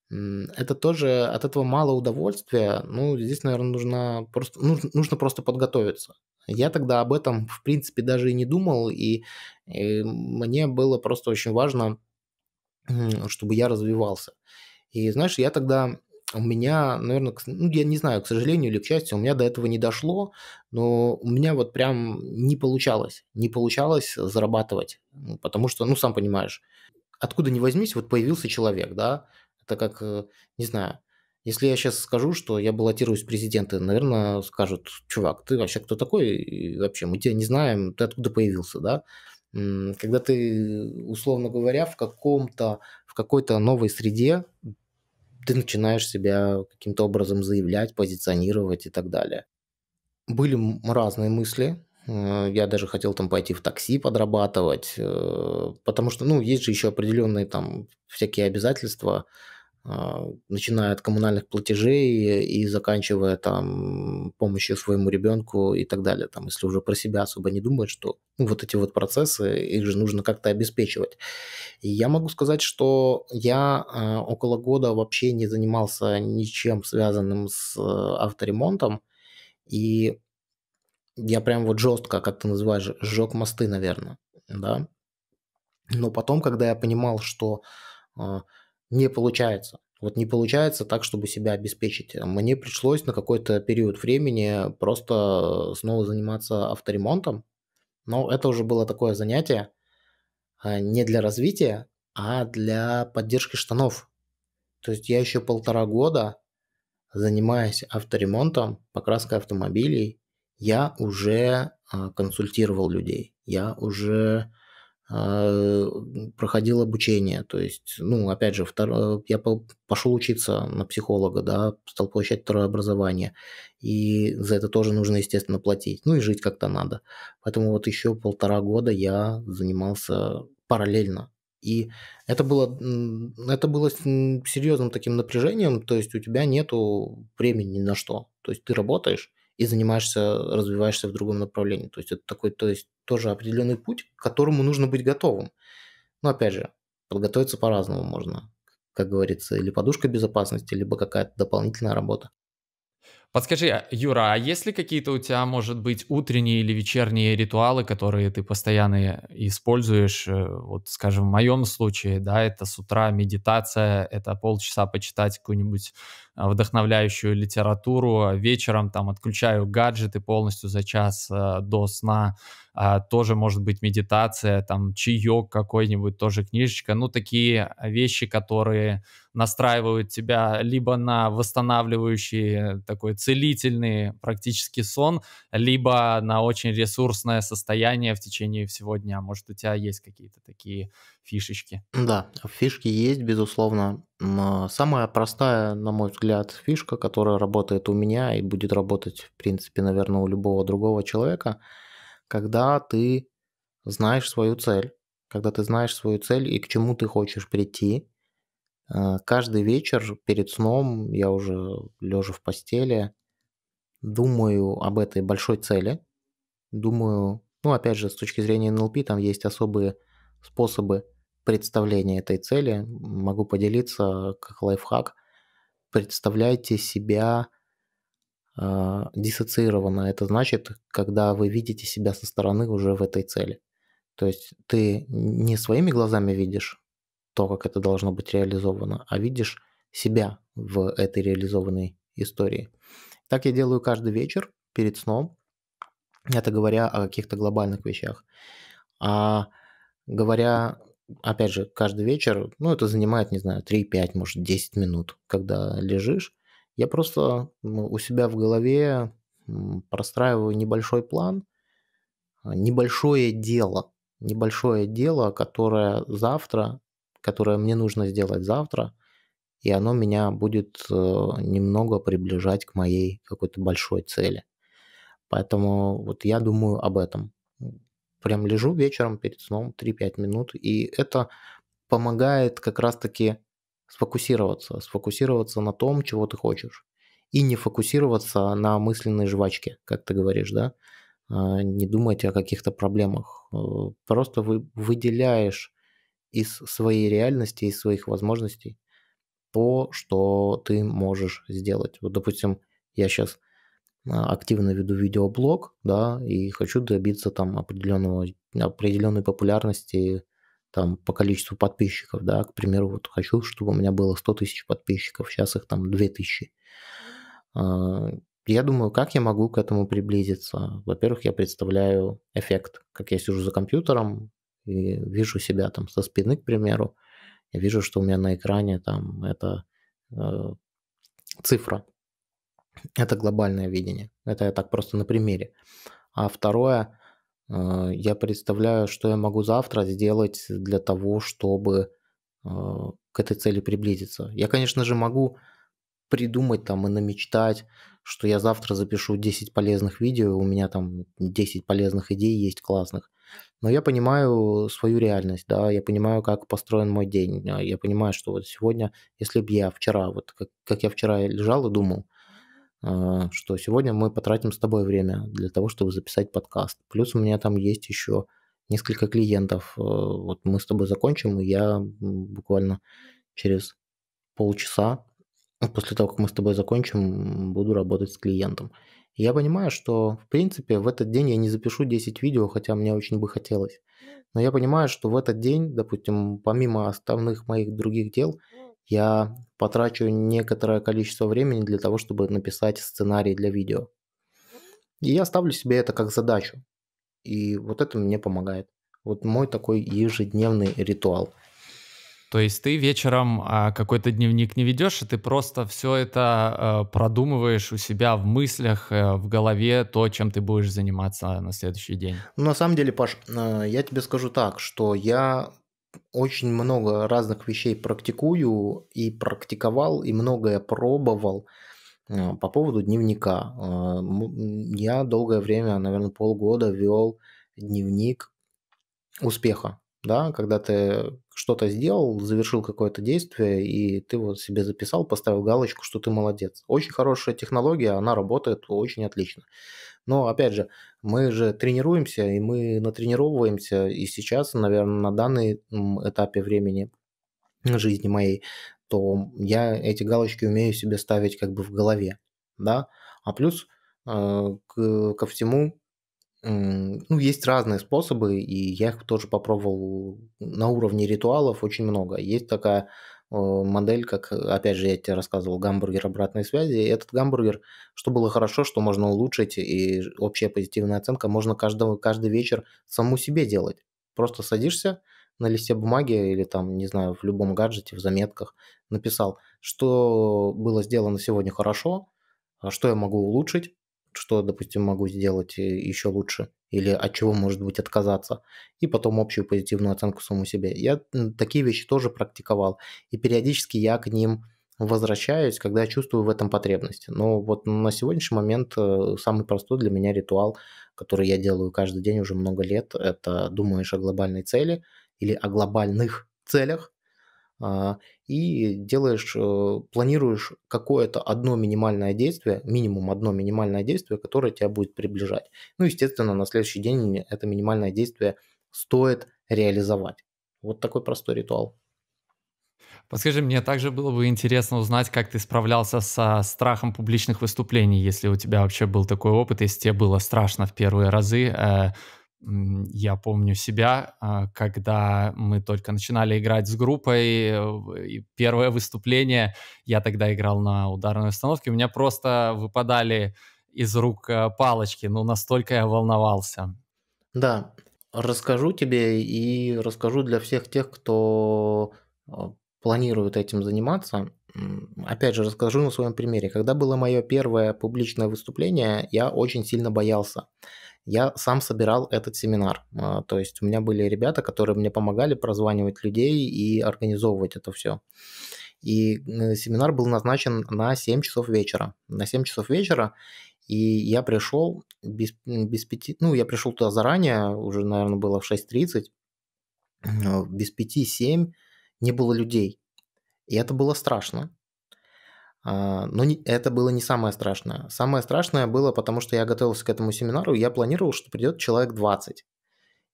это тоже от этого мало удовольствия. Ну, здесь, наверное, нужно просто, нужно, нужно просто подготовиться. Я тогда об этом, в принципе, даже и не думал, и, и мне было просто очень важно, чтобы я развивался. И знаешь, я тогда у меня, наверное, ну, я не знаю, к сожалению или к счастью, у меня до этого не дошло, но у меня вот прям не получалось, не получалось зарабатывать, ну, потому что, ну, сам понимаешь, откуда ни возьмись, вот появился человек, да, это как, э, не знаю, если я сейчас скажу, что я баллотируюсь в президенты, наверное, скажут, чувак, ты вообще кто такой? И вообще, мы тебя не знаем, ты откуда появился, да? Когда ты, э, условно говоря, в каком-то, в какой-то новой среде, ты начинаешь себя каким-то образом заявлять, позиционировать и так далее. Были разные мысли. Э, я даже хотел там пойти в такси подрабатывать, э, потому что, ну, есть же еще определенные там всякие обязательства, а, начиная от коммунальных платежей и заканчивая там помощью своему ребенку и так далее. Там, если уже про себя особо не думать, что ну, вот эти вот процессы, их же нужно как-то обеспечивать. И я могу сказать, что я э, около года вообще не занимался ничем связанным с э, авторемонтом, и я прям вот жестко, как ты называешь, сжег мосты, наверное, да. Но потом, когда я понимал, что э, не получается. Вот не получается так, чтобы себя обеспечить. Мне пришлось на какой-то период времени просто э, снова заниматься авторемонтом. Но это уже было такое занятие э, не для развития, а для поддержки штанов. То есть я еще полтора года, занимаясь авторемонтом, покраской автомобилей, я уже э, консультировал людей, я уже а, проходил обучение, то есть, ну, опять же, втор... я пошел учиться на психолога, да, стал получать второе образование, и за это тоже нужно, естественно, платить, ну и жить как-то надо. Поэтому вот еще полтора года я занимался параллельно. И это было, это было серьезным таким напряжением, то есть у тебя нету времени ни на что. То есть ты работаешь, и занимаешься, развиваешься в другом направлении. То есть это такой, то есть тоже определенный путь, к которому нужно быть готовым. Но опять же, подготовиться по-разному можно, как говорится, или подушка безопасности, либо какая-то дополнительная работа. Подскажи, а, Юра, а есть ли какие-то у тебя, может быть, утренние или вечерние ритуалы, которые ты постоянно э, используешь? Э, вот, скажем, в моем случае, да, это с утра медитация, это полчаса почитать какую-нибудь э, вдохновляющую литературу, а вечером там отключаю гаджеты полностью за час до сна, а, тоже может быть медитация, там чаек какой-нибудь, тоже книжечка, ну такие вещи, которые настраивают тебя либо на восстанавливающий такой целительный практически сон, либо на очень ресурсное состояние в течение всего дня. Может, у тебя есть какие-то такие фишечки? Да, фишки есть, безусловно. А, самая простая, на мой взгляд, фишка, которая работает у меня и будет работать, в принципе, наверное, у любого другого человека – когда ты знаешь свою цель, когда ты знаешь свою цель и к чему ты хочешь прийти. Э, каждый вечер перед сном я уже лежу в постели, думаю об этой большой цели, думаю, ну опять же, с точки зрения НЛП там есть особые способы представления этой цели. Могу поделиться как лайфхак. Представляйте себя а, диссоциировано. Это значит, когда вы видите себя со стороны уже в этой цели. То есть ты не своими глазами видишь то, как это должно быть реализовано, а видишь себя в этой реализованной истории. Так я делаю каждый вечер перед сном. Это говоря о каких-то глобальных вещах. А говоря, опять же, каждый вечер, ну, это занимает, не знаю, 3-5, может, 10 минут, когда лежишь я просто у себя в голове простраиваю небольшой план, а, небольшое дело, небольшое дело, которое завтра, которое мне нужно сделать завтра, и оно меня будет э, немного приближать к моей какой-то большой цели. Поэтому вот я думаю об этом. Прям лежу вечером перед сном 3-5 минут, и это помогает как раз-таки сфокусироваться, сфокусироваться на том, чего ты хочешь, и не фокусироваться на мысленной жвачке, как ты говоришь, да, а, не думать о каких-то проблемах, э, просто вы выделяешь из своей реальности, из своих возможностей то, что ты можешь сделать. Вот, допустим, я сейчас а, активно веду видеоблог, да, и хочу добиться там определенного, определенной популярности там по количеству подписчиков, да, к примеру, вот хочу, чтобы у меня было 100 тысяч подписчиков, сейчас их там тысячи. А, я думаю, как я могу к этому приблизиться? Во-первых, я представляю эффект, как я сижу за компьютером и вижу себя там со спины, к примеру, я вижу, что у меня на экране там это э, цифра. Это глобальное видение. Это я так просто на примере. А второе, Э, я представляю, что я могу завтра сделать для того, чтобы э, к этой цели приблизиться. Я, конечно же, могу придумать там и намечтать, что я завтра запишу 10 полезных видео, у меня там 10 полезных идей есть классных. Но я понимаю свою реальность, да, я понимаю, как построен мой день. Я понимаю, что вот сегодня, если бы я вчера, вот как, как я вчера лежал и думал, а, что сегодня мы потратим с тобой время для того, чтобы записать подкаст. Плюс у меня там есть еще несколько клиентов. Э, вот мы с тобой закончим, и я буквально через полчаса после того, как мы с тобой закончим, буду работать с клиентом. я понимаю, что в принципе в этот день я не запишу 10 видео, хотя мне очень бы хотелось. Но я понимаю, что в этот день, допустим, помимо основных моих других дел, я потрачу некоторое количество времени для того, чтобы написать сценарий для видео. И я ставлю себе это как задачу. И вот это мне помогает. Вот мой такой ежедневный ритуал. То есть ты вечером а, какой-то дневник не ведешь, и а ты просто все это э, продумываешь у себя в мыслях, э, в голове, то, чем ты будешь заниматься на следующий день. Ну, на самом деле, Паш, э, я тебе скажу так, что я очень много разных вещей практикую и практиковал, и многое пробовал э, по поводу дневника. Э, я долгое время, наверное, полгода вел дневник успеха, да, когда ты что-то сделал, завершил какое-то действие, и ты вот себе записал, поставил галочку, что ты молодец. Очень хорошая технология, она работает очень отлично. Но, опять же, мы же тренируемся, и мы натренировываемся, и сейчас, наверное, на данный этапе времени жизни моей, то я эти галочки умею себе ставить как бы в голове, да, а плюс э, к, ко всему, ну, есть разные способы, и я их тоже попробовал на уровне ритуалов очень много. Есть такая Э, модель, как, э, опять же, я тебе рассказывал, гамбургер обратной связи. И этот гамбургер, что было хорошо, что можно улучшить, и общая позитивная оценка, можно каждого, каждый вечер саму себе делать. Просто садишься на листе бумаги или там, не знаю, в любом гаджете, в заметках, написал, что было сделано сегодня хорошо, а что я могу улучшить, что, допустим, могу сделать э, еще лучше или от чего, может быть, отказаться, и потом общую позитивную оценку самому себе. Я такие вещи тоже практиковал, и периодически я к ним возвращаюсь, когда я чувствую в этом потребность. Но вот на сегодняшний момент э, самый простой для меня ритуал, который я делаю каждый день уже много лет, это думаешь о глобальной цели или о глобальных целях, а, и делаешь, э, планируешь какое-то одно минимальное действие, минимум одно минимальное действие, которое тебя будет приближать. Ну, естественно, на следующий день это минимальное действие стоит реализовать. Вот такой простой ритуал. Подскажи, мне также было бы интересно узнать, как ты справлялся со страхом публичных выступлений, если у тебя вообще был такой опыт, если тебе было страшно в первые разы. Э, я помню себя, а, когда мы только начинали играть с группой, э, первое выступление, я тогда играл на ударной установке, у меня просто выпадали из рук э, палочки, ну настолько я волновался. Да, расскажу тебе и расскажу для всех тех, кто а, планирует этим заниматься. Опять же, расскажу на своем примере. Когда было мое первое публичное выступление, я очень сильно боялся. Я сам собирал этот семинар. А, то есть у меня были ребята, которые мне помогали прозванивать людей и организовывать это все. И семинар был назначен на 7 часов вечера. На 7 часов вечера и я пришел без, без пяти, ну, я пришел туда заранее, уже, наверное, было в 6.30, а, без пяти-семь не было людей. И это было страшно. А, но это было не самое страшное. Самое страшное было, потому что я готовился к этому семинару, и я планировал, что придет человек 20.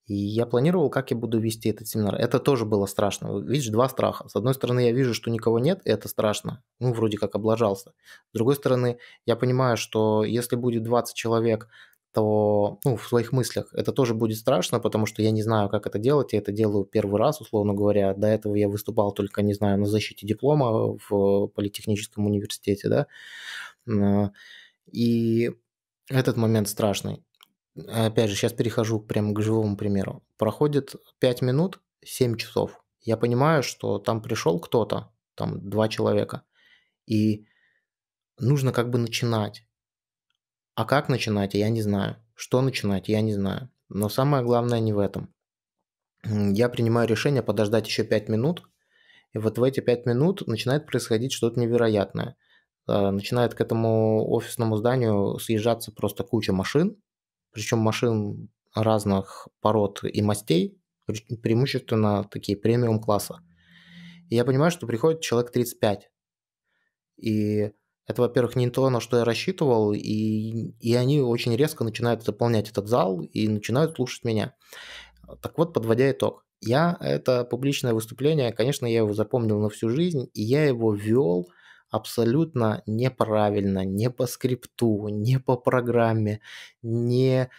И я планировал, как я буду вести этот семинар. Это тоже было страшно. Видишь, два страха. С одной стороны, я вижу, что никого нет, и это страшно. Ну, вроде как облажался. С другой стороны, я понимаю, что если будет 20 человек, то ну, в своих мыслях это тоже будет страшно, потому что я не знаю, как это делать, я это делаю первый раз, условно говоря. До этого я выступал только, не знаю, на защите диплома в политехническом университете, да. И этот момент страшный. Опять же, сейчас перехожу прямо к живому примеру. Проходит 5 минут, 7 часов. Я понимаю, что там пришел кто-то, там два человека, и нужно как бы начинать. А как начинать, я не знаю. Что начинать, я не знаю. Но самое главное не в этом. Я принимаю решение подождать еще 5 минут, и вот в эти 5 минут начинает происходить что-то невероятное. А, начинает к этому офисному зданию съезжаться просто куча машин, причем машин разных пород и мастей, преимущественно такие премиум класса. И я понимаю, что приходит человек 35. И это, во-первых, не то, на что я рассчитывал, и, и они очень резко начинают заполнять этот зал и начинают слушать меня. Так вот, подводя итог. Я это публичное выступление, конечно, я его запомнил на всю жизнь, и я его вел абсолютно неправильно, не по скрипту, не по программе, не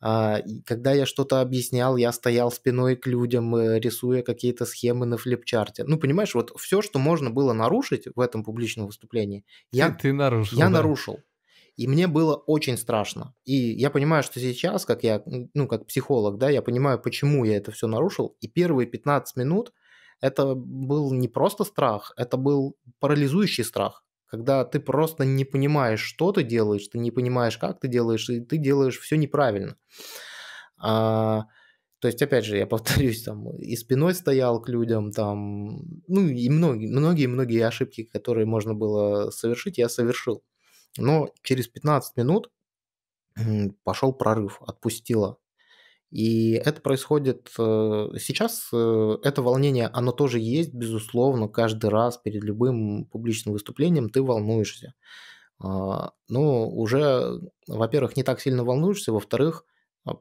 а, когда я что-то объяснял, я стоял спиной к людям, э, рисуя какие-то схемы на флипчарте. Ну, понимаешь, вот все, что можно было нарушить в этом публичном выступлении, ты, я, ты нарушил, я да. нарушил. И мне было очень страшно. И я понимаю, что сейчас, как я, ну, как психолог, да, я понимаю, почему я это все нарушил. И первые 15 минут это был не просто страх, это был парализующий страх когда ты просто не понимаешь, что ты делаешь, ты не понимаешь, как ты делаешь, и ты делаешь все неправильно. А, то есть, опять же, я повторюсь, там и спиной стоял к людям, там, ну и многие-многие многие ошибки, которые можно было совершить, я совершил. Но через 15 минут пошел прорыв, отпустило. И это происходит э, сейчас, э, это волнение, оно тоже есть, безусловно, каждый раз перед любым публичным выступлением ты волнуешься. А, но уже, во-первых, не так сильно волнуешься, во-вторых, а,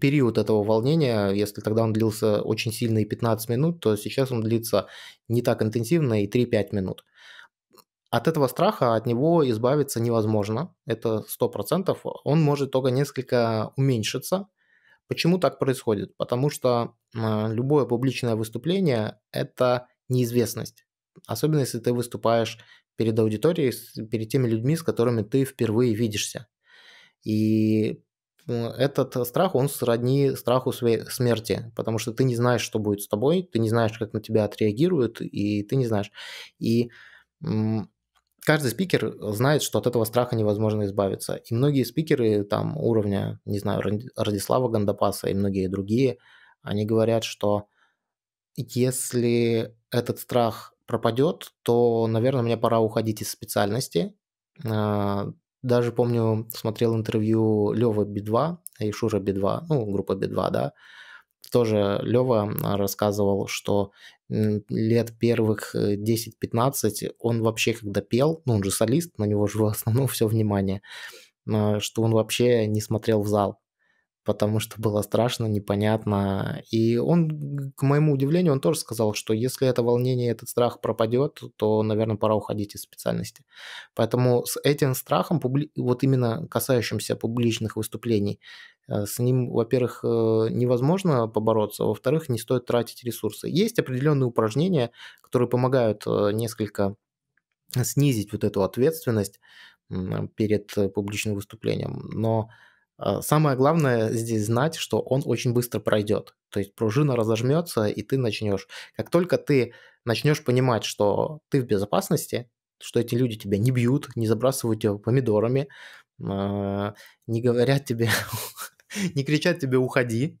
период этого волнения, если тогда он длился очень сильно и 15 минут, то сейчас он длится не так интенсивно и 3-5 минут. От этого страха, от него избавиться невозможно, это 100%. Он может только несколько уменьшиться, Почему так происходит? Потому что а, любое публичное выступление – это неизвестность. Особенно если ты выступаешь перед аудиторией, перед теми людьми, с которыми ты впервые видишься. И этот страх, он сродни страху смерти, потому что ты не знаешь, что будет с тобой, ты не знаешь, как на тебя отреагируют, и ты не знаешь. И каждый спикер знает, что от этого страха невозможно избавиться. И многие спикеры там уровня, не знаю, Радислава Гандапаса и многие другие, они говорят, что если этот страх пропадет, то, наверное, мне пора уходить из специальности. А, даже помню, смотрел интервью Лева Би-2 и Шура Би-2, ну, группа Би-2, да, тоже Лева рассказывал, что лет первых 10-15 э, он вообще, когда пел, ну, он же солист, на него же в основном все внимание, а, что он вообще не смотрел в зал потому что было страшно, непонятно. И он, к моему удивлению, он тоже сказал, что если это волнение, этот страх пропадет, то, наверное, пора уходить из специальности. Поэтому с этим страхом, вот именно касающимся публичных выступлений, э, с ним, во-первых, э, невозможно побороться, во-вторых, не стоит тратить ресурсы. Есть определенные упражнения, которые помогают э, несколько снизить вот эту ответственность перед публичным выступлением, но а, самое главное здесь знать, что он очень быстро пройдет. То есть пружина разожмется, и ты начнешь. Как только ты начнешь понимать, что ты в безопасности, что эти люди тебя не бьют, не забрасывают тебя помидорами, а, не говорят тебе, не кричат тебе «уходи»,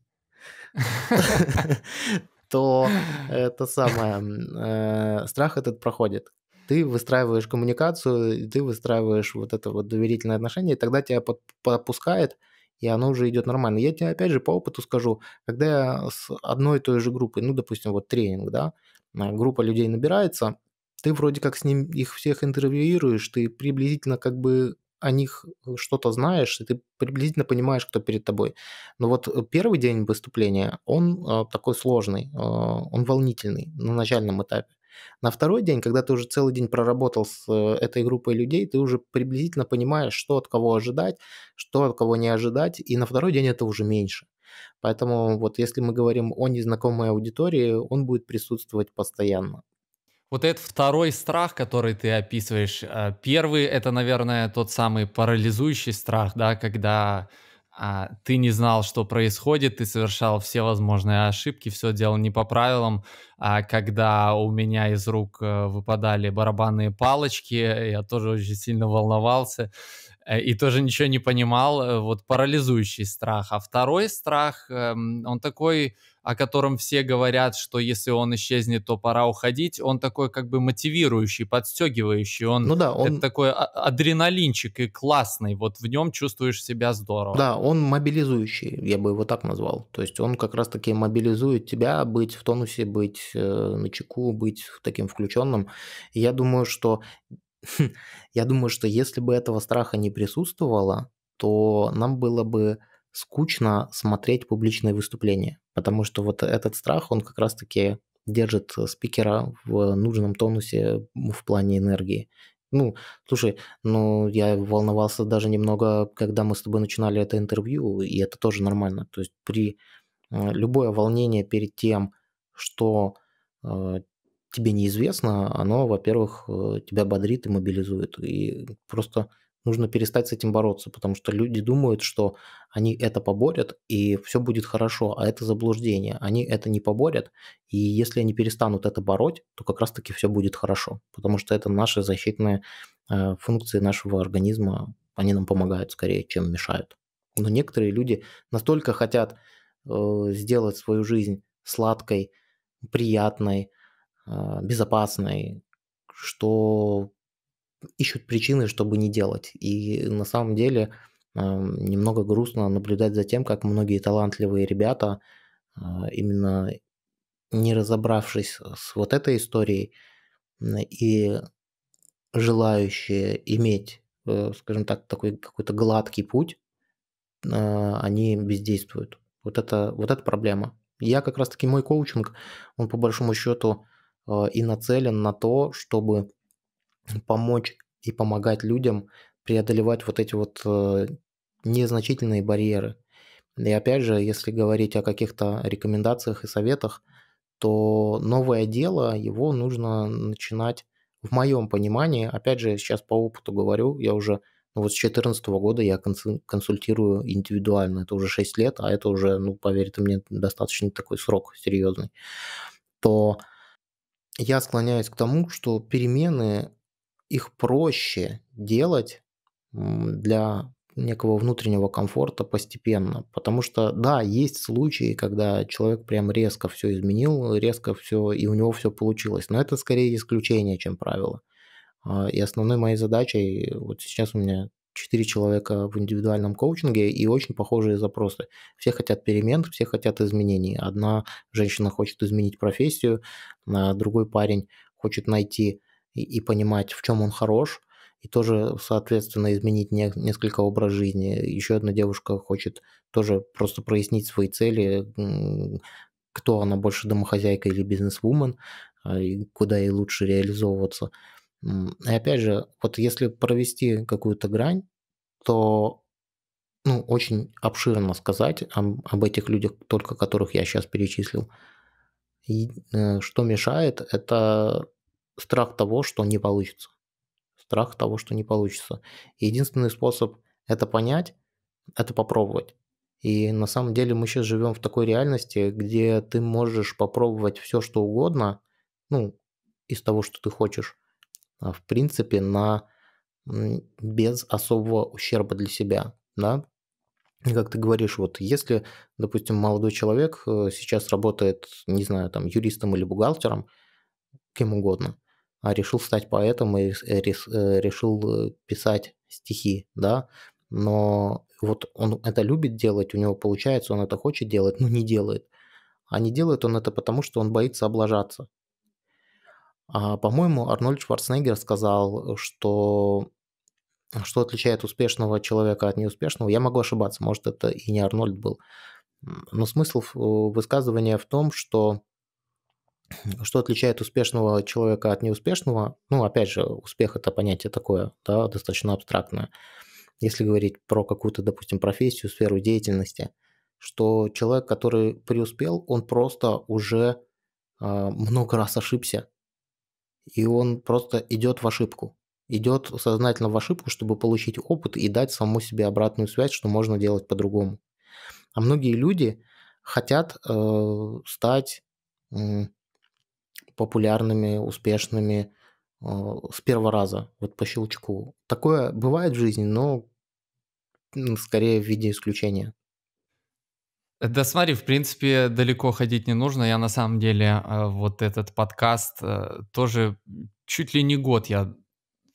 то это самое, э, страх этот проходит ты выстраиваешь коммуникацию, ты выстраиваешь вот это вот доверительное отношение, и тогда тебя под, подпускает, и оно уже идет нормально. Я тебе опять же по опыту скажу, когда я с одной и той же группой, ну, допустим, вот тренинг, да, а, группа людей набирается, ты вроде как с ним их всех интервьюируешь, ты приблизительно как бы о них что-то знаешь, и ты приблизительно понимаешь, кто перед тобой. Но вот э, первый день выступления, он э, такой сложный, э, он волнительный на начальном этапе. На второй день, когда ты уже целый день проработал с э, этой группой людей, ты уже приблизительно понимаешь, что от кого ожидать, что от кого не ожидать, и на второй день это уже меньше. Поэтому вот если мы говорим о незнакомой аудитории, он будет присутствовать постоянно. Вот этот второй страх, который ты описываешь, э, первый это, наверное, тот самый парализующий страх, да, когда а, ты не знал, что происходит, ты совершал все возможные ошибки, все делал не по правилам. А когда у меня из рук э, выпадали барабанные палочки, э, я тоже очень сильно волновался э, и тоже ничего не понимал, вот парализующий страх. А второй страх, эм, он такой о котором все говорят, что если он исчезнет, то пора уходить, он такой как бы мотивирующий, подстегивающий. Он, ну да, он... Это такой а, адреналинчик и классный. Вот в нем чувствуешь себя здорово. Да, он мобилизующий, я бы его так назвал. То есть он как раз-таки мобилизует тебя быть в тонусе, быть э, на чеку, быть таким включенным. я думаю, что я думаю, что если бы этого страха не присутствовало, то нам было бы скучно смотреть публичные выступления, потому что вот этот страх, он как раз-таки держит э, спикера в нужном тонусе в плане энергии. Ну, слушай, ну я волновался даже немного, когда мы с тобой начинали это интервью, и это тоже нормально. То есть при э, любое волнение перед тем, что э, тебе неизвестно, оно, во-первых, э, тебя бодрит и мобилизует. И просто нужно перестать с этим бороться, потому что люди думают, что они это поборят и все будет хорошо, а это заблуждение. Они это не поборят, и если они перестанут это бороть, то как раз-таки все будет хорошо, потому что это наши защитные э, функции нашего организма, они нам помогают скорее, чем мешают. Но некоторые люди настолько хотят э, сделать свою жизнь сладкой, приятной, э, безопасной, что ищут причины, чтобы не делать. И на самом деле немного грустно наблюдать за тем, как многие талантливые ребята, а, именно не разобравшись с вот этой историей и желающие иметь, э, скажем так, такой какой-то гладкий путь, а, они бездействуют. Вот это, вот это проблема. Я как раз таки, мой коучинг, он по большому счету а, и нацелен на то, чтобы помочь и помогать людям преодолевать вот эти вот э, незначительные барьеры. И опять же, если говорить о каких-то рекомендациях и советах, то новое дело, его нужно начинать, в моем понимании, опять же, сейчас по опыту говорю, я уже ну, вот с 2014 года я консультирую индивидуально, это уже 6 лет, а это уже, ну, поверьте мне, достаточно такой срок серьезный, то я склоняюсь к тому, что перемены их проще делать для некого внутреннего комфорта постепенно. Потому что, да, есть случаи, когда человек прям резко все изменил, резко все, и у него все получилось. Но это скорее исключение, чем правило. А, и основной моей задачей, вот сейчас у меня 4 человека в индивидуальном коучинге и очень похожие запросы. Все хотят перемен, все хотят изменений. Одна женщина хочет изменить профессию, а другой парень хочет найти и, и понимать, в чем он хорош, и тоже, соответственно, изменить не, несколько образ жизни. Еще одна девушка хочет тоже просто прояснить свои цели, кто она больше домохозяйка или бизнесвумен, а, и куда ей лучше реализовываться. И опять же, вот если провести какую-то грань, то ну, очень обширно сказать об, об этих людях, только которых я сейчас перечислил. И, э, что мешает, это страх того, что не получится. Страх того, что не получится. единственный способ это понять, это попробовать. И на самом деле мы сейчас живем в такой реальности, где ты можешь попробовать все, что угодно, ну, из того, что ты хочешь, а в принципе, на, без особого ущерба для себя, да. И как ты говоришь, вот если, допустим, молодой человек э, сейчас работает, не знаю, там, юристом или бухгалтером, кем угодно, а решил стать поэтом и э, э, решил э, писать стихи, да, но вот он это любит делать, у него получается, он это хочет делать, но не делает. А не делает он это потому, что он боится облажаться. А, по-моему, Арнольд Шварценеггер сказал, что что отличает успешного человека от неуспешного. Я могу ошибаться, может, это и не Арнольд был. Но смысл высказывания в том, что Что отличает успешного человека от неуспешного? Ну, опять же, успех – это понятие такое, да, достаточно абстрактное. Если говорить про какую-то, допустим, профессию, сферу деятельности, что человек, который преуспел, он просто уже э, много раз ошибся, и он просто идет в ошибку. Идет сознательно в ошибку, чтобы получить опыт и дать самому себе обратную связь, что можно делать по-другому. А многие люди хотят э, стать... Э, популярными, успешными э, с первого раза, вот по щелчку. Такое бывает в жизни, но скорее в виде исключения. Э, да смотри, в принципе, далеко ходить не нужно. Я на самом деле э, вот этот подкаст тоже чуть ли не год я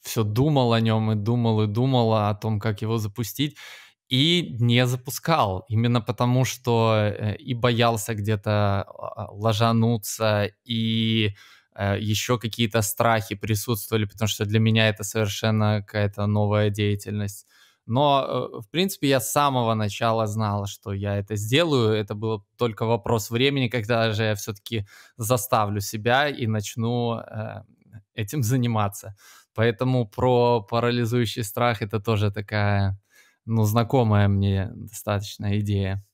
все думал о нем и думал и думал о том, как его запустить и не запускал, именно потому что э, и боялся где-то а, а, ложануться, и э, еще какие-то страхи присутствовали, потому что для меня это совершенно какая-то новая деятельность. Но, э, в принципе, я с самого начала знал, что я это сделаю. Это был только вопрос времени, когда же я все-таки заставлю себя и начну этим заниматься. Поэтому про парализующий страх это тоже такая ну, знакомая мне достаточно идея.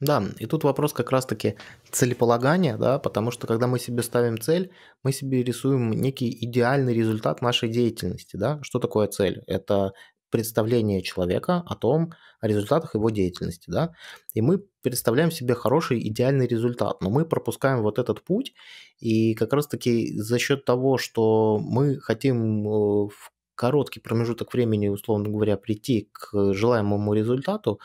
Да, и тут вопрос как раз-таки целеполагания, да, потому что когда мы себе ставим цель, мы себе рисуем некий идеальный результат нашей деятельности, да. Что такое цель? Это представление человека о том, о результатах его деятельности, да, и мы представляем себе хороший идеальный результат, но мы пропускаем вот этот путь, и как раз-таки за счет того, что мы хотим э, в короткий промежуток времени, условно говоря, прийти к желаемому результату,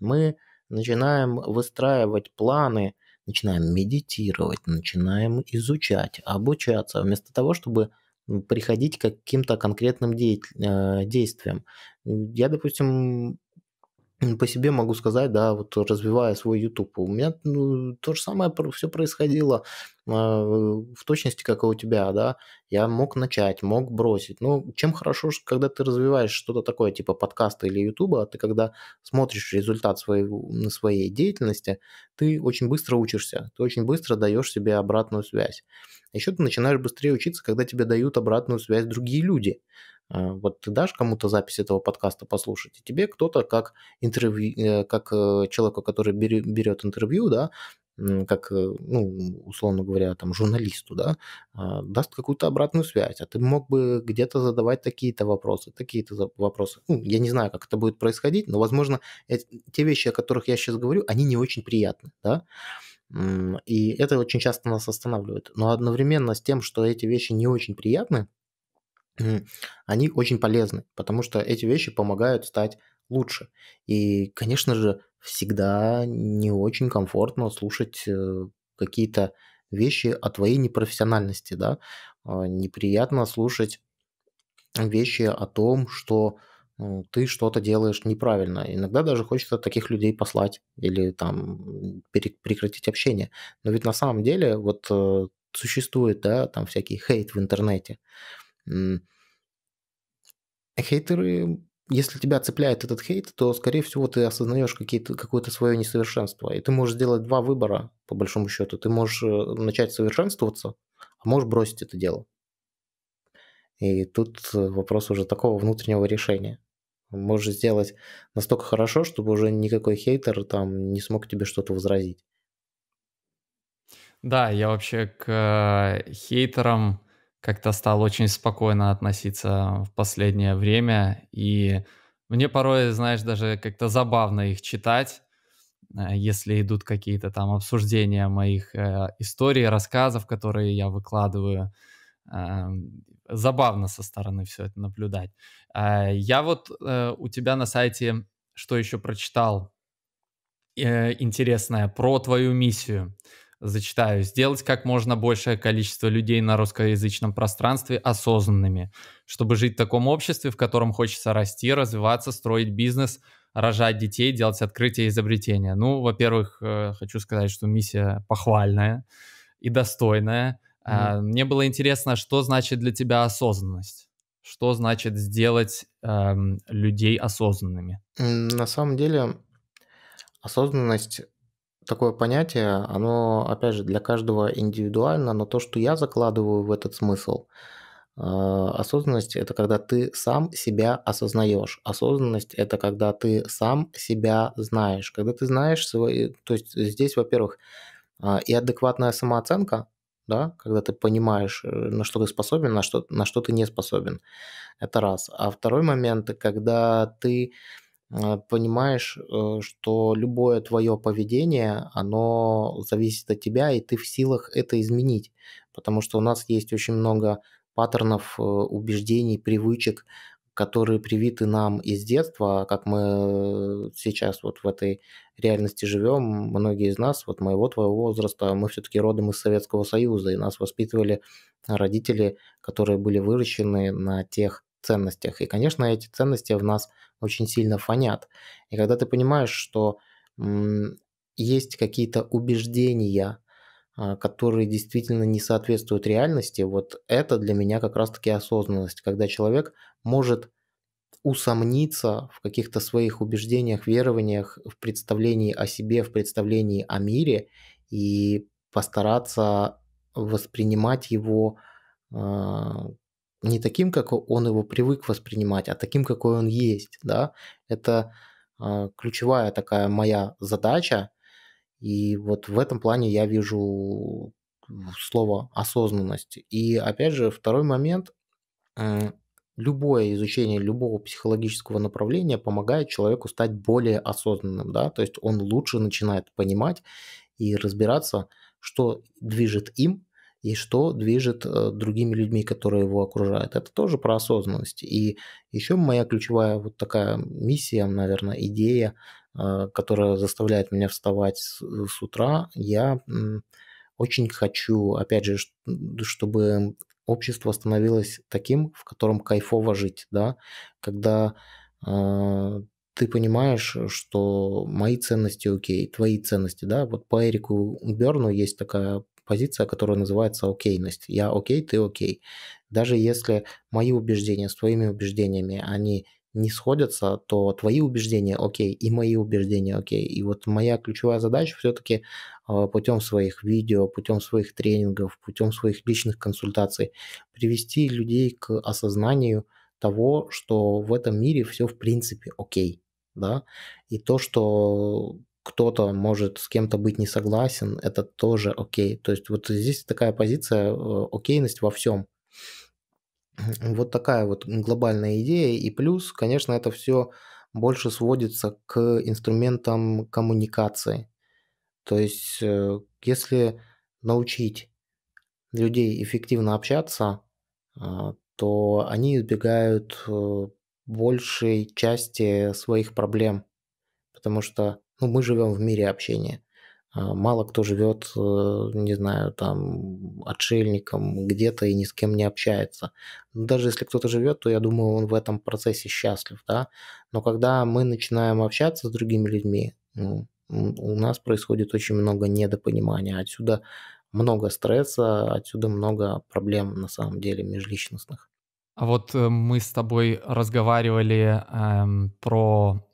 мы начинаем выстраивать планы, начинаем медитировать, начинаем изучать, обучаться, вместо того, чтобы приходить к каким-то конкретным э, действиям. Я, допустим, по себе могу сказать, да, вот развивая свой YouTube. У меня ну, то же самое все происходило э, в точности, как и у тебя, да. Я мог начать, мог бросить. но ну, чем хорошо, когда ты развиваешь что-то такое, типа подкаста или ютуба, а ты когда смотришь результат своей, своей деятельности, ты очень быстро учишься, ты очень быстро даешь себе обратную связь. Еще ты начинаешь быстрее учиться, когда тебе дают обратную связь другие люди. Э, вот ты дашь кому-то запись этого подкаста послушать, и тебе кто-то как интервью, э, как э, человеку, который берет интервью, да, как, ну, условно говоря, там, журналисту, да, а, даст какую-то обратную связь, а ты мог бы где-то задавать такие-то вопросы, такие-то вопросы. Ну, я не знаю, как это будет происходить, но, возможно, те вещи, о которых я сейчас говорю, они не очень приятны, да, и это очень часто нас останавливает. Но одновременно с тем, что эти вещи не очень приятны, они очень полезны, потому что эти вещи помогают стать лучше. И, конечно же, всегда не очень комфортно слушать э, какие-то вещи о твоей непрофессиональности, да. А, неприятно слушать вещи о том, что ты что-то делаешь неправильно. Иногда даже хочется таких людей послать или там прекратить общение. Но ведь на самом деле вот э, существует, да, там всякий хейт в интернете. Хейтеры, если тебя цепляет этот хейт, то, скорее всего, ты осознаешь какие-то какое-то свое несовершенство. И ты можешь сделать два выбора, по большому счету. Ты можешь э, начать совершенствоваться, а можешь бросить это дело. И тут э, вопрос уже такого внутреннего решения. Можешь сделать настолько хорошо, чтобы уже никакой хейтер там не смог тебе что-то возразить. Да, я вообще к э, хейтерам как-то стал очень спокойно относиться в последнее время. И мне порой, знаешь, даже как-то забавно их читать, э, если идут какие-то там обсуждения моих э, историй, рассказов, которые я выкладываю. Э, забавно со стороны все это наблюдать. Э, я вот э, у тебя на сайте что еще прочитал э, интересное про твою миссию зачитаю, сделать как можно большее количество людей на русскоязычном пространстве осознанными, чтобы жить в таком обществе, в котором хочется расти, развиваться, строить бизнес, рожать детей, делать открытия и изобретения. Ну, во-первых, э, хочу сказать, что миссия похвальная и достойная. Mm-hmm. Мне было интересно, что значит для тебя осознанность? Что значит сделать эм, людей осознанными? На самом деле, осознанность такое понятие, оно, опять же, для каждого индивидуально, но то, что я закладываю в этот смысл, э, осознанность – это когда ты сам себя осознаешь. Осознанность – это когда ты сам себя знаешь. Когда ты знаешь свои... То есть здесь, во-первых, э, и адекватная самооценка, да, когда ты понимаешь, э, на что ты способен, на что, на что ты не способен. Это раз. А второй момент, когда ты Э, понимаешь, э, что любое твое поведение, оно зависит от тебя, и ты в силах это изменить, потому что у нас есть очень много паттернов, э, убеждений, привычек, которые привиты нам из детства, а как мы сейчас вот в этой реальности живем, многие из нас, вот моего твоего возраста, мы все-таки родом из Советского Союза, и нас воспитывали родители, которые были выращены на тех ценностях. И, конечно, эти ценности в нас очень сильно фонят. И когда ты понимаешь, что есть какие-то убеждения, а, которые действительно не соответствуют реальности, вот это для меня как раз-таки осознанность, когда человек может усомниться в каких-то своих убеждениях, верованиях, в представлении о себе, в представлении о мире и постараться воспринимать его а, не таким, как он его привык воспринимать, а таким, какой он есть, да, это а, ключевая такая моя задача, и вот в этом плане я вижу слово осознанность. И опять же, второй момент, э, любое изучение любого психологического направления помогает человеку стать более осознанным, да, то есть он лучше начинает понимать и разбираться, что движет им, и что движет э, другими людьми, которые его окружают. Это тоже про осознанность. И еще моя ключевая вот такая миссия, наверное, идея, э, которая заставляет меня вставать с, э, утра, я очень хочу, опять же, чтобы общество становилось таким, в котором кайфово жить, да, когда э, ты понимаешь, что мои ценности окей, твои ценности, да, вот по Эрику Берну есть такая позиция, которая называется окейность. Я окей, ты окей. Даже если мои убеждения с твоими убеждениями, они не сходятся, то твои убеждения окей, и мои убеждения окей. И вот моя ключевая задача все-таки а, путем своих видео, путем своих тренингов, путем своих личных консультаций привести людей к осознанию того, что в этом мире все в принципе окей. Да? И то, что кто-то может с кем-то быть не согласен, это тоже окей. То есть вот здесь такая позиция э, окейность во всем. Вот такая вот глобальная идея. И плюс, конечно, это все больше сводится к инструментам коммуникации. То есть, э, если научить людей эффективно общаться, а, то они избегают э, большей части своих проблем. Потому что ну, мы живем в мире общения. А, мало кто живет, э, не знаю, там, отшельником где-то и ни с кем не общается. Ну, даже если кто-то живет, то я думаю, он в этом процессе счастлив, да. Но когда мы начинаем общаться с другими людьми, ну, у нас происходит очень много недопонимания. Отсюда много стресса, отсюда много проблем на самом деле межличностных. А вот э, мы с тобой разговаривали эм, про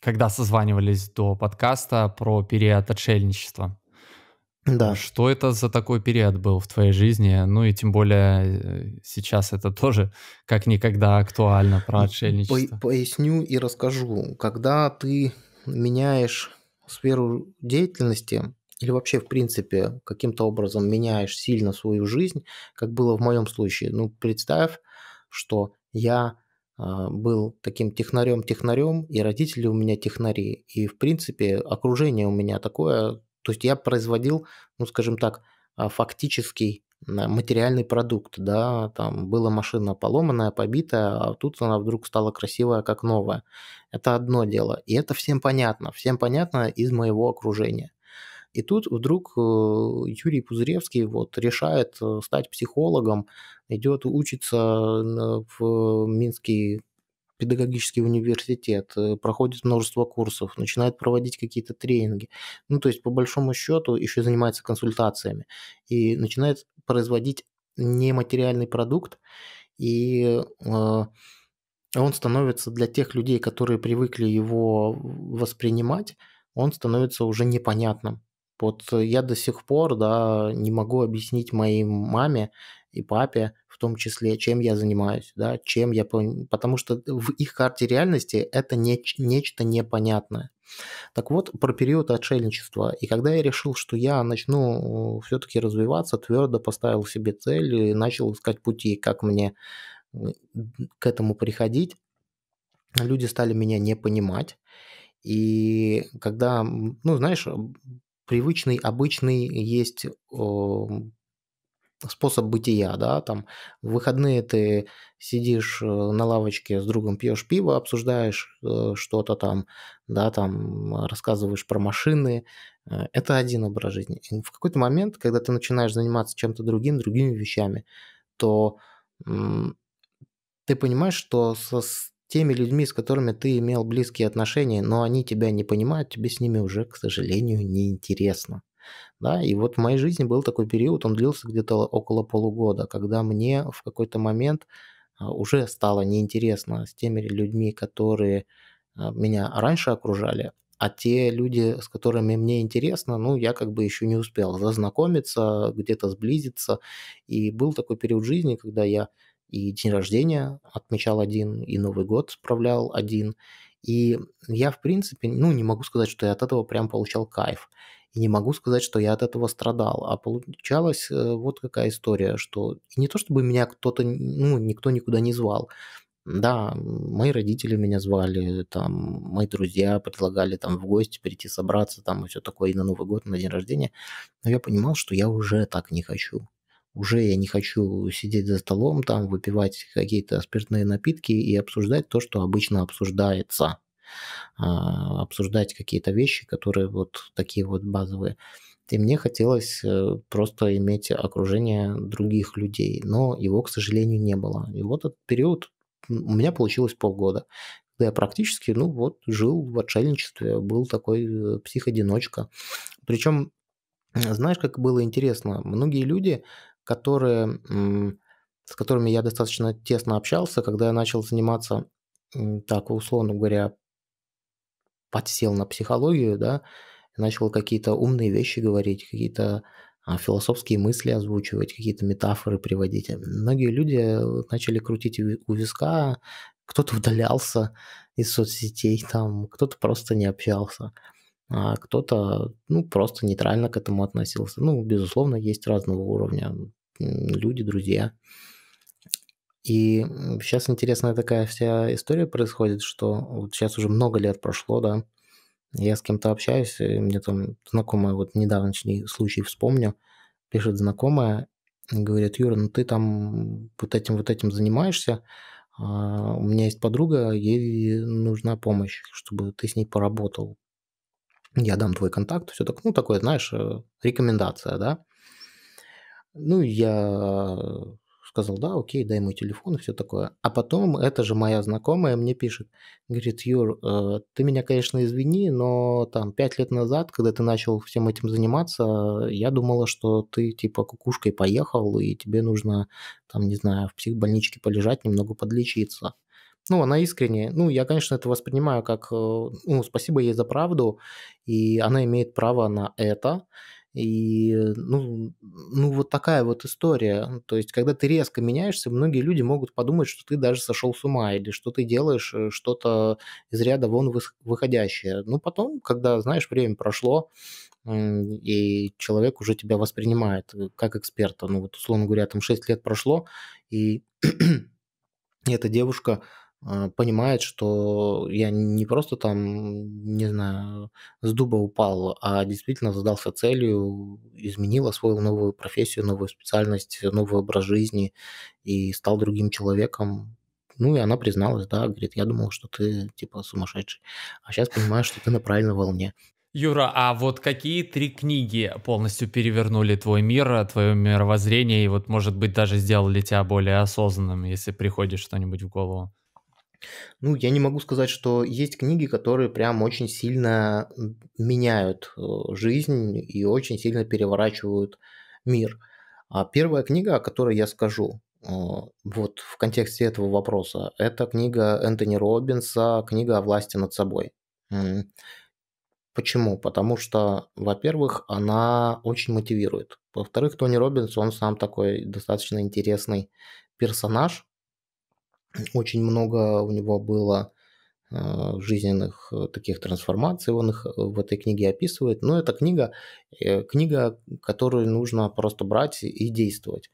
когда созванивались до подкаста про период отшельничества. Да. Что это за такой период был в твоей жизни? Ну и тем более э, сейчас это тоже как никогда актуально про отшельничество. По поясню и расскажу. Когда ты меняешь сферу деятельности или вообще, в принципе, каким-то образом меняешь сильно свою жизнь, как было в моем случае, ну, представь, что я а, был таким технарем-технарем, и родители у меня технари. И, в принципе, окружение у меня такое. То есть я производил, ну, скажем так, а, фактический материальный продукт, да, там была машина поломанная, побитая, а тут она вдруг стала красивая, как новая. Это одно дело, и это всем понятно, всем понятно из моего окружения. И тут вдруг э, Юрий Пузыревский вот решает э, стать психологом, идет учиться в Минский педагогический университет, э, проходит множество курсов, начинает проводить какие-то тренинги. Ну, то есть, по большому счету, еще занимается консультациями и начинает производить нематериальный продукт, и он становится для тех людей, которые привыкли его воспринимать, он становится уже непонятным. Вот э, я до сих пор, да, не могу объяснить моей маме и папе, в том числе, чем я занимаюсь, да, чем я... Потому что в их карте реальности это неч нечто непонятное. Так вот, про период отшельничества. И когда я решил, что я начну э, все-таки развиваться, твердо поставил себе цель и начал искать пути, как мне к этому приходить, люди стали меня не понимать. И когда, ну, знаешь, привычный, обычный есть эм, способ бытия, да, там в выходные ты сидишь э, на лавочке с другом, пьешь пиво, обсуждаешь э, что-то там, да, там э, рассказываешь про машины, это один образ жизни. И в какой-то момент, когда ты начинаешь заниматься чем-то другим, другими вещами, то ты понимаешь, что со, теми людьми, с которыми ты имел близкие отношения, но они тебя не понимают, тебе с ними уже, к сожалению, неинтересно. Да, и вот в моей жизни был такой период, он длился где-то около полугода, когда мне в какой-то момент а, уже стало неинтересно с теми людьми, которые а, меня раньше окружали, а те люди, с которыми мне интересно, ну, я как бы еще не успел зазнакомиться, где-то сблизиться. И был такой период жизни, когда я и день рождения отмечал один, и Новый год справлял один. И я, в принципе, ну, не могу сказать, что я от этого прям получал кайф. И не могу сказать, что я от этого страдал. А получалась э, вот какая история, что и не то, чтобы меня кто-то, ну, никто никуда не звал. Да, мои родители меня звали, там, мои друзья предлагали там в гости прийти собраться, там, и все такое, и на Новый год, на день рождения. Но я понимал, что я уже так не хочу уже я не хочу сидеть за столом, там выпивать какие-то спиртные напитки и обсуждать то, что обычно обсуждается. А, обсуждать какие-то вещи, которые вот такие вот базовые. И мне хотелось э, просто иметь окружение других людей, но его, к сожалению, не было. И вот этот период у меня получилось полгода, я практически, ну вот, жил в отшельничестве, был такой э, псих одиночка. Причем знаешь, как было интересно? Многие люди которые, с которыми я достаточно тесно общался, когда я начал заниматься, так, условно говоря, подсел на психологию, да, начал какие-то умные вещи говорить, какие-то а, философские мысли озвучивать, какие-то метафоры приводить. Многие люди э, начали крутить у виска, кто-то удалялся из соцсетей, там, кто-то просто не общался, а кто-то ну, просто нейтрально к этому относился. Ну, безусловно, есть разного уровня люди, друзья. И сейчас интересная такая вся история происходит, что вот сейчас уже много лет прошло, да, я с кем-то общаюсь, мне там знакомая, вот недавнешний случай вспомню, пишет знакомая, говорит, Юра, ну ты там вот этим вот этим занимаешься, а, у меня есть подруга, ей нужна помощь, чтобы ты с ней поработал. Я дам твой контакт, все так, ну такое, знаешь, э, рекомендация, да. Ну, я э, сказал, да, окей, дай мой телефон и все такое. А потом это же моя знакомая мне пишет, говорит, Юр, э, ты меня, конечно, извини, но там пять лет назад, когда ты начал всем этим заниматься, э, я думала, что ты типа кукушкой поехал, и тебе нужно, там, не знаю, в психбольничке полежать, немного подлечиться. Ну, она искренне. Ну, я, конечно, это воспринимаю как, ну, спасибо ей за правду, и она имеет право на это. И, э, ну, ну, вот такая вот история. Ну, то есть, когда ты резко меняешься, многие люди могут подумать, что ты даже сошел с ума или что ты делаешь э, что-то из ряда вон выходящее. Ну, потом, когда, знаешь, время прошло, и человек уже тебя воспринимает э, как эксперта. Ну, вот, условно говоря, там 6 лет прошло, и эта девушка а, понимает, что я не просто там, не знаю, с дуба упал, а действительно задался целью, изменил, освоил новую профессию, новую специальность, новый образ жизни и стал другим человеком. Ну и она призналась, да, говорит, я думал, что ты типа сумасшедший, а сейчас понимаю, что ты на правильной волне. Юра, а вот какие три книги полностью перевернули твой мир, э, твое мировоззрение и вот, может быть, даже сделали тебя более осознанным, если приходит что-нибудь в голову? Ну, я не могу сказать, что есть книги, которые прям очень сильно меняют э, жизнь и очень сильно переворачивают мир. А первая книга, о которой я скажу, э, вот в контексте этого вопроса, это книга Энтони Робинса, книга о власти над собой. Почему? Потому что, во-первых, она очень мотивирует. Во-вторых, Тони Робинс, он сам такой достаточно интересный персонаж, очень много у него было а, жизненных э, таких трансформаций он их э, в этой книге описывает. Но это книга, э, книга, которую нужно просто брать и действовать.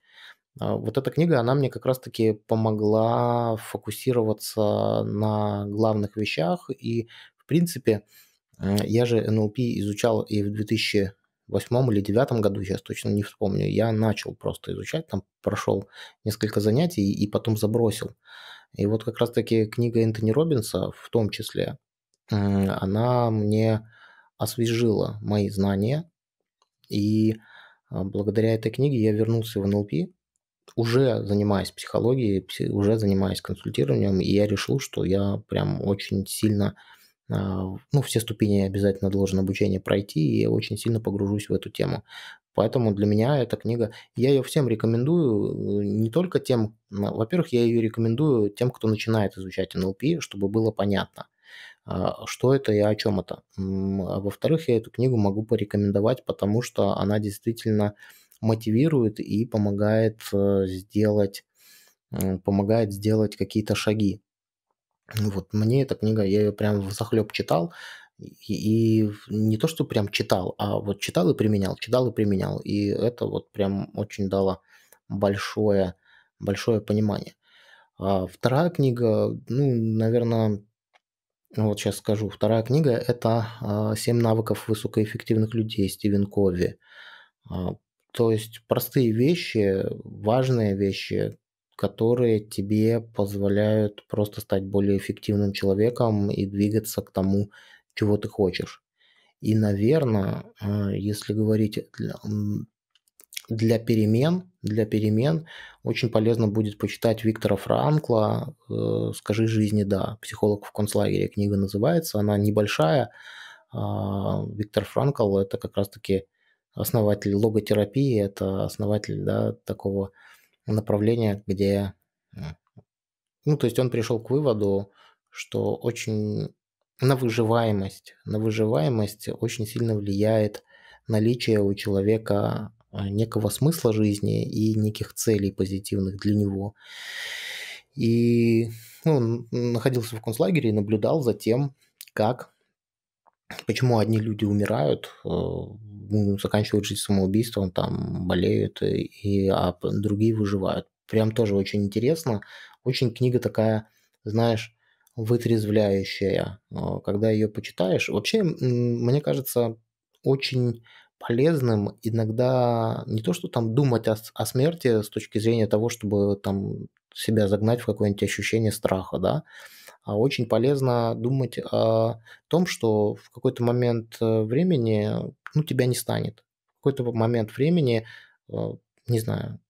А, вот эта книга, она мне как раз-таки помогла фокусироваться на главных вещах. И, в принципе, я же NLP изучал и в 2000 восьмом или девятом году, сейчас точно не вспомню, я начал просто изучать, там прошел несколько занятий и потом забросил. И вот как раз-таки книга Энтони Робинса в том числе, она мне освежила мои знания, и а, благодаря этой книге я вернулся в НЛП, уже занимаясь психологией, уже занимаясь консультированием, и я решил, что я прям очень сильно а, ну, все ступени обязательно должен обучение пройти, и я очень сильно погружусь в эту тему. Поэтому для меня эта книга, я ее всем рекомендую, э, не только тем, во-первых, я ее рекомендую тем, кто начинает изучать НЛП, чтобы было понятно, а, что это и о чем это. А во-вторых, я эту книгу могу порекомендовать, потому что она действительно мотивирует и помогает э, сделать помогает сделать какие-то шаги ну вот мне эта книга, я ее прям в захлеб читал, и, и не то, что прям читал, а вот читал и применял, читал и применял. И это вот прям очень дало большое, большое понимание. А вторая книга, ну, наверное, ну вот сейчас скажу, вторая книга – это а, «Семь навыков высокоэффективных людей» Стивен Кови. А, то есть простые вещи, важные вещи, которые тебе позволяют просто стать более эффективным человеком и двигаться к тому, чего ты хочешь. И, наверное, а, если говорить для, для перемен, для перемен очень полезно будет почитать Виктора Франкла э, «Скажи жизни да». «Психолог в концлагере» книга называется, она небольшая. А, Виктор Франкл – это как раз-таки основатель логотерапии, это основатель да, такого направление, где... Э, ну, то есть он пришел к выводу, что очень на выживаемость, на выживаемость очень сильно влияет наличие у человека э, некого смысла жизни и неких целей позитивных для него. И ну, он находился в концлагере и наблюдал за тем, как почему одни люди умирают, э, ну, заканчивают жизнь самоубийством, там болеют, э, и, а другие выживают. Прям тоже очень интересно. Очень книга такая, знаешь, вытрезвляющая. Э, когда ее почитаешь, вообще, мне кажется, очень полезным иногда не то, что там думать о, о смерти с точки зрения того, чтобы там себя загнать в какое-нибудь ощущение страха, да, а очень полезно думать о том, что в какой-то момент э, времени ну, тебя не станет. В какой-то момент времени, э, не знаю,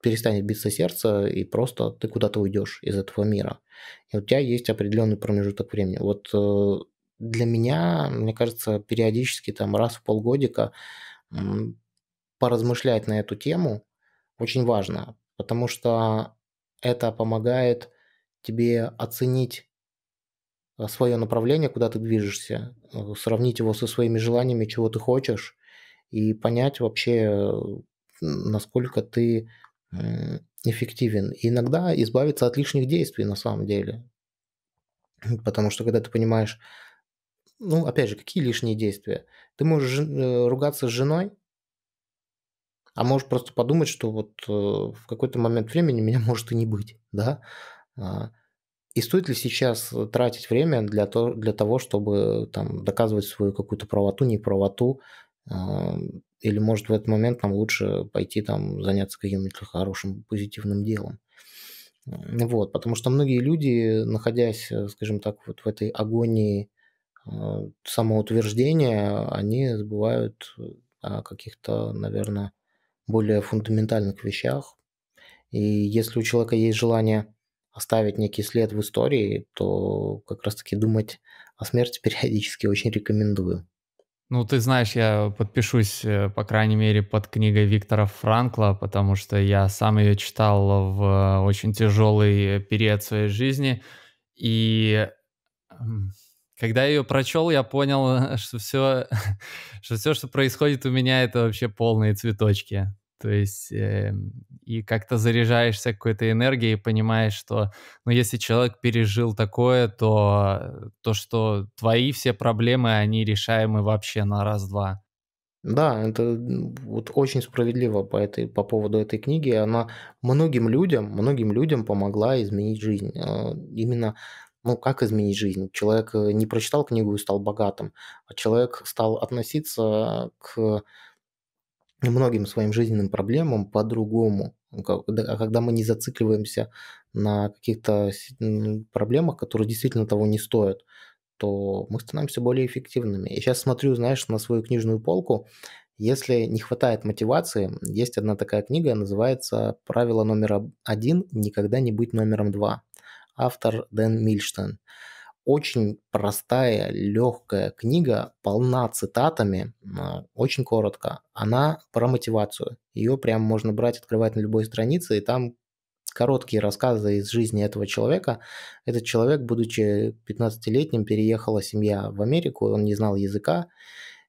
перестанет биться сердце, и просто ты куда-то уйдешь из этого мира. И у тебя есть определенный промежуток времени. Вот э, для меня, мне кажется, периодически там раз в полгодика поразмышлять на эту тему очень важно, потому что это помогает тебе оценить э, свое направление, куда ты движешься, э, сравнить его со своими желаниями, чего ты хочешь, и понять вообще, э, насколько ты эффективен. И иногда избавиться от лишних действий на самом деле. Потому что когда ты понимаешь, ну, опять же, какие лишние действия? Ты можешь ругаться с женой, а можешь просто подумать, что вот в какой-то момент времени меня может и не быть, да? А, и стоит ли сейчас э, тратить время для, то, для того, чтобы э, там, доказывать свою какую-то правоту, неправоту? А, или, может, в этот момент нам лучше пойти там, заняться каким-нибудь хорошим, позитивным делом? Вот, потому что многие люди, находясь, э, скажем так, вот в этой агонии а, самоутверждения, они забывают о каких-то, наверное, более фундаментальных вещах. И если у человека есть желание оставить некий след в истории, то как раз-таки думать о смерти периодически очень рекомендую. Ну, ты знаешь, я подпишусь, э, по крайней мере, под книгой Виктора Франкла, потому что я сам ее читал в очень тяжелый период своей жизни. И когда я ее прочел, я понял, что все, что все, что происходит у меня, это вообще полные цветочки. То есть эм, и как-то заряжаешься какой-то энергией и понимаешь, что, ну, если человек пережил такое, то то, что твои все проблемы, они решаемы вообще на раз-два. Да, это вот очень справедливо по, этой, по поводу этой книги. Она многим людям, многим людям помогла изменить жизнь. А, именно ну, как изменить жизнь? Человек э, не прочитал книгу и стал богатым, а человек стал относиться к многим своим жизненным проблемам по-другому. Ну, а когда мы не зацикливаемся на каких-то проблемах, которые действительно того не стоят, то мы становимся более эффективными. Я сейчас смотрю, знаешь, на свою книжную полку. Если не хватает мотивации, есть одна такая книга, называется «Правило номер один – никогда не быть номером два». Автор Дэн Мильштейн очень простая, легкая книга, полна цитатами, очень коротко. Она про мотивацию. Ее прям можно брать, открывать на любой странице, и там короткие рассказы из жизни этого человека. Этот человек, будучи 15-летним, переехала семья в Америку, он не знал языка,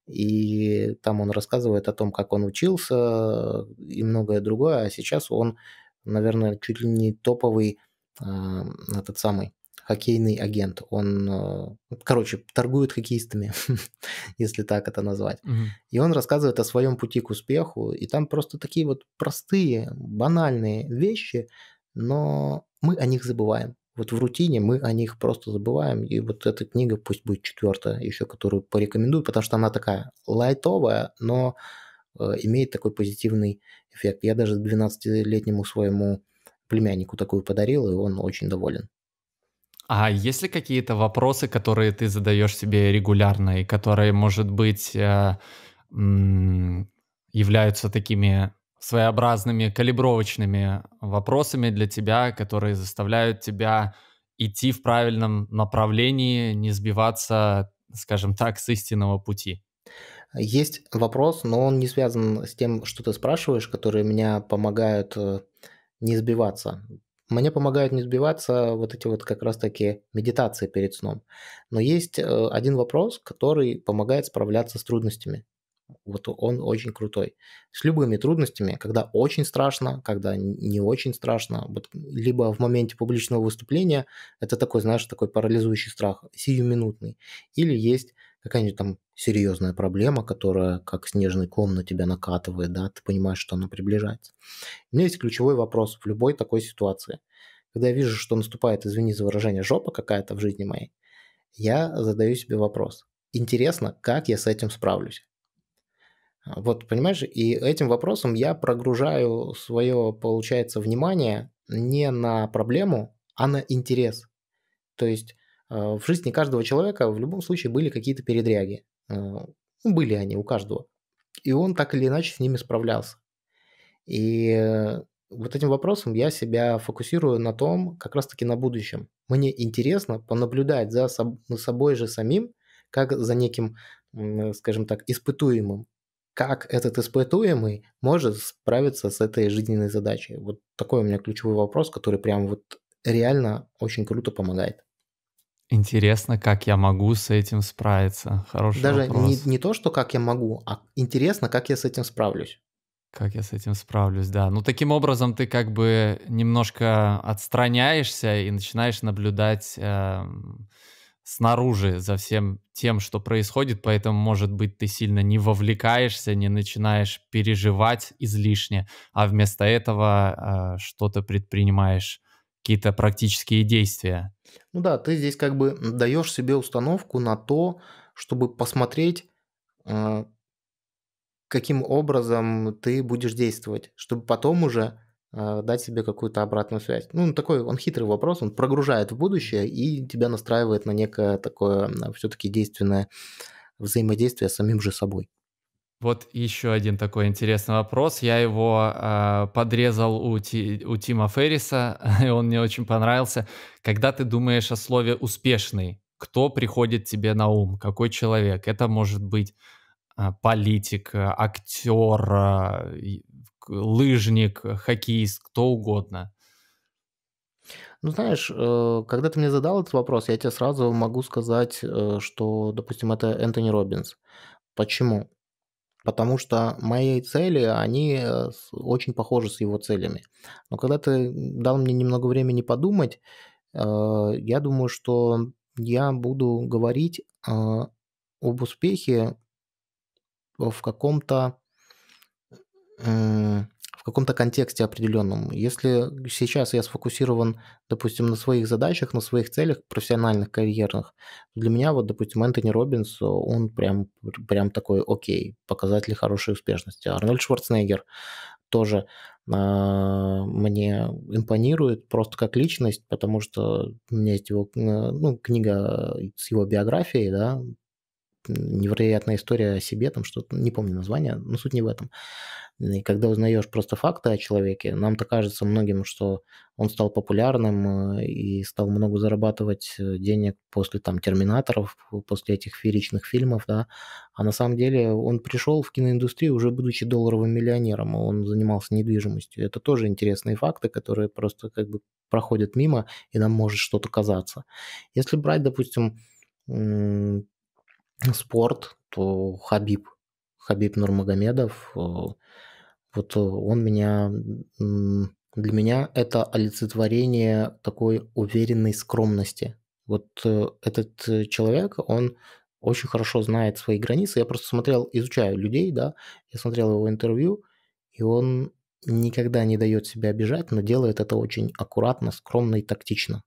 и там он рассказывает о том, как он учился и многое другое, а сейчас он, наверное, чуть ли не топовый а, этот самый хоккейный агент. Он, э, короче, торгует хоккеистами, если так это назвать. Угу. И он рассказывает о своем пути к успеху. И там просто такие вот простые, банальные вещи, но мы о них забываем. Вот в рутине мы о них просто забываем. И вот эта книга, пусть будет четвертая еще, которую порекомендую, потому что она такая лайтовая, но э, имеет такой позитивный эффект. Я даже 12-летнему своему племяннику такую подарил, и он очень доволен. А есть ли какие-то вопросы, которые ты задаешь себе регулярно и которые, может быть, э, являются такими своеобразными калибровочными вопросами для тебя, которые заставляют тебя идти в правильном направлении, не сбиваться, скажем так, с истинного пути? Есть вопрос, но он не связан с тем, что ты спрашиваешь, которые меня помогают э, не сбиваться. Мне помогают не сбиваться вот эти вот как раз-таки медитации перед сном. Но есть э, один вопрос, который помогает справляться с трудностями. Вот он очень крутой. С любыми трудностями, когда очень страшно, когда не очень страшно, вот, либо в моменте публичного выступления, это такой, знаешь, такой парализующий страх, сиюминутный. Или есть какая-нибудь там серьезная проблема, которая как снежный ком на тебя накатывает, да, ты понимаешь, что она приближается. У меня есть ключевой вопрос в любой такой ситуации. Когда я вижу, что наступает, извини за выражение, жопа какая-то в жизни моей, я задаю себе вопрос. Интересно, как я с этим справлюсь? А, вот, понимаешь, и этим вопросом я прогружаю свое, получается, внимание не на проблему, а на интерес. То есть Э, в жизни каждого человека в любом случае были какие-то передряги. Э, ну, были они у каждого. И он так или иначе с ними справлялся. И э, вот этим вопросом я себя фокусирую на том, как раз-таки на будущем. Мне интересно понаблюдать за собой же самим, как за неким, скажем так, испытуемым. Как этот испытуемый может справиться с этой жизненной задачей? Вот такой у меня ключевой вопрос, который прям вот реально очень круто помогает. Интересно, как я могу с этим справиться. Хороший Даже вопрос. Не, не то, что как я могу, а интересно, как я с этим справлюсь. Как я с этим справлюсь, да. Ну, таким образом ты как бы немножко отстраняешься и начинаешь наблюдать э, снаружи за всем тем, что происходит, поэтому, может быть, ты сильно не вовлекаешься, не начинаешь переживать излишне, а вместо этого э, что-то предпринимаешь какие-то практические действия. Ну да, ты здесь как бы даешь себе установку на то, чтобы посмотреть, э, каким образом ты будешь действовать, чтобы потом уже э, дать себе какую-то обратную связь. Ну, такой он хитрый вопрос, он прогружает в будущее и тебя настраивает на некое такое все-таки действенное взаимодействие с самим же собой. Вот еще один такой интересный вопрос. Я его э, подрезал у, Ти, у Тима Ферриса, и он мне очень понравился. Когда ты думаешь о слове успешный, кто приходит тебе на ум? Какой человек? Это может быть э, политик, актер, э, а, лыжник, хоккеист, кто угодно. Ну, знаешь, э, когда ты мне задал этот вопрос, я тебе сразу могу сказать, э, что, допустим, это Энтони Робинс. Почему? потому что мои цели, они э, очень похожи с его целями. Но когда ты дал мне немного времени подумать, э, я думаю, что я буду говорить э, об успехе в каком-то в каком-то контексте определенном. Если сейчас я сфокусирован, допустим, на своих задачах, на своих целях профессиональных, карьерных, для меня вот, допустим, Энтони Робинс, он прям, прям такой окей, показатель хорошей успешности. Арнольд Шварценеггер тоже э, мне импонирует просто как личность, потому что у меня есть его а, ну, книга с его биографией, да, невероятная история о себе, там что-то, не помню название, но суть не в этом. И когда узнаешь просто факты о человеке, нам-то кажется многим, что он стал популярным э, и стал много зарабатывать э, денег после там «Терминаторов», после этих фееричных фильмов, да. А на самом деле он пришел в киноиндустрию уже будучи долларовым миллионером, а он занимался недвижимостью. Это тоже интересные факты, которые просто как бы проходят мимо, и нам может что-то казаться. Если брать, допустим, спорт, то Хабиб, Хабиб Нурмагомедов э, – вот э, он меня... Для меня это олицетворение такой уверенной скромности. Вот э, этот э, человек, он очень хорошо знает свои границы. Я просто смотрел, изучаю людей, да, я смотрел его интервью, и он никогда не дает себя обижать, но делает это очень аккуратно, скромно и тактично.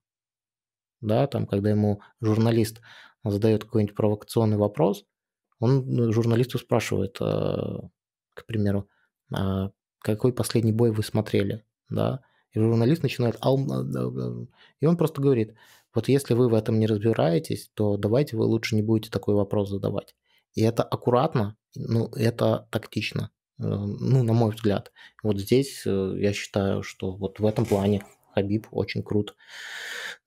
Да, там, когда ему журналист задает какой-нибудь провокационный вопрос, он журналисту спрашивает, к примеру, а, какой последний бой вы смотрели, да, и журналист начинает, а а, и он просто говорит, вот если вы в этом не разбираетесь, то давайте вы лучше не будете такой вопрос задавать. И это аккуратно, ну, это тактично, э, ну, на мой взгляд. Вот здесь э, я считаю, что вот в этом плане Хабиб очень крут.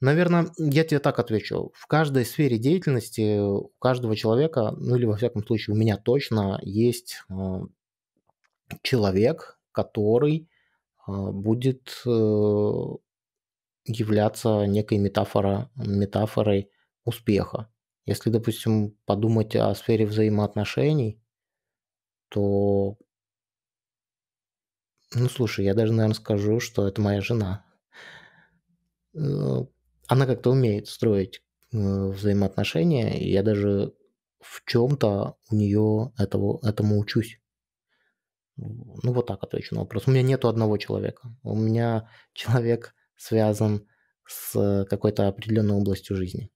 Наверное, я тебе так отвечу. В каждой сфере деятельности у каждого человека, ну или во всяком случае у меня точно, есть э, человек, который а, будет э, являться некой метафора, метафорой успеха. Если, допустим, подумать о сфере взаимоотношений, то... Ну, слушай, я даже, наверное, скажу, что это моя жена. Э, она как-то умеет строить э, взаимоотношения, и я даже в чем-то у нее этого, этому учусь. Ну, вот так отвечу на вопрос. У меня нету одного человека. У меня человек связан с какой-то определенной областью жизни.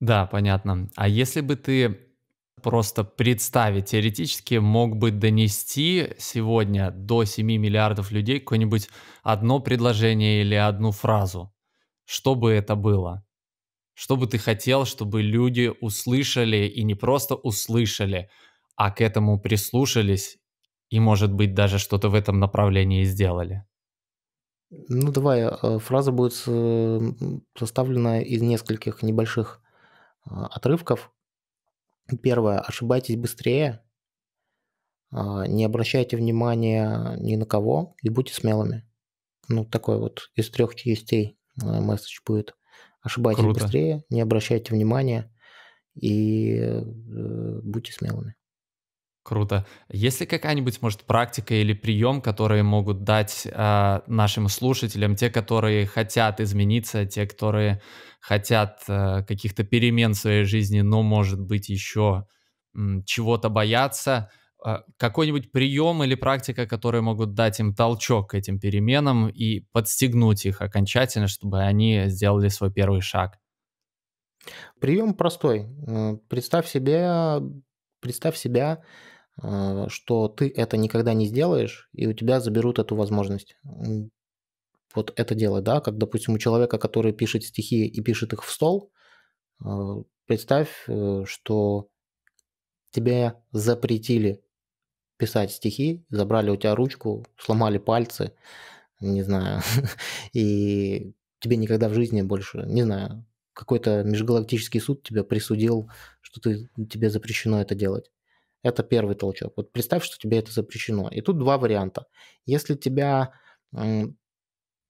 Да, понятно. А если бы ты просто представить теоретически мог бы донести сегодня до 7 миллиардов людей какое-нибудь одно предложение или одну фразу? Что бы это было? Что бы ты хотел, чтобы люди услышали и не просто услышали, а к этому прислушались и, может быть, даже что-то в этом направлении сделали. Ну, давай, э, фраза будет э, составлена из нескольких небольших а, отрывков. Первое. Ошибайтесь быстрее, а, не обращайте внимания ни на кого и будьте смелыми. Ну, такой вот из трех частей э, месседж будет. Ошибайтесь Круто. быстрее, не обращайте внимания и будьте смелыми. Круто. Есть ли какая-нибудь, может, практика или прием, которые могут дать э, нашим слушателям, те, которые хотят измениться, те, которые хотят э, каких-то перемен в своей жизни, но, может быть, еще чего-то бояться, Э, а, какой-нибудь прием или практика, которые могут дать им толчок к этим переменам и подстегнуть их окончательно, чтобы они сделали свой первый шаг? Прием простой. Э, представь себе, представь себя а, что ты это никогда не сделаешь, и у тебя заберут эту возможность. Вот это дело, да, как, допустим, у человека, который пишет стихи и пишет их в стол, а, представь, э, что тебе запретили писать стихи, забрали у тебя ручку, сломали пальцы, не знаю, и тебе никогда в жизни больше, не знаю, какой-то межгалактический суд тебя присудил, что ты, тебе запрещено это делать. Это первый толчок. Вот представь, что тебе это запрещено. И тут два варианта. Если тебя,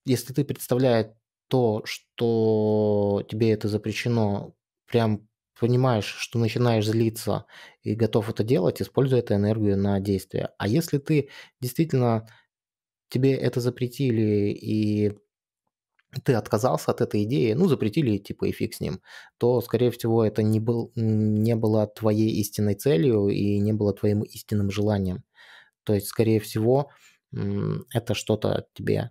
если ты представляешь то, что тебе это запрещено, прям понимаешь, что начинаешь злиться и готов это делать, используя эту энергию на действие. А если ты действительно тебе это запретили и ты отказался от этой идеи, ну, запретили, типа, и фиг с ним, то, скорее всего, это не, был, не было твоей истинной целью и не было твоим истинным желанием. То есть, скорее всего, это что-то тебе,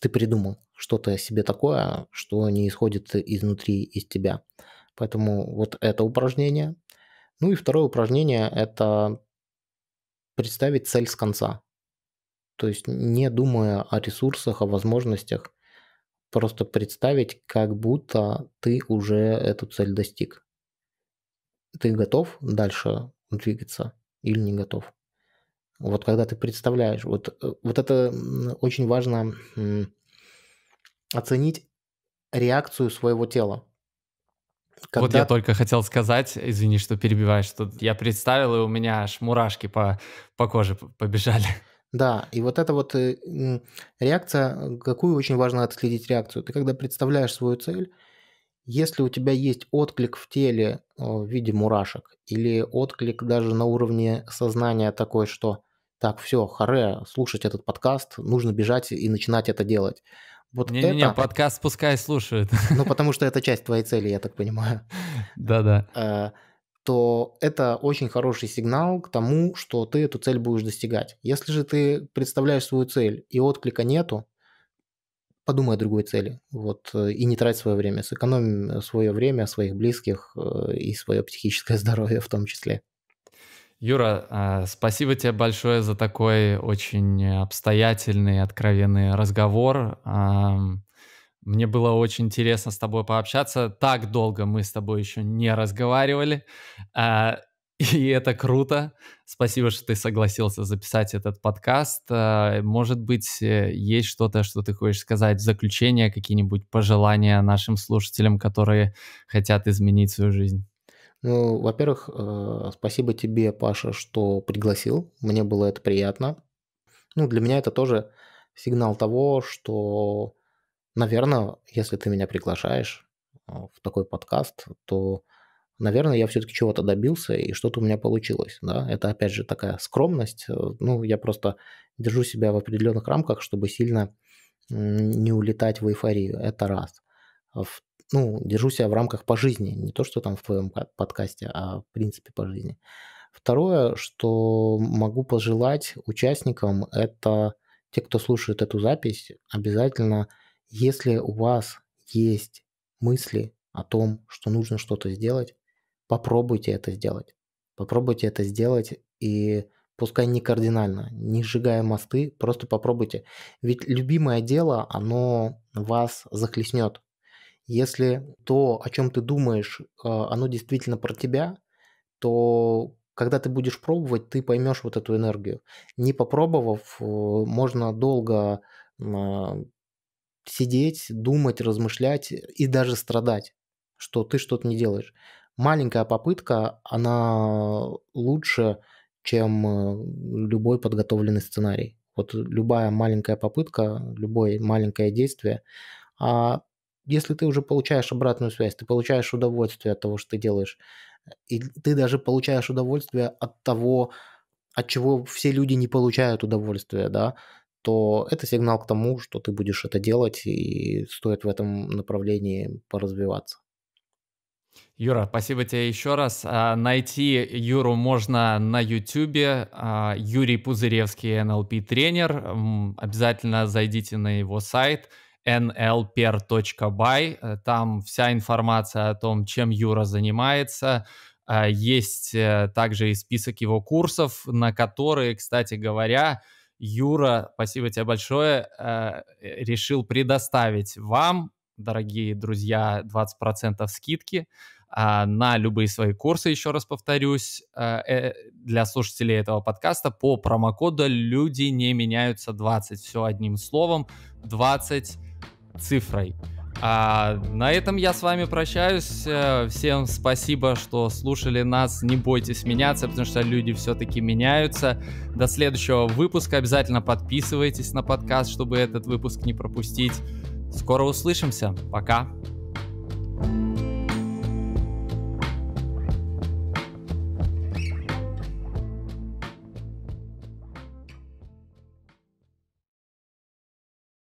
ты придумал, что-то себе такое, что не исходит изнутри из тебя. Поэтому вот это упражнение. Ну и второе упражнение – это представить цель с конца. То есть не думая о ресурсах, о возможностях – просто представить, как будто ты уже эту цель достиг. Ты готов дальше двигаться или не готов? Вот когда ты представляешь, вот, э, вот это очень важно оценить реакцию своего тела. Когда... Вот я только хотел сказать, извини, что перебиваешь, что я представил, и у меня аж мурашки по, по коже побежали. Да, и вот эта вот э, реакция, какую очень важно отследить реакцию. Ты когда представляешь свою цель, если у тебя есть отклик в теле в виде мурашек или отклик даже на уровне сознания такой, что так, все, харе, слушать этот подкаст, нужно бежать и начинать это делать. Вот не, это... не, не, подкаст пускай слушают. Ну, потому что это часть твоей цели, я так понимаю. Да-да. Э, то это очень хороший сигнал к тому, что ты эту цель будешь достигать. Если же ты представляешь свою цель и отклика нету, подумай о другой цели. Вот, э, и не трать свое время. Сэкономим э, свое время, своих близких э, и свое психическое здоровье в том числе. Юра, а, спасибо тебе большое за такой очень обстоятельный, откровенный разговор. Мне было очень интересно с тобой пообщаться. Так долго мы с тобой еще не разговаривали. А, и это круто. Спасибо, что ты согласился записать этот подкаст. А, может быть, э, есть что-то, что ты хочешь сказать в заключение, какие-нибудь пожелания нашим слушателям, которые хотят изменить свою жизнь? Ну, во-первых, э, спасибо тебе, Паша, что пригласил. Мне было это приятно. Ну, для меня это тоже сигнал того, что Наверное, если ты меня приглашаешь а, в такой подкаст, то, наверное, я все-таки чего-то добился и что-то у меня получилось. Да? Это, опять же, такая скромность. Э, ну, я просто держу себя в определенных рамках, чтобы сильно не улетать в эйфорию. Это раз. А ну, держу себя в рамках по жизни. Не то, что там в твоем подкасте, а в принципе по жизни. Второе, что могу пожелать участникам, это те, кто слушает эту запись, обязательно – если у вас есть мысли о том, что нужно что-то сделать, попробуйте это сделать. Попробуйте это сделать и пускай не кардинально, не сжигая мосты, просто попробуйте. Ведь любимое дело, оно вас захлестнет. Если то, о чем ты думаешь, э, оно действительно про тебя, то когда ты будешь пробовать, ты поймешь вот эту энергию. Не попробовав, э, можно долго а, сидеть, думать, размышлять и даже страдать, что ты что-то не делаешь. Маленькая попытка, она лучше, чем э, любой подготовленный сценарий. Вот любая маленькая попытка, любое маленькое действие. А если ты уже получаешь обратную связь, ты получаешь удовольствие от того, что ты делаешь, и ты даже получаешь удовольствие от того, от чего все люди не получают удовольствия, да, то это сигнал к тому, что ты будешь это делать, и стоит в этом направлении поразвиваться. Юра, спасибо тебе еще раз. А, найти Юру можно на YouTube. А, Юрий Пузыревский, NLP-тренер. Обязательно зайдите на его сайт nlper.by. Э, там вся информация о том, чем Юра занимается. А, есть э, также и список его курсов, на которые, кстати говоря, Юра, спасибо тебе большое, э, э, решил предоставить вам, дорогие друзья, 20% скидки а, на любые свои курсы, еще раз повторюсь, э, для слушателей этого подкаста по промокоду «Люди не меняются 20». Все одним словом, 20 цифрой. А на этом я с вами прощаюсь. Э, всем спасибо, что слушали нас. Не бойтесь меняться, потому что люди все-таки меняются. До следующего выпуска обязательно подписывайтесь на подкаст, чтобы этот выпуск не пропустить. Скоро услышимся. Пока. thank you